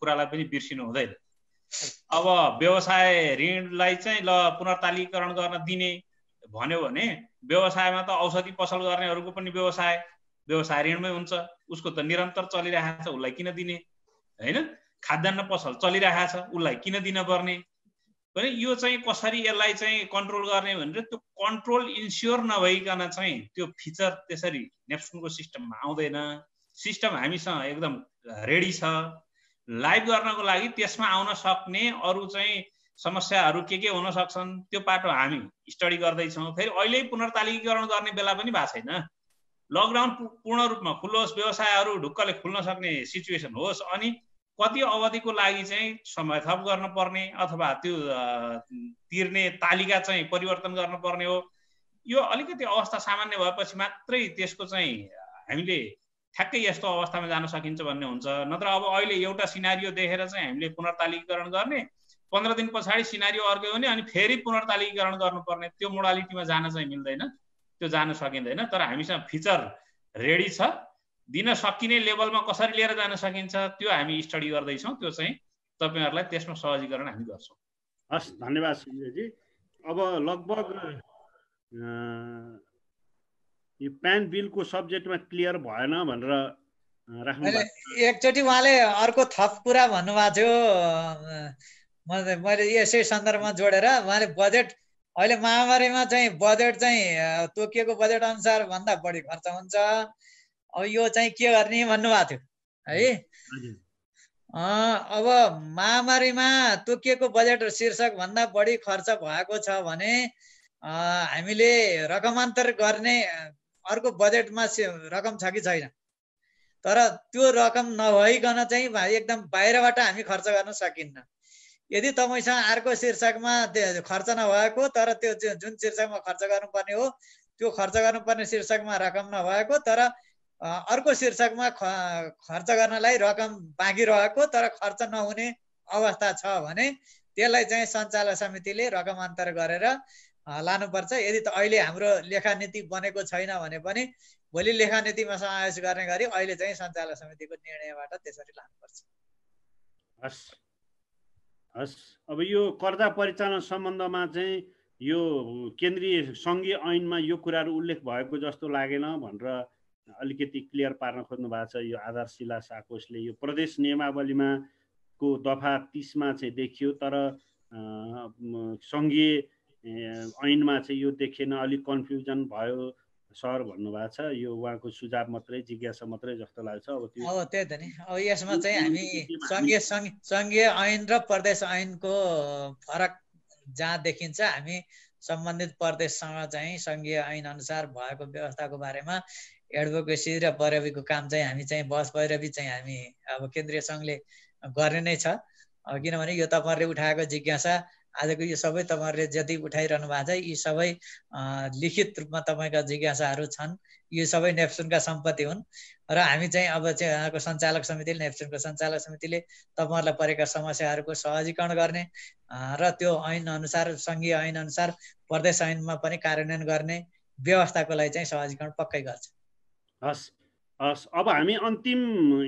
कुरालाई पनि बिर्सिनु हुँदैन अब व्यवसाय ऋणलाई चाहिँ ल पुनर्तालीकरण गर्न दिने भन्यो भने व्यवसायमा त औषधि पसल गर्नेहरूको पनि व्यवसाय व्यवसाय ऋणमै हुन्छ उसको त निरन्तर चलिरहेको छ उसलाई किन दिने होइन खाद्यान्न पसल चलिरहेको छ उसलाई किन दिन पर्ने भने यो चाहिँ कसरी यसलाई चाहिँ कन्ट्रोल गर्ने भनेर त्यो कन्ट्रोल इन्स्योर नभइकन चाहिँ त्यो फिचर त्यसरी नेप्सुनको सिस्टममा आउँदैन सिस्टम हामीसँग एकदम रेडी छ लाइभ गर्नको लागि त्यसमा आउन सक्ने अरू चाहिँ समस्याहरू के के हुन सक्छन् त्यो पाटो हामी स्टडी गर्दैछौँ फेरि अहिले पुनर्तालिकीकरण गर्ने बेला पनि भएको छैन लकडाउन पूर्ण रूपमा खुलोस् व्यवसायहरू ढुक्कले खुल्न सक्ने सिचुएसन होस् अनि कति अवधिको लागि चाहिँ समय थप गर्नुपर्ने अथवा त्यो तिर्ने तालिका चाहिँ परिवर्तन गर्नुपर्ने हो यो अलिकति अवस्था सामान्य भएपछि मात्रै त्यसको चाहिँ हामीले ठ्याक्कै यस्तो अवस्थामा जान सकिन्छ भन्ने हुन्छ नत्र अब अहिले एउटा सिनारियो देखेर चाहिँ हामीले पुनर्तालिकीकरण गर्ने पन्ध्र दिन पछाडि सिनारियो अर्कै हुने अनि फेरि पुनर्तालिकीकरण गर्नुपर्ने त्यो मोडालिटीमा जान चाहिँ मिल्दैन त्यो जान सकिँदैन तर हामीसँग फिचर रेडी छ दिन सकिने लेभलमा कसरी लिएर जान सकिन्छ त्यो हामी स्टडी गर्दैछौँ त्यो चाहिँ तपाईँहरूलाई त्यसमा सहजीकरण हामी गर्छौँ हस् धन्यवाद सुन्दरजी अब लगभग यो प्यान बिलको सब्जेक्टमा क्लियर भएन भनेर राख्नु एकचोटि उहाँले अर्को थप कुरा भन्नुभएको थियो मैले यसै सन्दर्भमा जोडेर उहाँले बजेट अहिले महामारीमा चाहिँ बजेट चाहिँ तोकिएको बजेट अनुसार भन्दा बढी खर्च हुन्छ अब यो चाहिँ के गर्ने भन्नुभएको थियो है अब महामारीमा तोकिएको बजेट शीर्षक भन्दा बढी खर्च भएको छ भने हामीले रकमान्तर गर्ने अर्को बजेटमा रकम छ कि छैन तर त्यो रकम नभइकन चाहिँ एकदम बाहिरबाट हामी खर्च गर्न सकिन्न यदि तपाईँसँग अर्को शीर्षकमा खर्च नभएको तर त्यो जुन शीर्षकमा खर्च गर्नुपर्ने हो त्यो खर्च गर्नुपर्ने शीर्षकमा रकम नभएको तर अर्को शीर्षकमा खर्च गर्नलाई रकम बाँकी रहेको तर खर्च नहुने अवस्था छ भने त्यसलाई चाहिँ सञ्चालक समितिले रकम अन्तर गरेर लानुपर्छ यदि त अहिले हाम्रो लेखानीति बनेको छैन भने पनि भोलि लेखानीतिमा समावेश गर्ने गरी अहिले चाहिँ सञ्चालक समितिको निर्णयबाट त्यसरी लानुपर्छ हस् अब यो कर्जा परिचालन सम्बन्धमा चाहिँ यो केन्द्रीय सङ्घीय ऐनमा यो कुराहरू उल्लेख भएको जस्तो लागेन भनेर अलिकति क्लियर पार्न खोज्नु भएको छ यो आधारशिला साकोसले यो प्रदेश नियमावलीमा को दफा तिसमा चाहिँ देखियो तर सङ्घीय ऐनमा चाहिँ यो देखेन अलिक कन्फ्युजन भयो सर भन्नुभएको छ यो उहाँको सुझाव मात्रै जिज्ञासा मात्रै जस्तो लाग्छ अब त्यो अब त्यही त नि अब यसमा चाहिँ हामी सङ्घीय सङ्घीय ऐन र प्रदेश ऐनको फरक जहाँ देखिन्छ हामी सम्बन्धित प्रदेशसँग चाहिँ सङ्घीय ऐन अनुसार भएको व्यवस्थाको बारेमा एडभोकेसी र पैरवीको काम चाहिँ हामी चाहिँ बस पैरवी चाहिँ हामी अब केन्द्रीय सङ्घले गर्ने नै छ किनभने यो तपाईँहरूले उठाएको जिज्ञासा आजको यो सबै तपाईँहरूले जति उठाइरहनु भएको छ यी सबै लिखित रूपमा तपाईँका जिज्ञासाहरू छन् यो सबै नेप्सुनका सम्पत्ति हुन् र हामी चाहिँ अब चाहिँ यहाँको सञ्चालक समितिले नेप्सुनको सञ्चालक समितिले तपाईँहरूलाई परेका समस्याहरूको सहजीकरण गर्ने र त्यो ऐनअनुसार सङ्घीय ऐनअनुसार प्रदेश ऐनमा पनि कार्यान्वयन गर्ने व्यवस्थाको लागि चाहिँ सहजीकरण पक्कै गर्छ हस् हस् अब हामी अन्तिम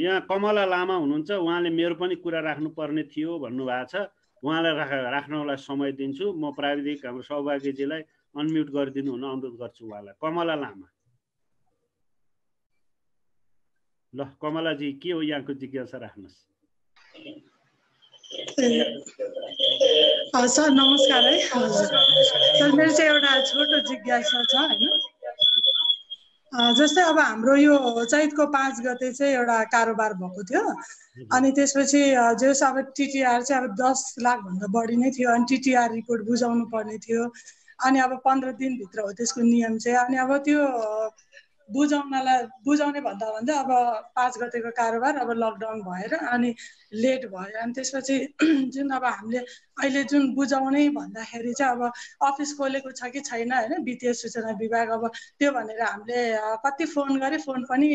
यहाँ कमला लामा हुनुहुन्छ उहाँले मेरो पनि कुरा राख्नुपर्ने थियो भन्नुभएको छ उहाँलाई राख राख्नलाई समय दिन्छु म प्राविधिक हाम्रो सौभाग्यजीलाई अनम्युट गरिदिनु हुन अनुरोध गर्छु उहाँलाई कमला लामा ल कमलाजी के हो यहाँको जिज्ञासा राख्नुहोस् सर नमस्कार है सर मेरो चाहिँ एउटा छोटो जिज्ञासा छ होइन जस्तै अब हाम्रो यो चैतको पाँच गते चाहिँ एउटा कारोबार भएको थियो अनि त्यसपछि जस अब टिटिआर चाहिँ अब दस लाखभन्दा बढी नै थियो अनि टिटिआर रिपोर्ट बुझाउनु पर्ने थियो अनि अब पन्ध्र दिनभित्र हो त्यसको नियम चाहिँ अनि अब त्यो बुझाउनलाई बुझाउने भन्दा भन्दा अब पाँच गतेको कारोबार अब लकडाउन भएर अनि लेट भयो अनि त्यसपछि जुन अब हामीले अहिले जुन बुझाउने भन्दाखेरि चाहिँ अब अफिस खोलेको छ कि छैन होइन वित्तीय सूचना विभाग अब त्यो भनेर हामीले कति फोन गरेँ फोन पनि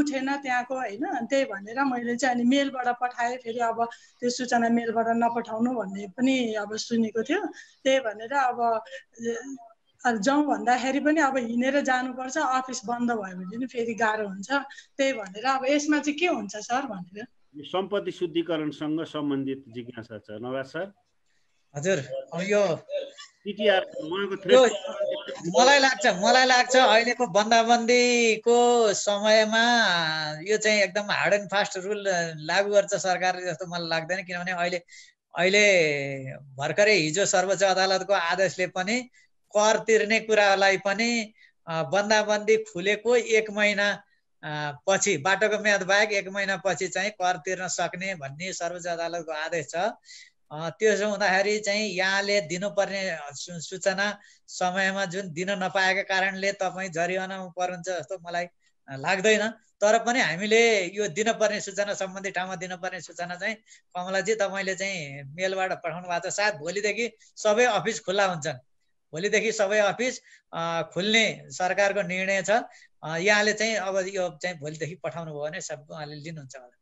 उठेन त्यहाँको होइन त्यही भनेर मैले चाहिँ अनि मेलबाट पठाएँ फेरि अब त्यो सूचना मेलबाट नपठाउनु भन्ने पनि अब सुनेको थियो त्यही भनेर अब जाउँ भन्दाखेरि पनि अब हिँडेर जानुपर्छ अफिस बन्द भयो भने पनि फेरि गाह्रो हुन्छ त्यही भनेर अब यसमा चाहिँ के हुन्छ सर भनेर सम्पत्ति शुद्धिकरणसँग सम्बन्धित जिज्ञासा छ नवाज सर हजुर यो मलाई लाग्छ मलाई लाग्छ अहिलेको बन्दाबन्दीको समयमा यो चाहिँ एकदम हार्ड एन्ड फास्ट रुल लागू गर्छ सरकारले जस्तो मलाई लाग्दैन किनभने अहिले अहिले भर्खरै हिजो सर्वोच्च अदालतको आदेशले पनि कर तिर्ने कुरालाई पनि बन्दाबन्दी खुलेको एक महिना पछि बाटोको म्याद बाहेक एक महिनापछि चाहिँ कर तिर्न सक्ने भन्ने सर्वोच्च अदालतको आदेश छ त्यसो हुँदाखेरि चाहिँ यहाँले दिनुपर्ने सूचना समयमा जुन दिन नपाएको कारणले तपाईँ जरिवानामा पर्नुहुन्छ जस्तो मलाई लाग्दैन तर पनि हामीले यो दिनुपर्ने सूचना सम्बन्धी ठाउँमा दिनुपर्ने सूचना चाहिँ कमलाजी तपाईँले चाहिँ मेलबाट पठाउनु भएको छ सायद भोलिदेखि सबै अफिस खुल्ला हुन्छन् भोलिदेखि सबै अफिस खुल्ने सरकारको निर्णय छ यहाँले चाहिँ अब यो चाहिँ भोलिदेखि पठाउनु भयो भने सब उहाँले लिनुहुन्छ होला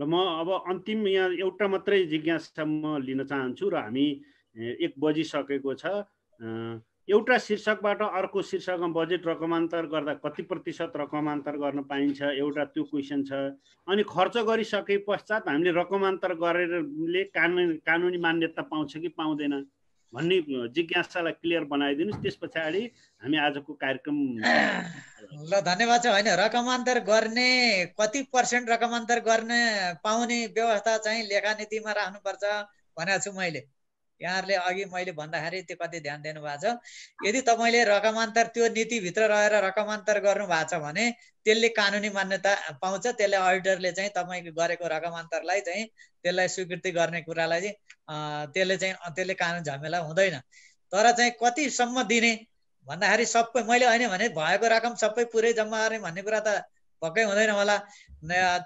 र म अब अन्तिम यहाँ एउटा मात्रै जिज्ञासा म लिन चाहन्छु र हामी एक बजिसकेको छ एउटा शीर्षकबाट अर्को शीर्षकमा बजेट रकमान्तर गर्दा कति प्रतिशत रकमान्तर गर्न पाइन्छ एउटा त्यो क्वेसन छ अनि खर्च गरिसके पश्चात हामीले रकमान्तर गरेरले कानुन कानुनी मान्यता पाउँछ कि पाउँदैन भन्ने जिज्ञासालाई क्लियर बनाइदिनुहोस् त्यस पछाडि हामी आजको कार्यक्रम ल धन्यवाद छ होइन रकमान्तर गर्ने कति पर्सेन्ट रकमान्तर गर्ने पाउने व्यवस्था चाहिँ लेखा नीतिमा राख्नुपर्छ भनेको छु मैले यहाँहरूले अघि मैले भन्दाखेरि त्यो कति ध्यान दिनुभएको छ यदि तपाईँले रकमान्तर त्यो नीतिभित्र रहेर रकमान्तर गर्नुभएको छ भने त्यसले कानुनी मान्यता पाउँछ त्यसले अडिटरले चाहिँ तपाईँको गरेको रकमान्तरलाई चाहिँ त्यसलाई स्वीकृति गर्ने कुरालाई चाहिँ त्यसले चाहिँ त्यसले कानुन झमेला हुँदैन तर चाहिँ कतिसम्म दिने भन्दाखेरि सबै मैले होइन भने भएको रकम सबै पुरै जम्मा गर्ने भन्ने कुरा त पक्कै हुँदैन होला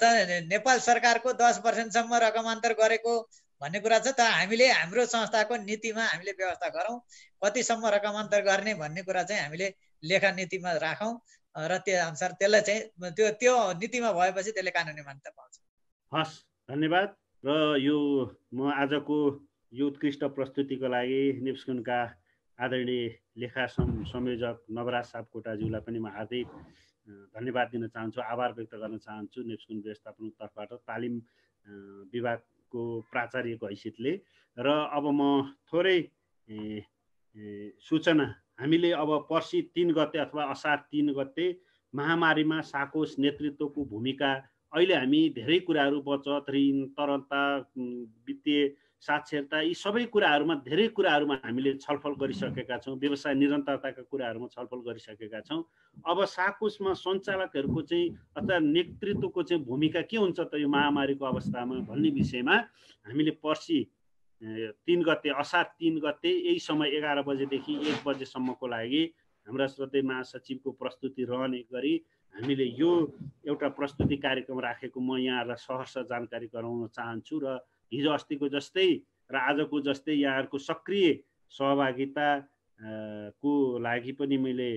त नेपाल सरकारको दस पर्सेन्टसम्म रकमान्तर गरेको भन्ने कुरा छ त हामीले हाम्रो संस्थाको नीतिमा हामीले व्यवस्था गरौँ कतिसम्म रकमान्तर गर्ने भन्ने कुरा चाहिँ हामीले लेखा नीतिमा राखौँ र त्यो अनुसार त्यसलाई चाहिँ त्यो त्यो नीतिमा भएपछि त्यसले कानुनी मान्यता पाउँछ हस् धन्यवाद र यो म आजको यो उत्कृष्ट प्रस्तुतिको लागि निप्सकुनका आदरणीय लेखा संयोजक नवराज सापकोटाज्यूलाई पनि म हार्दिक धन्यवाद दिन चाहन्छु आभार व्यक्त गर्न चाहन्छु नेप्सकुन व्यवस्थापन तर्फबाट तालिम विभाग को प्राचार्यको हैसियतले र अब म थोरै सूचना हामीले अब पर्सि तिन गते अथवा असार तिन गते महामारीमा साकोस नेतृत्वको भूमिका अहिले हामी धेरै कुराहरू बचत ऋण तरलता वित्तीय साक्षरता यी सबै कुराहरूमा धेरै कुराहरूमा हामीले छलफल गरिसकेका छौँ व्यवसाय निरन्तरताका कुराहरूमा छलफल गरिसकेका छौँ अब साकुसमा सञ्चालकहरूको चाहिँ अथवा नेतृत्वको चाहिँ भूमिका के हुन्छ त यो महामारीको अवस्थामा भन्ने विषयमा हामीले पर्सि तिन गते असार तिन गते यही समय एघार बजेदेखि एक बजेसम्मको लागि हाम्रा श्रद्धे महासचिवको प्रस्तुति रहने गरी हामीले यो एउटा प्रस्तुति कार्यक्रम राखेको म यहाँहरूलाई सहर्ष जानकारी गराउन चाहन्छु र हिजो अस्तिको जस्तै र आजको जस्तै यहाँहरूको सक्रिय सहभागिता को लागि पनि मैले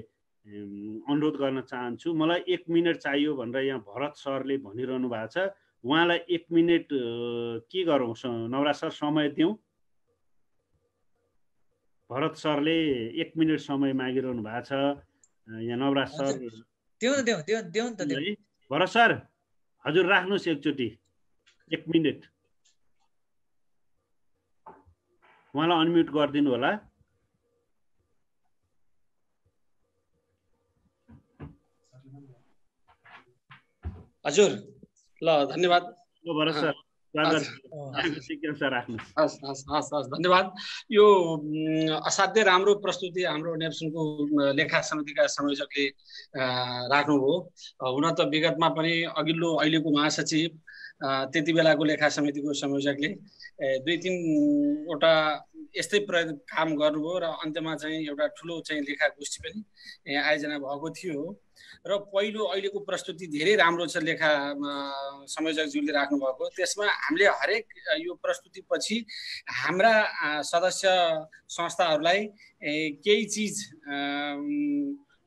अनुरोध गर्न चाहन्छु मलाई एक मिनट चाहियो भनेर यहाँ भरत सरले भनिरहनु भएको छ उहाँलाई एक मिनट के गरौँ नवरा सर समय दिउँ भरत सरले एक मिनट समय मागिरहनु भएको छ यहाँ नवराज सर भरत सर हजुर राख्नुहोस् एकचोटि एक मिनट उहाँलाई अनम्युट गरिदिनु होला हजुर ल धन्यवाद धन्यवाद यो असाध्यै राम्रो प्रस्तुति हाम्रो नेप्सुनको लेखा समितिका संयोजकले राख्नुभयो हुन त विगतमा पनि अघिल्लो अहिलेको महासचिव त्यति बेलाको लेखा समितिको संयोजकले दुई तिनवटा यस्तै प्रयोग काम गर्नुभयो र अन्त्यमा चाहिँ एउटा ठुलो चाहिँ लेखा गोष्ठी पनि आयोजना भएको थियो र पहिलो अहिलेको प्रस्तुति धेरै राम्रो छ लेखा संयोजकज्यूले राख्नुभएको त्यसमा हामीले हरेक यो प्रस्तुतिपछि हाम्रा सदस्य संस्थाहरूलाई केही चिज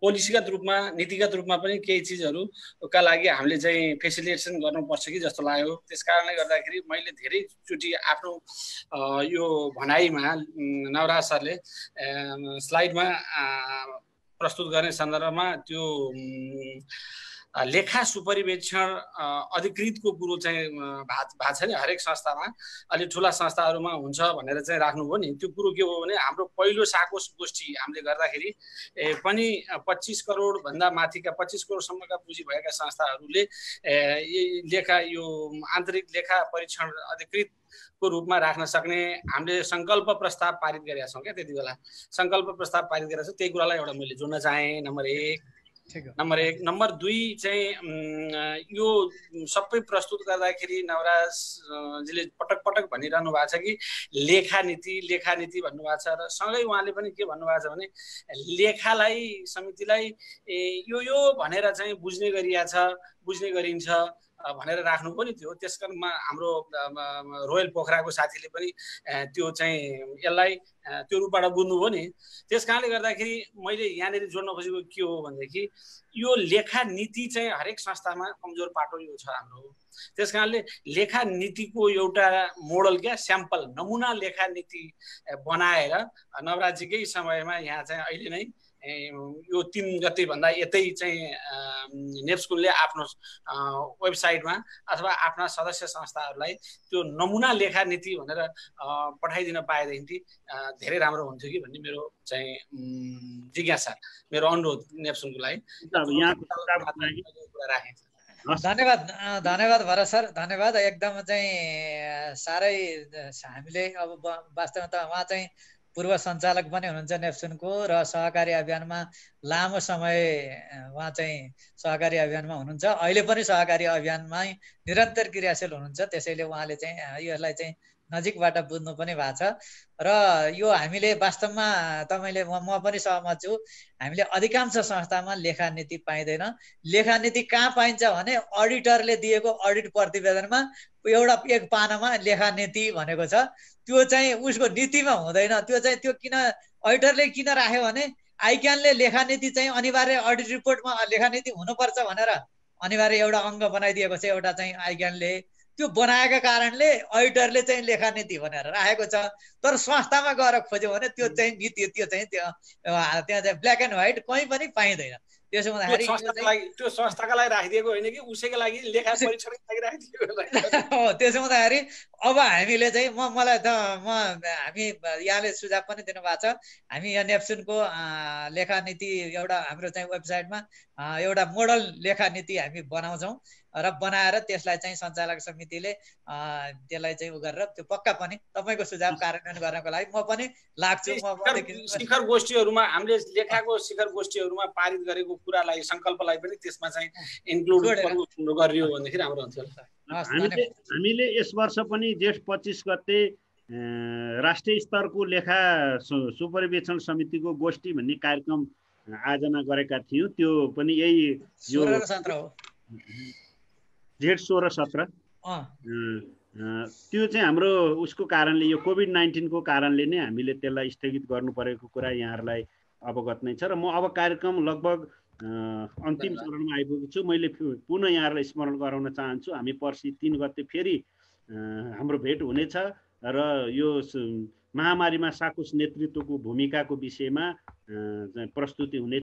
पोलिसीगत रूपमा नीतिगत रूपमा पनि केही चिजहरूका लागि हामीले चाहिँ फेसिलिटेसन गर्नुपर्छ कि जस्तो लाग्यो त्यस कारणले गर्दाखेरि मैले धेरैचोटि आफ्नो यो भनाइमा नवराज सरले स्लाइडमा प्रस्तुत गर्ने सन्दर्भमा त्यो लेखा सुपरिवेक्षण अधिकृतको कुरो चाहिँ भा भएको छ नि हरेक संस्थामा अलि ठुला संस्थाहरूमा हुन्छ भनेर चाहिँ राख्नुभयो नि त्यो कुरो के हो भने हाम्रो पहिलो साकोस गोष्ठी हामीले गर्दाखेरि पनि पच्चिस करोडभन्दा माथिका पच्चिस करोडसम्मका पुँजी भएका संस्थाहरूले लेखा यो आन्तरिक लेखा परीक्षण अधिकृत को रूपमा राख्न सक्ने हामीले सङ्कल्प प्रस्ताव पारित गरेका छौँ क्या त्यति बेला सङ्कल्प प्रस्ताव पारित गरेका छौँ त्यही कुरालाई एउटा मैले जोड्न चाहेँ नम्बर एक नम्बर एक नम्बर दुई चाहिँ यो सबै प्रस्तुत गर्दाखेरि नवराजीले पटक पटक भनिरहनु भएको छ कि लेखा नीति लेखा नीति भन्नुभएको छ र सँगै उहाँले पनि के भन्नुभएको छ भने लेखालाई समितिलाई यो यो भनेर चाहिँ बुझ्ने गरिया छ बुझ्ने गरिन्छ भनेर राख्नु पनि थियो त्यस कारण हाम्रो रोयल पोखराको साथीले पनि त्यो चाहिँ यसलाई त्यो रूपबाट बुझ्नुभयो नि त्यस कारणले गर्दाखेरि मैले यहाँनिर जोड्न खोजेको के हो भनेदेखि यो लेखा नीति चाहिँ हरेक संस्थामा कमजोर पाटो यो छ हाम्रो त्यस कारणले लेखा नीतिको एउटा मोडल क्या स्याम्पल नमुना लेखा नीति बनाएर नवराज्यकै समयमा यहाँ चाहिँ अहिले नै यो तिन भन्दा यतै चाहिँ नेप्सकुलले आफ्नो वेबसाइटमा अथवा आफ्ना सदस्य संस्थाहरूलाई त्यो नमुना लेखा नीति भनेर पठाइदिन पाएदेखि धेरै राम्रो हुन्थ्यो कि भन्ने मेरो चाहिँ जिज्ञासा मेरो अनुरोध नेप्सुनको लागि राखेँ धन्यवाद धन्यवाद भरत सर धन्यवाद एकदम चाहिँ साह्रै हामीले अब वास्तवमा त उहाँ चाहिँ पूर्व सञ्चालक पनि हुनुहुन्छ नेप्सुनको र सहकारी अभियानमा लामो समय उहाँ चाहिँ सहकारी अभियानमा हुनुहुन्छ अहिले पनि सहकारी अभियानमै निरन्तर क्रियाशील हुनुहुन्छ त्यसैले उहाँले चाहिँ यसलाई चाहिँ नजिकबाट बुझ्नु पनि भएको छ र यो हामीले वास्तवमा तपाईँले म पनि सहमत छु हामीले अधिकांश संस्थामा लेखानीति पाइँदैन लेखानीति कहाँ पाइन्छ भने अडिटरले दिएको अडिट प्रतिवेदनमा एउटा एक पानामा लेखानीति भनेको छ त्यो चाहिँ उसको नीतिमा हुँदैन त्यो चाहिँ त्यो किन अडिटरले किन राख्यो भने आइक्यानले लेखानीति चाहिँ अनिवार्य अडिट रिपोर्टमा लेखानीति हुनुपर्छ भनेर अनिवार्य एउटा अङ्ग बनाइदिएको छ एउटा चाहिँ आइक्यानले त्यो बनाएका कारणले अडिटरले चाहिँ लेखा नीति भनेर राखेको छ तर संस्थामा गएर खोज्यो भने त्यो चाहिँ नीति त्यो चाहिँ त्यो त्यहाँ चाहिँ ब्ल्याक एन्ड व्हाइट कहीँ पनि पाइँदैन त्यसो हुँदाखेरि त्यो संस्थाका लागि राखिदिएको होइन कि उसैको लागि लेखा लागि त्यसो हुँदाखेरि अब हामीले चाहिँ म मलाई त म हामी यहाँले सुझाव पनि दिनुभएको छ हामी यहाँ नेप्सुनको लेखा नीति एउटा हाम्रो चाहिँ वेबसाइटमा एउटा मोडल लेखा नीति हामी बनाउँछौँ र बनाएर त्यसलाई चाहिँ सञ्चालक समितिले त्यसलाई चाहिँ उ गरेर त्यो पक्का पनि तपाईँको सुझाव कार्यान्वयन गर्नको लागि म पनि लाग्छु शिखर गोष्ठीहरूमा हामीले लेखाएको शिखर गोष्ठीहरूमा पारित गरेको कुरालाई सङ्कल्पलाई पनि त्यसमा चाहिँ इन्क्लुड गरियो भनेदेखि राम्रो हुन्थ्यो हामीले हामीले यस वर्ष पनि जेठ पच्चिस गते राष्ट्रिय स्तरको लेखा सुपरिवेक्षण समितिको गोष्ठी भन्ने कार्यक्रम आयोजना गरेका थियौँ त्यो पनि यही यो जेठ सोह्र सत्र त्यो चाहिँ हाम्रो उसको कारणले यो कोभिड नाइन्टिनको कारणले नै हामीले त्यसलाई स्थगित गर्नु परेको कुरा यहाँहरूलाई अवगत नै छ र म अब कार्यक्रम लगभग अन्तिम चरणमा आइपुगेको छु मैले पुनः यहाँहरूलाई स्मरण गराउन चाहन्छु हामी पर्सि तिन गते फेरि हाम्रो भेट हुनेछ र यो महामारीमा साकुस नेतृत्वको भूमिकाको विषयमा प्रस्तुति हुने